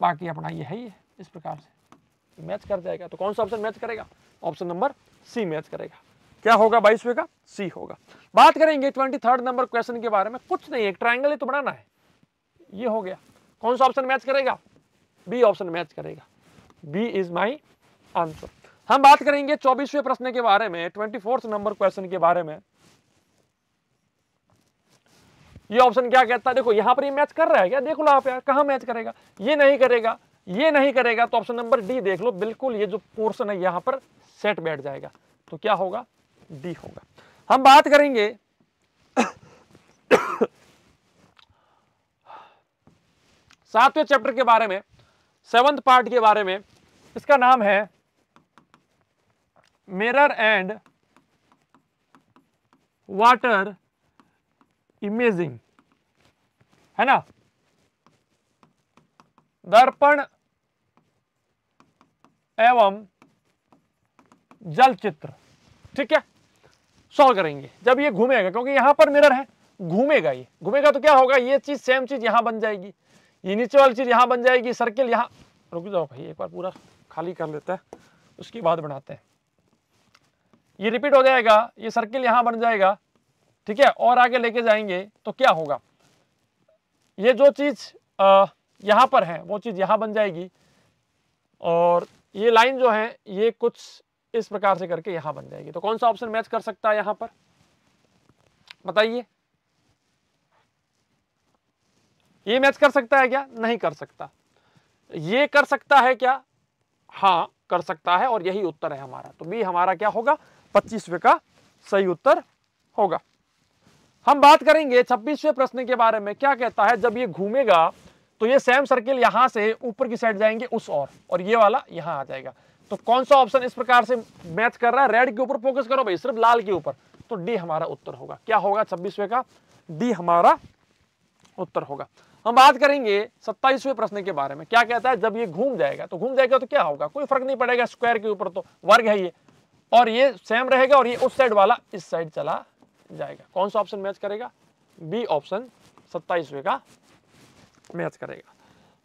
बाकी अपना ये है ही इस प्रकार से मैच कर जाएगा तो कौन सा ऑप्शन मैच करेगा ऑप्शन नंबर सी मैच करेगा क्या होगा बाईस का सी होगा बात करेंगे ट्वेंटी थर्ड नंबर क्वेश्चन के बारे में कुछ नहीं है ट्राइंगल ही तो बनाना है ये हो गया कौन सा ऑप्शन मैच करेगा बी ऑप्शन मैच करेगा बी इज माई आंसर हम बात करेंगे चौबीसवें प्रश्न के बारे में ट्वेंटी फोर्थ नंबर क्वेश्चन के बारे में ये ऑप्शन क्या कहता है देखो यहां पर ये मैच कर रहा है क्या देखो लो आप यार कहा मैच करेगा ये नहीं करेगा ये नहीं करेगा तो ऑप्शन नंबर डी देख लो बिल्कुल ये जो पोर्सन है यहां पर सेट बैठ जाएगा तो क्या होगा डी होगा हम बात करेंगे सातवें चैप्टर के बारे में सेवंथ पार्ट के बारे में इसका नाम है मिरर एंड वाटर इमेजिंग है ना दर्पण एवं जल चित्र ठीक है सॉल्व करेंगे जब ये घूमेगा क्योंकि यहां पर मिरर है घूमेगा ये घूमेगा तो क्या होगा ये चीज सेम चीज यहां बन जाएगी ये नीचे वाली चीज यहां बन जाएगी सर्किल यहां रुक जाओ भाई एक बार पूरा खाली कर लेते हैं उसके बाद बनाते हैं ये रिपीट हो जाएगा ये सर्किल यहां बन जाएगा ठीक है और आगे लेके जाएंगे तो क्या होगा ये जो चीज़ यहां पर है वो चीज़ यहां बन जाएगी और ये लाइन जो है ये कुछ इस प्रकार से करके यहां बन जाएगी तो कौन सा ऑप्शन मैच कर सकता है यहां पर बताइए ये मैच कर सकता है क्या नहीं कर सकता ये कर सकता है क्या हाँ कर सकता है और यही उत्तर है हमारा तो बी हमारा क्या होगा पच्चीसवे का सही उत्तर होगा हम बात करेंगे छब्बीसवें प्रश्न के बारे में क्या कहता है जब ये घूमेगा तो ये सेम सर्किल यहाँ से ऊपर की साइड जाएंगे उस और, और ये वाला यहां आ जाएगा तो कौन सा ऑप्शन इस प्रकार से मैच कर रहा है रेड के ऊपर फोकस करो भाई सिर्फ लाल के ऊपर तो डी हमारा उत्तर होगा क्या होगा छब्बीसवे का डी हमारा उत्तर होगा हम बात करेंगे सत्ताईसवें प्रश्न के बारे में क्या कहता है जब ये घूम जाएगा तो घूम जाएगा तो क्या होगा कोई फर्क नहीं पड़ेगा स्क्वायर के ऊपर तो वर्ग है ये और ये सेम रहेगा और ये उस साइड वाला इस साइड चला जाएगा कौन सा ऑप्शन मैच करेगा बी ऑप्शन सत्ताईसवे का मैच करेगा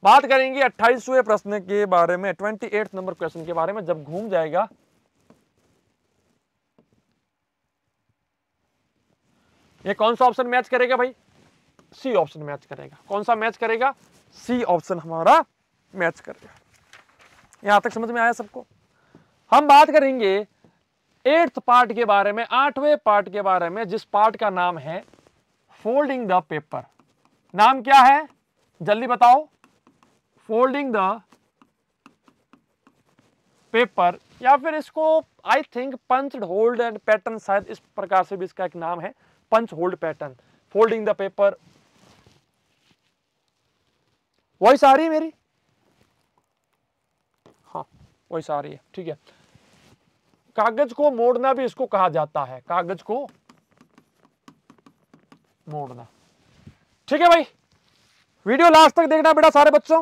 बात करेंगे अट्ठाईसवें प्रश्न के बारे में ट्वेंटी एट नंबर क्वेश्चन के बारे में जब घूम जाएगा ये कौन सा ऑप्शन मैच करेगा भाई सी ऑप्शन मैच करेगा कौन सा मैच करेगा सी ऑप्शन हमारा मैच करेगा यहां तक समझ में आया सबको हम बात करेंगे एट्थ पार्ट के बारे में आठवें पार्ट के बारे में जिस पार्ट का नाम है फोल्डिंग द पेपर नाम क्या है जल्दी बताओ फोल्डिंग द पेपर या फिर इसको I think punch hold and pattern शायद इस प्रकार से भी इसका एक नाम है punch hold pattern folding the paper voice आ रही है मेरी हाँ वॉइस आ रही है ठीक है कागज को मोड़ना भी इसको कहा जाता है कागज को मोड़ना ठीक है भाई वीडियो लास्ट तक देखना बेटा सारे बच्चों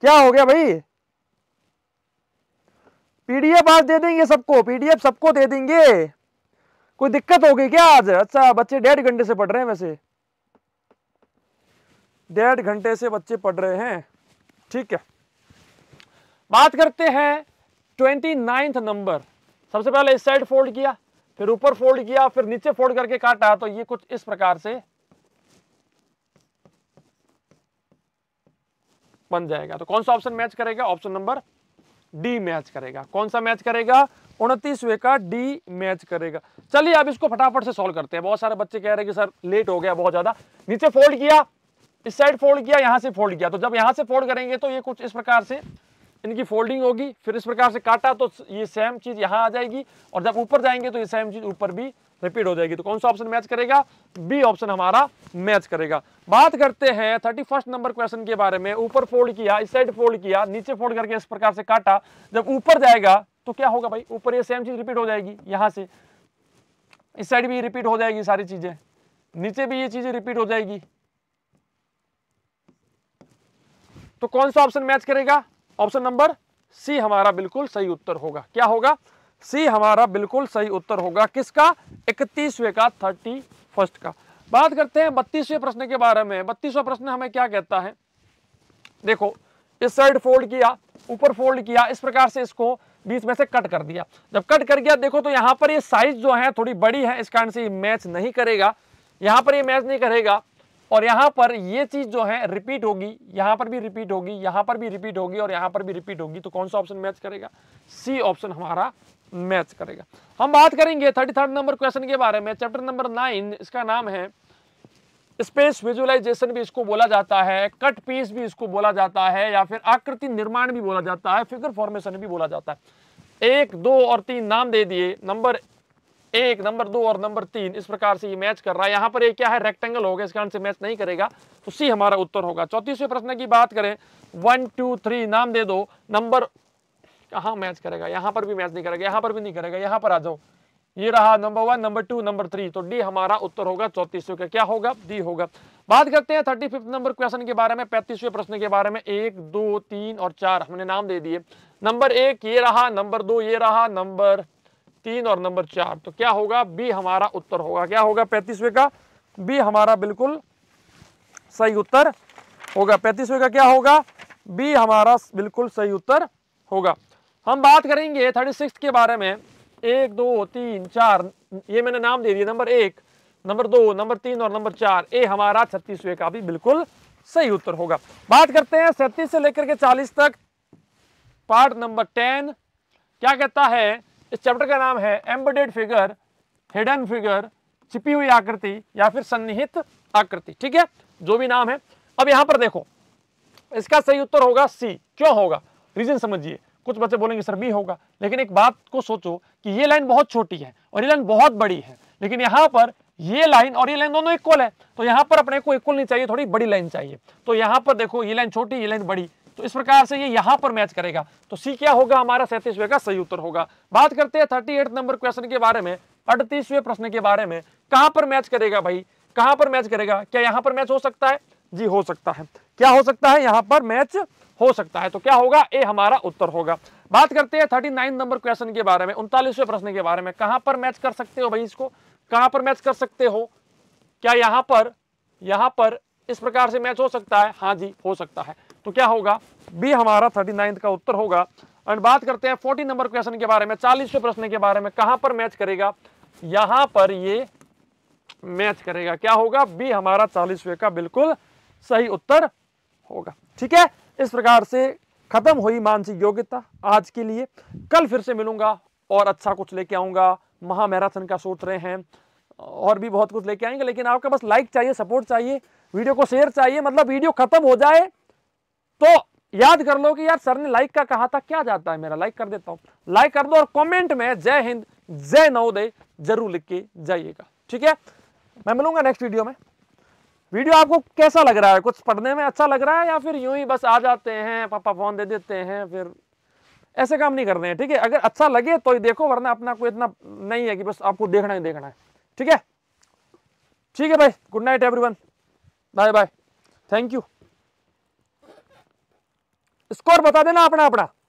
क्या हो गया भाई पीडीएफ आज दे देंगे सबको पीडीएफ सबको दे देंगे कोई दिक्कत हो गई क्या आज अच्छा बच्चे डेढ़ घंटे से पढ़ रहे हैं वैसे डेढ़ घंटे से बच्चे पढ़ रहे हैं ठीक है बात करते हैं ट्वेंटी नाइन्थ नंबर सबसे पहले इस साइड फोल्ड किया फिर ऊपर फोल्ड किया फिर नीचे फोल्ड करके काटा तो ये कुछ इस प्रकार से बन जाएगा तो कौन सा ऑप्शन मैच करेगा ऑप्शन नंबर डी मैच करेगा कौन सा मैच करेगा उनतीसवे का डी मैच करेगा चलिए अब इसको फटाफट से सॉल्व करते हैं बहुत सारे बच्चे कह रहे हैं कि सर लेट हो गया बहुत ज्यादा नीचे फोल्ड किया इस साइड फोल्ड किया यहां से फोल्ड किया तो जब यहां से फोल्ड करेंगे तो ये कुछ इस प्रकार से इनकी फोल्डिंग होगी फिर इस प्रकार से काटा तो ये सेम चीज यहां आ जाएगी और जब ऊपर जाएंगे तो ये सेम चीज ऊपर भी रिपीट हो जाएगी तो कौन सा ऑप्शन मैच करेगा बी ऑप्शन हमारा मैच करेगा बात करते हैं थर्टी फर्स्ट नंबर क्वेश्चन के बारे में ऊपर फोल्ड किया इस साइड फोल्ड किया नीचे फोल्ड करके इस प्रकार से काटा जब ऊपर जाएगा तो क्या होगा भाई ऊपर ये सेम चीज रिपीट हो जाएगी यहां से इस साइड भी रिपीट हो जाएगी सारी चीजें नीचे भी ये चीजें रिपीट हो जाएगी तो कौन सा ऑप्शन मैच करेगा ऑप्शन नंबर सी हमारा बिल्कुल सही उत्तर होगा क्या होगा सी हमारा बिल्कुल सही उत्तर होगा किसका इकतीसवें का थर्टी फर्स्ट का बात करते हैं बत्तीसवें प्रश्न के बारे में बत्तीसवा प्रश्न हमें क्या कहता है देखो इस साइड फोल्ड किया ऊपर फोल्ड किया इस प्रकार से इसको बीच में से कट कर दिया जब कट कर गया देखो तो यहां पर ये साइज जो है थोड़ी बड़ी है इस कारण से ये मैच नहीं करेगा यहां पर ये मैच नहीं करेगा और यहां पर ये चीज जो है रिपीट होगी यहां पर भी रिपीट होगी यहां पर भी रिपीट होगी और यहां पर भी रिपीट होगी तो कौन सा ऑप्शन मैच करेगा सी ऑप्शन हमारा मैच करेगा हम बात करेंगे थर्टी थर्ड नंबर क्वेश्चन के बारे में चैप्टर नंबर नाइन इसका नाम है स्पेस विजुअलाइजेशन भी इसको बोला जाता है कट पीस भी इसको बोला जाता है या फिर आकृति निर्माण भी बोला जाता है फिगर फॉर्मेशन भी बोला जाता है एक दो और तीन नाम दे दिए नंबर एक नंबर दो और नंबर तीन इस प्रकार से ये मैच कर रहा है यहाँ पर ये क्या है रेक्टेंगल होगा इस कारण से मैच नहीं करेगा तो सी हमारा उत्तर होगा चौतीसवें प्रश्न की बात करें वन टू थ्री नाम दे दो नंबर कहाँ मैच करेगा यहाँ पर भी मैच नहीं करेगा यहाँ पर भी नहीं करेगा यहाँ पर आ जाओ ये रहा number one number two number three तो डी हमारा उत्तर होगा चौतीसवें का क्या होगा डी होगा बात करते हैं थर्टी फिफ्थ नंबर क्वेश्चन के बारे में पैंतीसवें प्रश्न के बारे में एक दो तीन और चार हमने नाम दे दिए नंबर एक ये रहा नंबर दो ये रहा नंबर तीन और नंबर चार तो क्या होगा बी हमारा उत्तर होगा क्या होगा पैंतीसवे का बी हमारा बिल्कुल सही उत्तर होगा पैंतीसवे का क्या होगा बी हमारा बिल्कुल सही उत्तर होगा हम बात करेंगे थर्टी सिक्स के बारे में एक दो तीन चार ये मैंने नाम दे दिए नंबर एक नंबर दो नंबर तीन और नंबर चार ए हमारा छत्तीसवें का भी बिल्कुल सही उत्तर होगा बात करते हैं सैतीस से लेकर के चालीस तक पार्ट नंबर टेन क्या कहता है इस चैप्टर का नाम है एम्बेडेड फिगर हिडन फिगर छिपी हुई आकृति या फिर सन्निहित आकृति ठीक है जो भी नाम है अब यहां पर देखो इसका सही उत्तर होगा सी क्यों होगा रीजन समझिए कुछ बच्चे बोलेंगे सर बी होगा लेकिन एक बात को सोचो कि ये लाइन बहुत छोटी है और ये लाइन बहुत बड़ी है लेकिन यहां पर ये लाइन और ये लाइन दोनों इक्वल है तो यहां पर अपने को इक्वल नहीं चाहिए थोड़ी बड़ी लाइन चाहिए तो यहां पर देखो ये लाइन छोटी ये लाइन बड़ी तो इस प्रकार से ये यहां पर मैच करेगा तो सी क्या होगा हमारा सैंतीसवे का सही उत्तर होगा बात करते हैं थर्टी नंबर क्वेश्चन के बारे में अड़तीसवें प्रश्न के बारे में कहां पर मैच करेगा भाई कहां पर मैच करेगा क्या यहां पर मैच हो सकता है जी हो सकता है क्या हो सकता है यहां पर मैच हो सकता है तो क्या होगा ए हमारा उत्तर होगा बात करते हैं थर्टी नाइन नंबर क्वेश्चन के बारे में उनतालीसवें प्रश्न के बारे में कहां पर मैच कर सकते हो भाई इसको कहां पर मैच कर सकते हो क्या यहां पर यहां पर इस प्रकार से मैच हो सकता है हाँ जी हो सकता है तो क्या होगा बी हमारा थर्टी नाइन्थ का उत्तर होगा एंड बात करते हैं फोर्टी नंबर क्वेश्चन के बारे में चालीसवें प्रश्न के बारे में कहां पर मैच करेगा यहां पर ये मैच करेगा क्या होगा बी हमारा चालीसवे का बिल्कुल सही उत्तर होगा ठीक है इस प्रकार से खत्म हुई मानसिक योग्यता आज के लिए कल फिर से मिलूंगा और अच्छा कुछ लेके आऊंगा महामैराथन का सोच रहे हैं और भी बहुत कुछ लेके आएंगे लेकिन आपका बस लाइक चाहिए सपोर्ट चाहिए वीडियो को शेयर चाहिए मतलब वीडियो खत्म हो जाए तो याद कर लो कि यार सर ने लाइक का कहा था क्या जाता है मेरा लाइक कर देता हूँ लाइक कर दो और कमेंट में जय हिंद जय नवोदय जरूर लिख के जाइएगा ठीक है मैं मिलूंगा नेक्स्ट वीडियो में वीडियो आपको कैसा लग रहा है कुछ पढ़ने में अच्छा लग रहा है या फिर यूं ही बस आ जाते हैं पापा फोन दे देते हैं फिर ऐसे काम नहीं कर रहे हैं ठीक है अगर अच्छा लगे तो ही देखो वरना अपना कोई इतना नहीं है कि बस आपको देखना ही देखना है ठीक है ठीक है भाई good night everyone bye bye thank you score बता देना अपना अपना